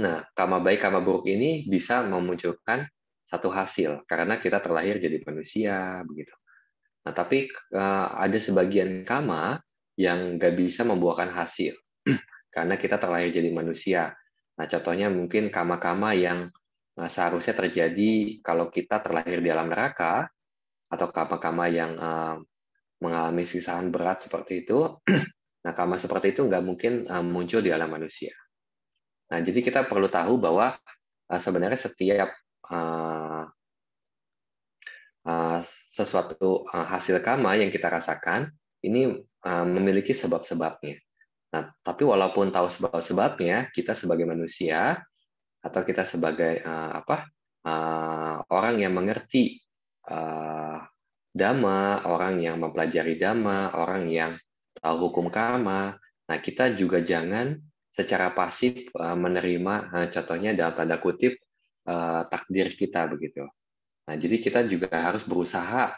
Nah, kama baik, kama buruk ini bisa memunculkan satu hasil karena kita terlahir jadi manusia begitu. Nah tapi eh, ada sebagian kama yang nggak bisa membuahkan hasil karena kita terlahir jadi manusia. Nah contohnya mungkin kama-kama yang eh, seharusnya terjadi kalau kita terlahir di alam neraka atau kama-kama yang eh, mengalami sisaan berat seperti itu. Nah kama seperti itu nggak mungkin muncul di alam manusia. Nah jadi kita perlu tahu bahwa sebenarnya setiap uh, sesuatu uh, hasil karma yang kita rasakan ini uh, memiliki sebab-sebabnya. Nah, tapi walaupun tahu sebab-sebabnya, kita sebagai manusia atau kita sebagai uh, apa uh, orang yang mengerti uh, dhamma, orang yang mempelajari dhamma, orang yang tahu hukum karma, nah kita juga jangan secara pasif menerima, contohnya dalam tanda kutip uh, takdir kita begitu. Nah, jadi kita juga harus berusaha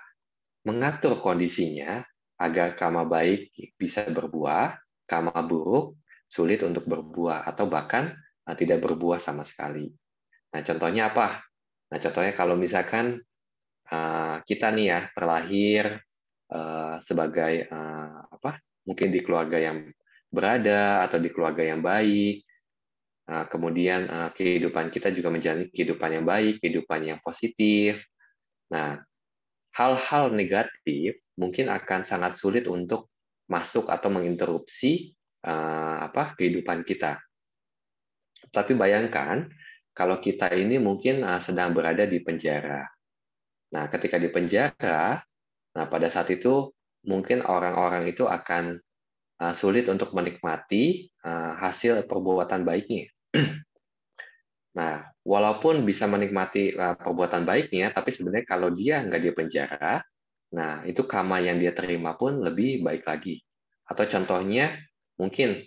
mengatur kondisinya agar karma baik bisa berbuah, karma buruk sulit untuk berbuah atau bahkan uh, tidak berbuah sama sekali. Nah, contohnya apa? Nah, contohnya kalau misalkan uh, kita nih ya terlahir uh, sebagai uh, apa? Mungkin di keluarga yang berada atau di keluarga yang baik, Ah, kemudian ah, kehidupan kita juga menjalani kehidupan yang baik, kehidupan yang positif. Nah, hal-hal negatif mungkin akan sangat sulit untuk masuk atau menginterupsi ah, apa kehidupan kita. Tapi bayangkan kalau kita ini mungkin sedang berada di penjara. Nah, ketika di penjara, nah pada saat itu mungkin orang-orang itu akan sulit untuk menikmati hasil perbuatan baiknya. Nah, walaupun bisa menikmati eh, perbuatan baiknya, tapi sebenarnya kalau dia nggak di penjara, nah itu karma yang dia terima pun lebih baik lagi. Atau contohnya mungkin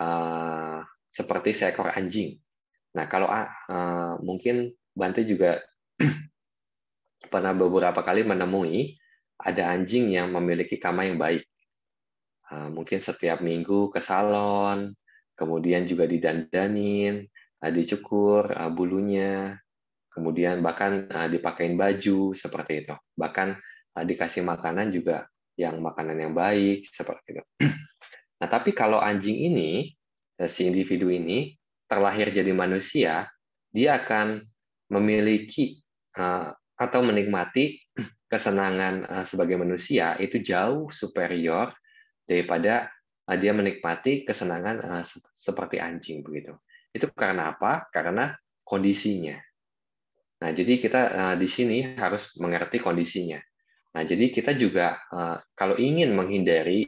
uh, seperti seekor anjing. Nah, kalau uh, mungkin Bante juga pernah beberapa kali menemui ada anjing yang memiliki karma yang baik. Uh, mungkin setiap minggu ke salon, kemudian juga didandanin, ah, dicukur ah, bulunya, kemudian bahkan ah, dipakein baju seperti itu. Bahkan dikasih makanan juga yang makanan yang baik seperti itu. Nah, tapi kalau anjing ini eh, si individu ini terlahir jadi manusia, dia akan memiliki atau menikmati kesenangan sebagai manusia itu jauh superior daripada Ah, dia menikmati kesenangan ah, seperti anjing begitu. Itu karena apa? Karena kondisinya. Nah, jadi kita ah, di sini harus mengerti kondisinya. Nah, jadi kita juga kalau ingin menghindari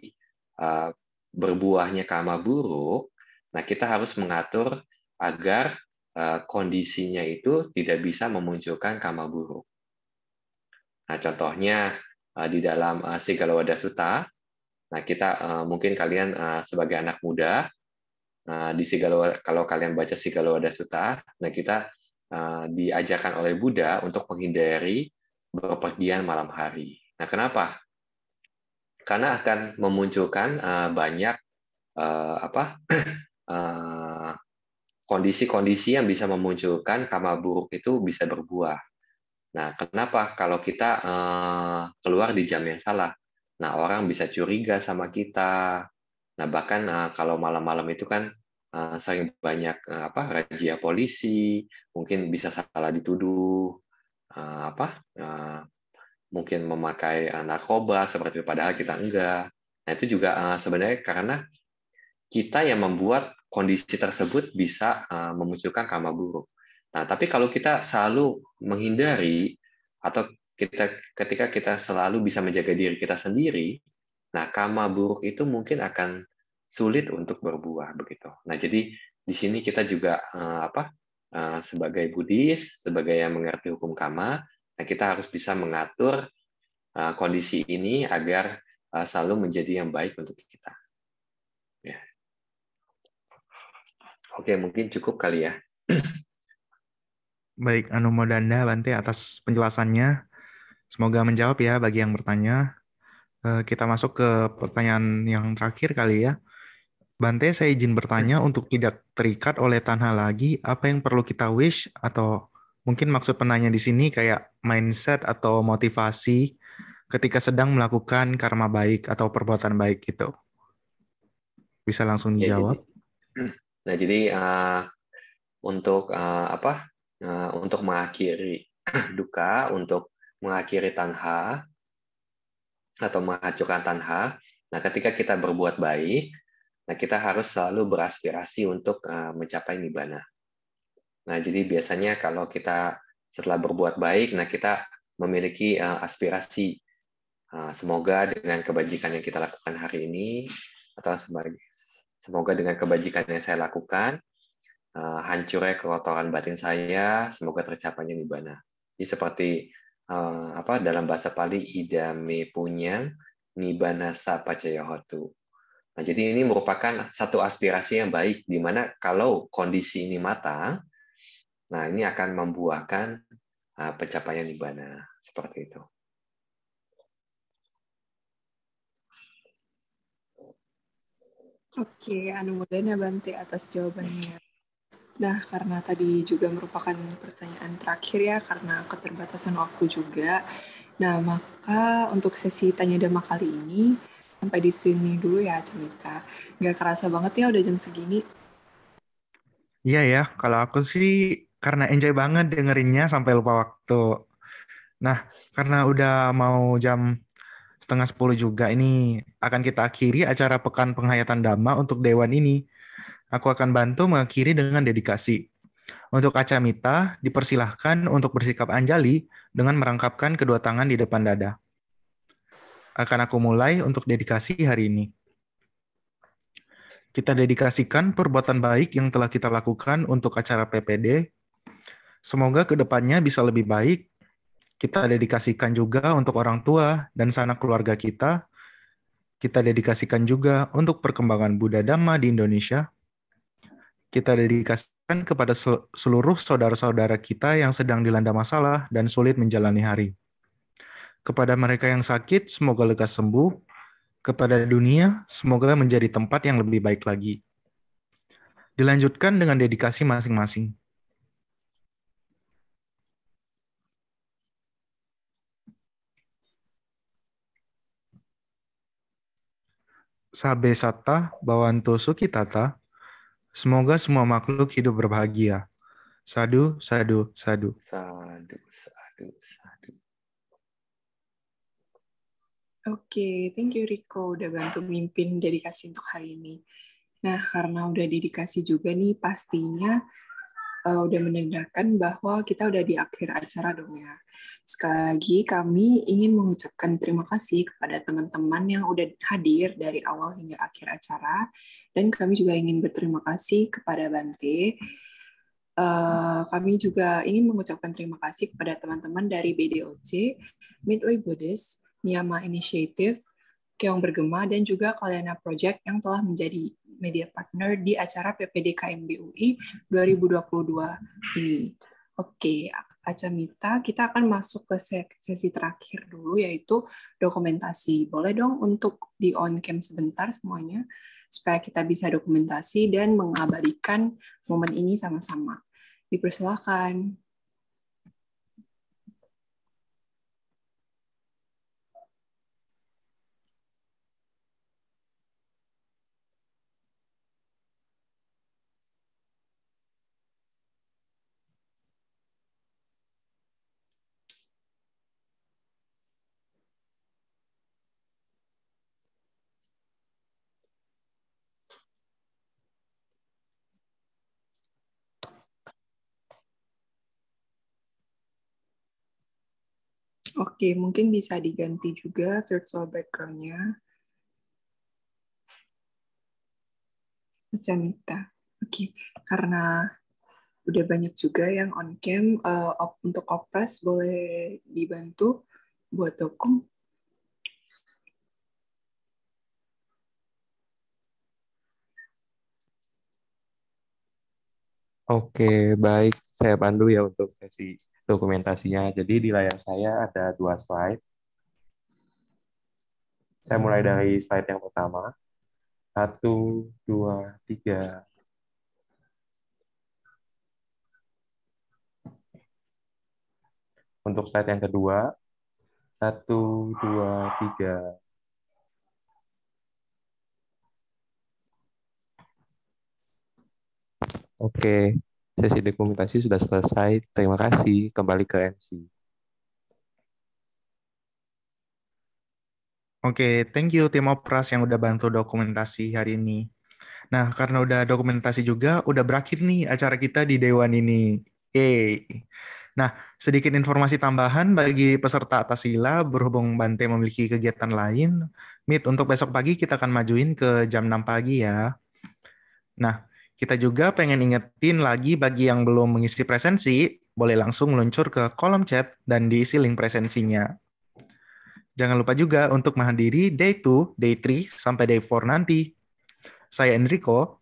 berbuahnya karma buruk, nah kita harus mengatur agar kondisinya itu tidak bisa memunculkan karma buruk. Nah, contohnya di dalam uh, Sigala Sutta Nah, kita uh, mungkin kalian uh, sebagai anak muda uh, di Sigalowa kalau kalian baca Sigalowada Sutta, nah kita uh, diajarkan oleh Buddha untuk menghindari bepergian malam hari. Nah, kenapa? Karena akan memunculkan uh, banyak uh, apa? Uh, kondisi-kondisi yang bisa memunculkan karma buruk itu bisa berbuah. Nah, kenapa kalau kita uh, keluar di jam yang salah? Nah, orang bisa curiga sama kita. Nah, bahkan uh, kalau malam-malam itu kan uh, sering banyak uh, apa razia polisi, mungkin bisa salah dituduh uh, apa uh, mungkin memakai uh, narkoba seperti itu padahal kita enggak. Nah, itu juga uh, sebenarnya karena kita yang membuat kondisi tersebut bisa uh, memunculkan karma buruk. Nah, tapi kalau kita selalu menghindari atau kita ketika kita selalu bisa menjaga diri kita sendiri, nah kama buruk itu mungkin akan sulit untuk berbuah begitu. Nah jadi di sini kita juga uh, apa uh, sebagai Buddhis, sebagai yang mengerti hukum kama, nah kita harus bisa mengatur uh, kondisi ini agar uh, selalu menjadi yang baik untuk kita. Ya. Oke mungkin cukup kali ya. Baik, Anumodanda, Bante atas penjelasannya. Semoga menjawab ya bagi yang bertanya. Eh, kita masuk ke pertanyaan yang terakhir kali ya. Bante, saya izin bertanya hmm. untuk tidak terikat oleh tanah lagi, apa yang perlu kita wish atau mungkin maksud penanya di sini kayak mindset atau motivasi ketika sedang melakukan karma baik atau perbuatan baik gitu. Bisa langsung ya, dijawab. Nah, jadi uh, untuk uh, apa? Uh, untuk mengakhiri duka, untuk mengakhiri tanha atau menghancurkan tanha. Nah, ketika kita berbuat baik, nah kita harus selalu beraspirasi untuk eh, mencapai nibana. Nah, jadi biasanya kalau kita setelah berbuat baik, nah kita memiliki eh, aspirasi eh, semoga dengan kebajikan yang kita lakukan hari ini atau sebagai semoga dengan kebajikan yang saya lakukan hancurnya kekotoran batin saya, semoga tercapainya nibana. Jadi seperti Eh, apa dalam bahasa Pali idame punyang nibanasa pacayohotu. Nah, jadi ini merupakan satu aspirasi yang baik di mana kalau kondisi ini matang, nah ini akan membuahkan uh, pencapaian nibana seperti itu. Oke, okay, Anu Bante atas jawabannya. Nah, karena tadi juga merupakan pertanyaan terakhir ya, karena keterbatasan waktu juga. Nah, maka untuk sesi tanya dama kali ini, sampai di sini dulu ya, Cemika. Nggak kerasa banget ya udah jam segini. Iya ya, kalau aku sih karena enjoy banget dengerinnya sampai lupa waktu. Nah, karena udah mau jam setengah sepuluh juga, ini akan kita akhiri acara Pekan Penghayatan dama untuk Dewan ini. Aku akan bantu mengakhiri dengan dedikasi. Untuk Acamita, dipersilahkan untuk bersikap anjali dengan merangkapkan kedua tangan di depan dada. Akan aku mulai untuk dedikasi hari ini. Kita dedikasikan perbuatan baik yang telah kita lakukan untuk acara PPD. Semoga kedepannya bisa lebih baik. Kita dedikasikan juga untuk orang tua dan sanak keluarga kita kita dedikasikan juga untuk perkembangan Buddha Dhamma di Indonesia kita dedikasikan kepada seluruh saudara-saudara kita yang sedang dilanda masalah dan sulit menjalani hari. Kepada mereka yang sakit, semoga lekas sembuh. Kepada dunia, semoga menjadi tempat yang lebih baik lagi. Dilanjutkan dengan dedikasi masing-masing. Sabe Sata bawantu Sukitata Semoga semua makhluk hidup berbahagia. Sadu, sadu, sadu. Sadu, sadu, sadu. Oke, okay, thank you Rico udah bantu mimpin dedikasi untuk hari ini. Nah, karena udah dedikasi juga nih, pastinya uh, udah menandakan bahwa kita udah di akhir acara dong ya. Sekali lagi kami ingin mengucapkan terima kasih kepada teman-teman yang udah hadir dari awal hingga akhir acara dan kami juga ingin berterima kasih kepada Bante. Uh, kami juga ingin mengucapkan terima kasih kepada teman-teman dari BDOC, Midway Buddhist, Myanmar Initiative, Keong Bergema, dan juga Kaliana Project yang telah menjadi media partner di acara PPDKMB UI 2022 ini. Oke, Acamita, kita akan masuk ke sesi terakhir dulu, yaitu dokumentasi. Boleh dong untuk di on-cam sebentar semuanya, supaya kita bisa dokumentasi dan mengabadikan momen ini sama-sama. Dipersilakan. Oke, mungkin bisa diganti juga virtual background-nya. Camita. Oke, karena udah banyak juga yang on cam uh, untuk opres boleh dibantu buat dokum. Oke, baik. Saya pandu ya untuk sesi dokumentasinya. Jadi di layar saya ada dua slide. Saya mulai dari hmm. slide yang pertama. Satu, dua, tiga. Untuk slide yang kedua. Satu, dua, tiga. Oke, Sesi dokumentasi sudah selesai. Terima kasih. Kembali ke MC. Oke, okay, thank you tim operas yang udah bantu dokumentasi hari ini. Nah, karena udah dokumentasi juga, udah berakhir nih acara kita di Dewan ini. Yeay. Nah, sedikit informasi tambahan bagi peserta Atasila berhubung Bante memiliki kegiatan lain, Meet untuk besok pagi kita akan majuin ke jam 6 pagi ya. Nah, kita juga pengen ingetin lagi bagi yang belum mengisi presensi, boleh langsung meluncur ke kolom chat dan diisi link presensinya. Jangan lupa juga untuk menghadiri day 2, day 3, sampai day 4 nanti. Saya Enrico.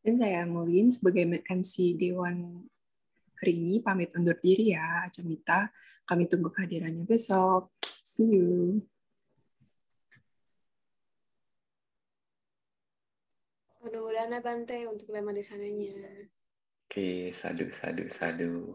Dan saya Amelin sebagai MC Day 1 hari ini pamit undur diri ya, Camita. Kami tunggu kehadirannya besok. See you. mudah-mudahan Bante untuk lama di sananya. Oke, sadu, sadu, sadu.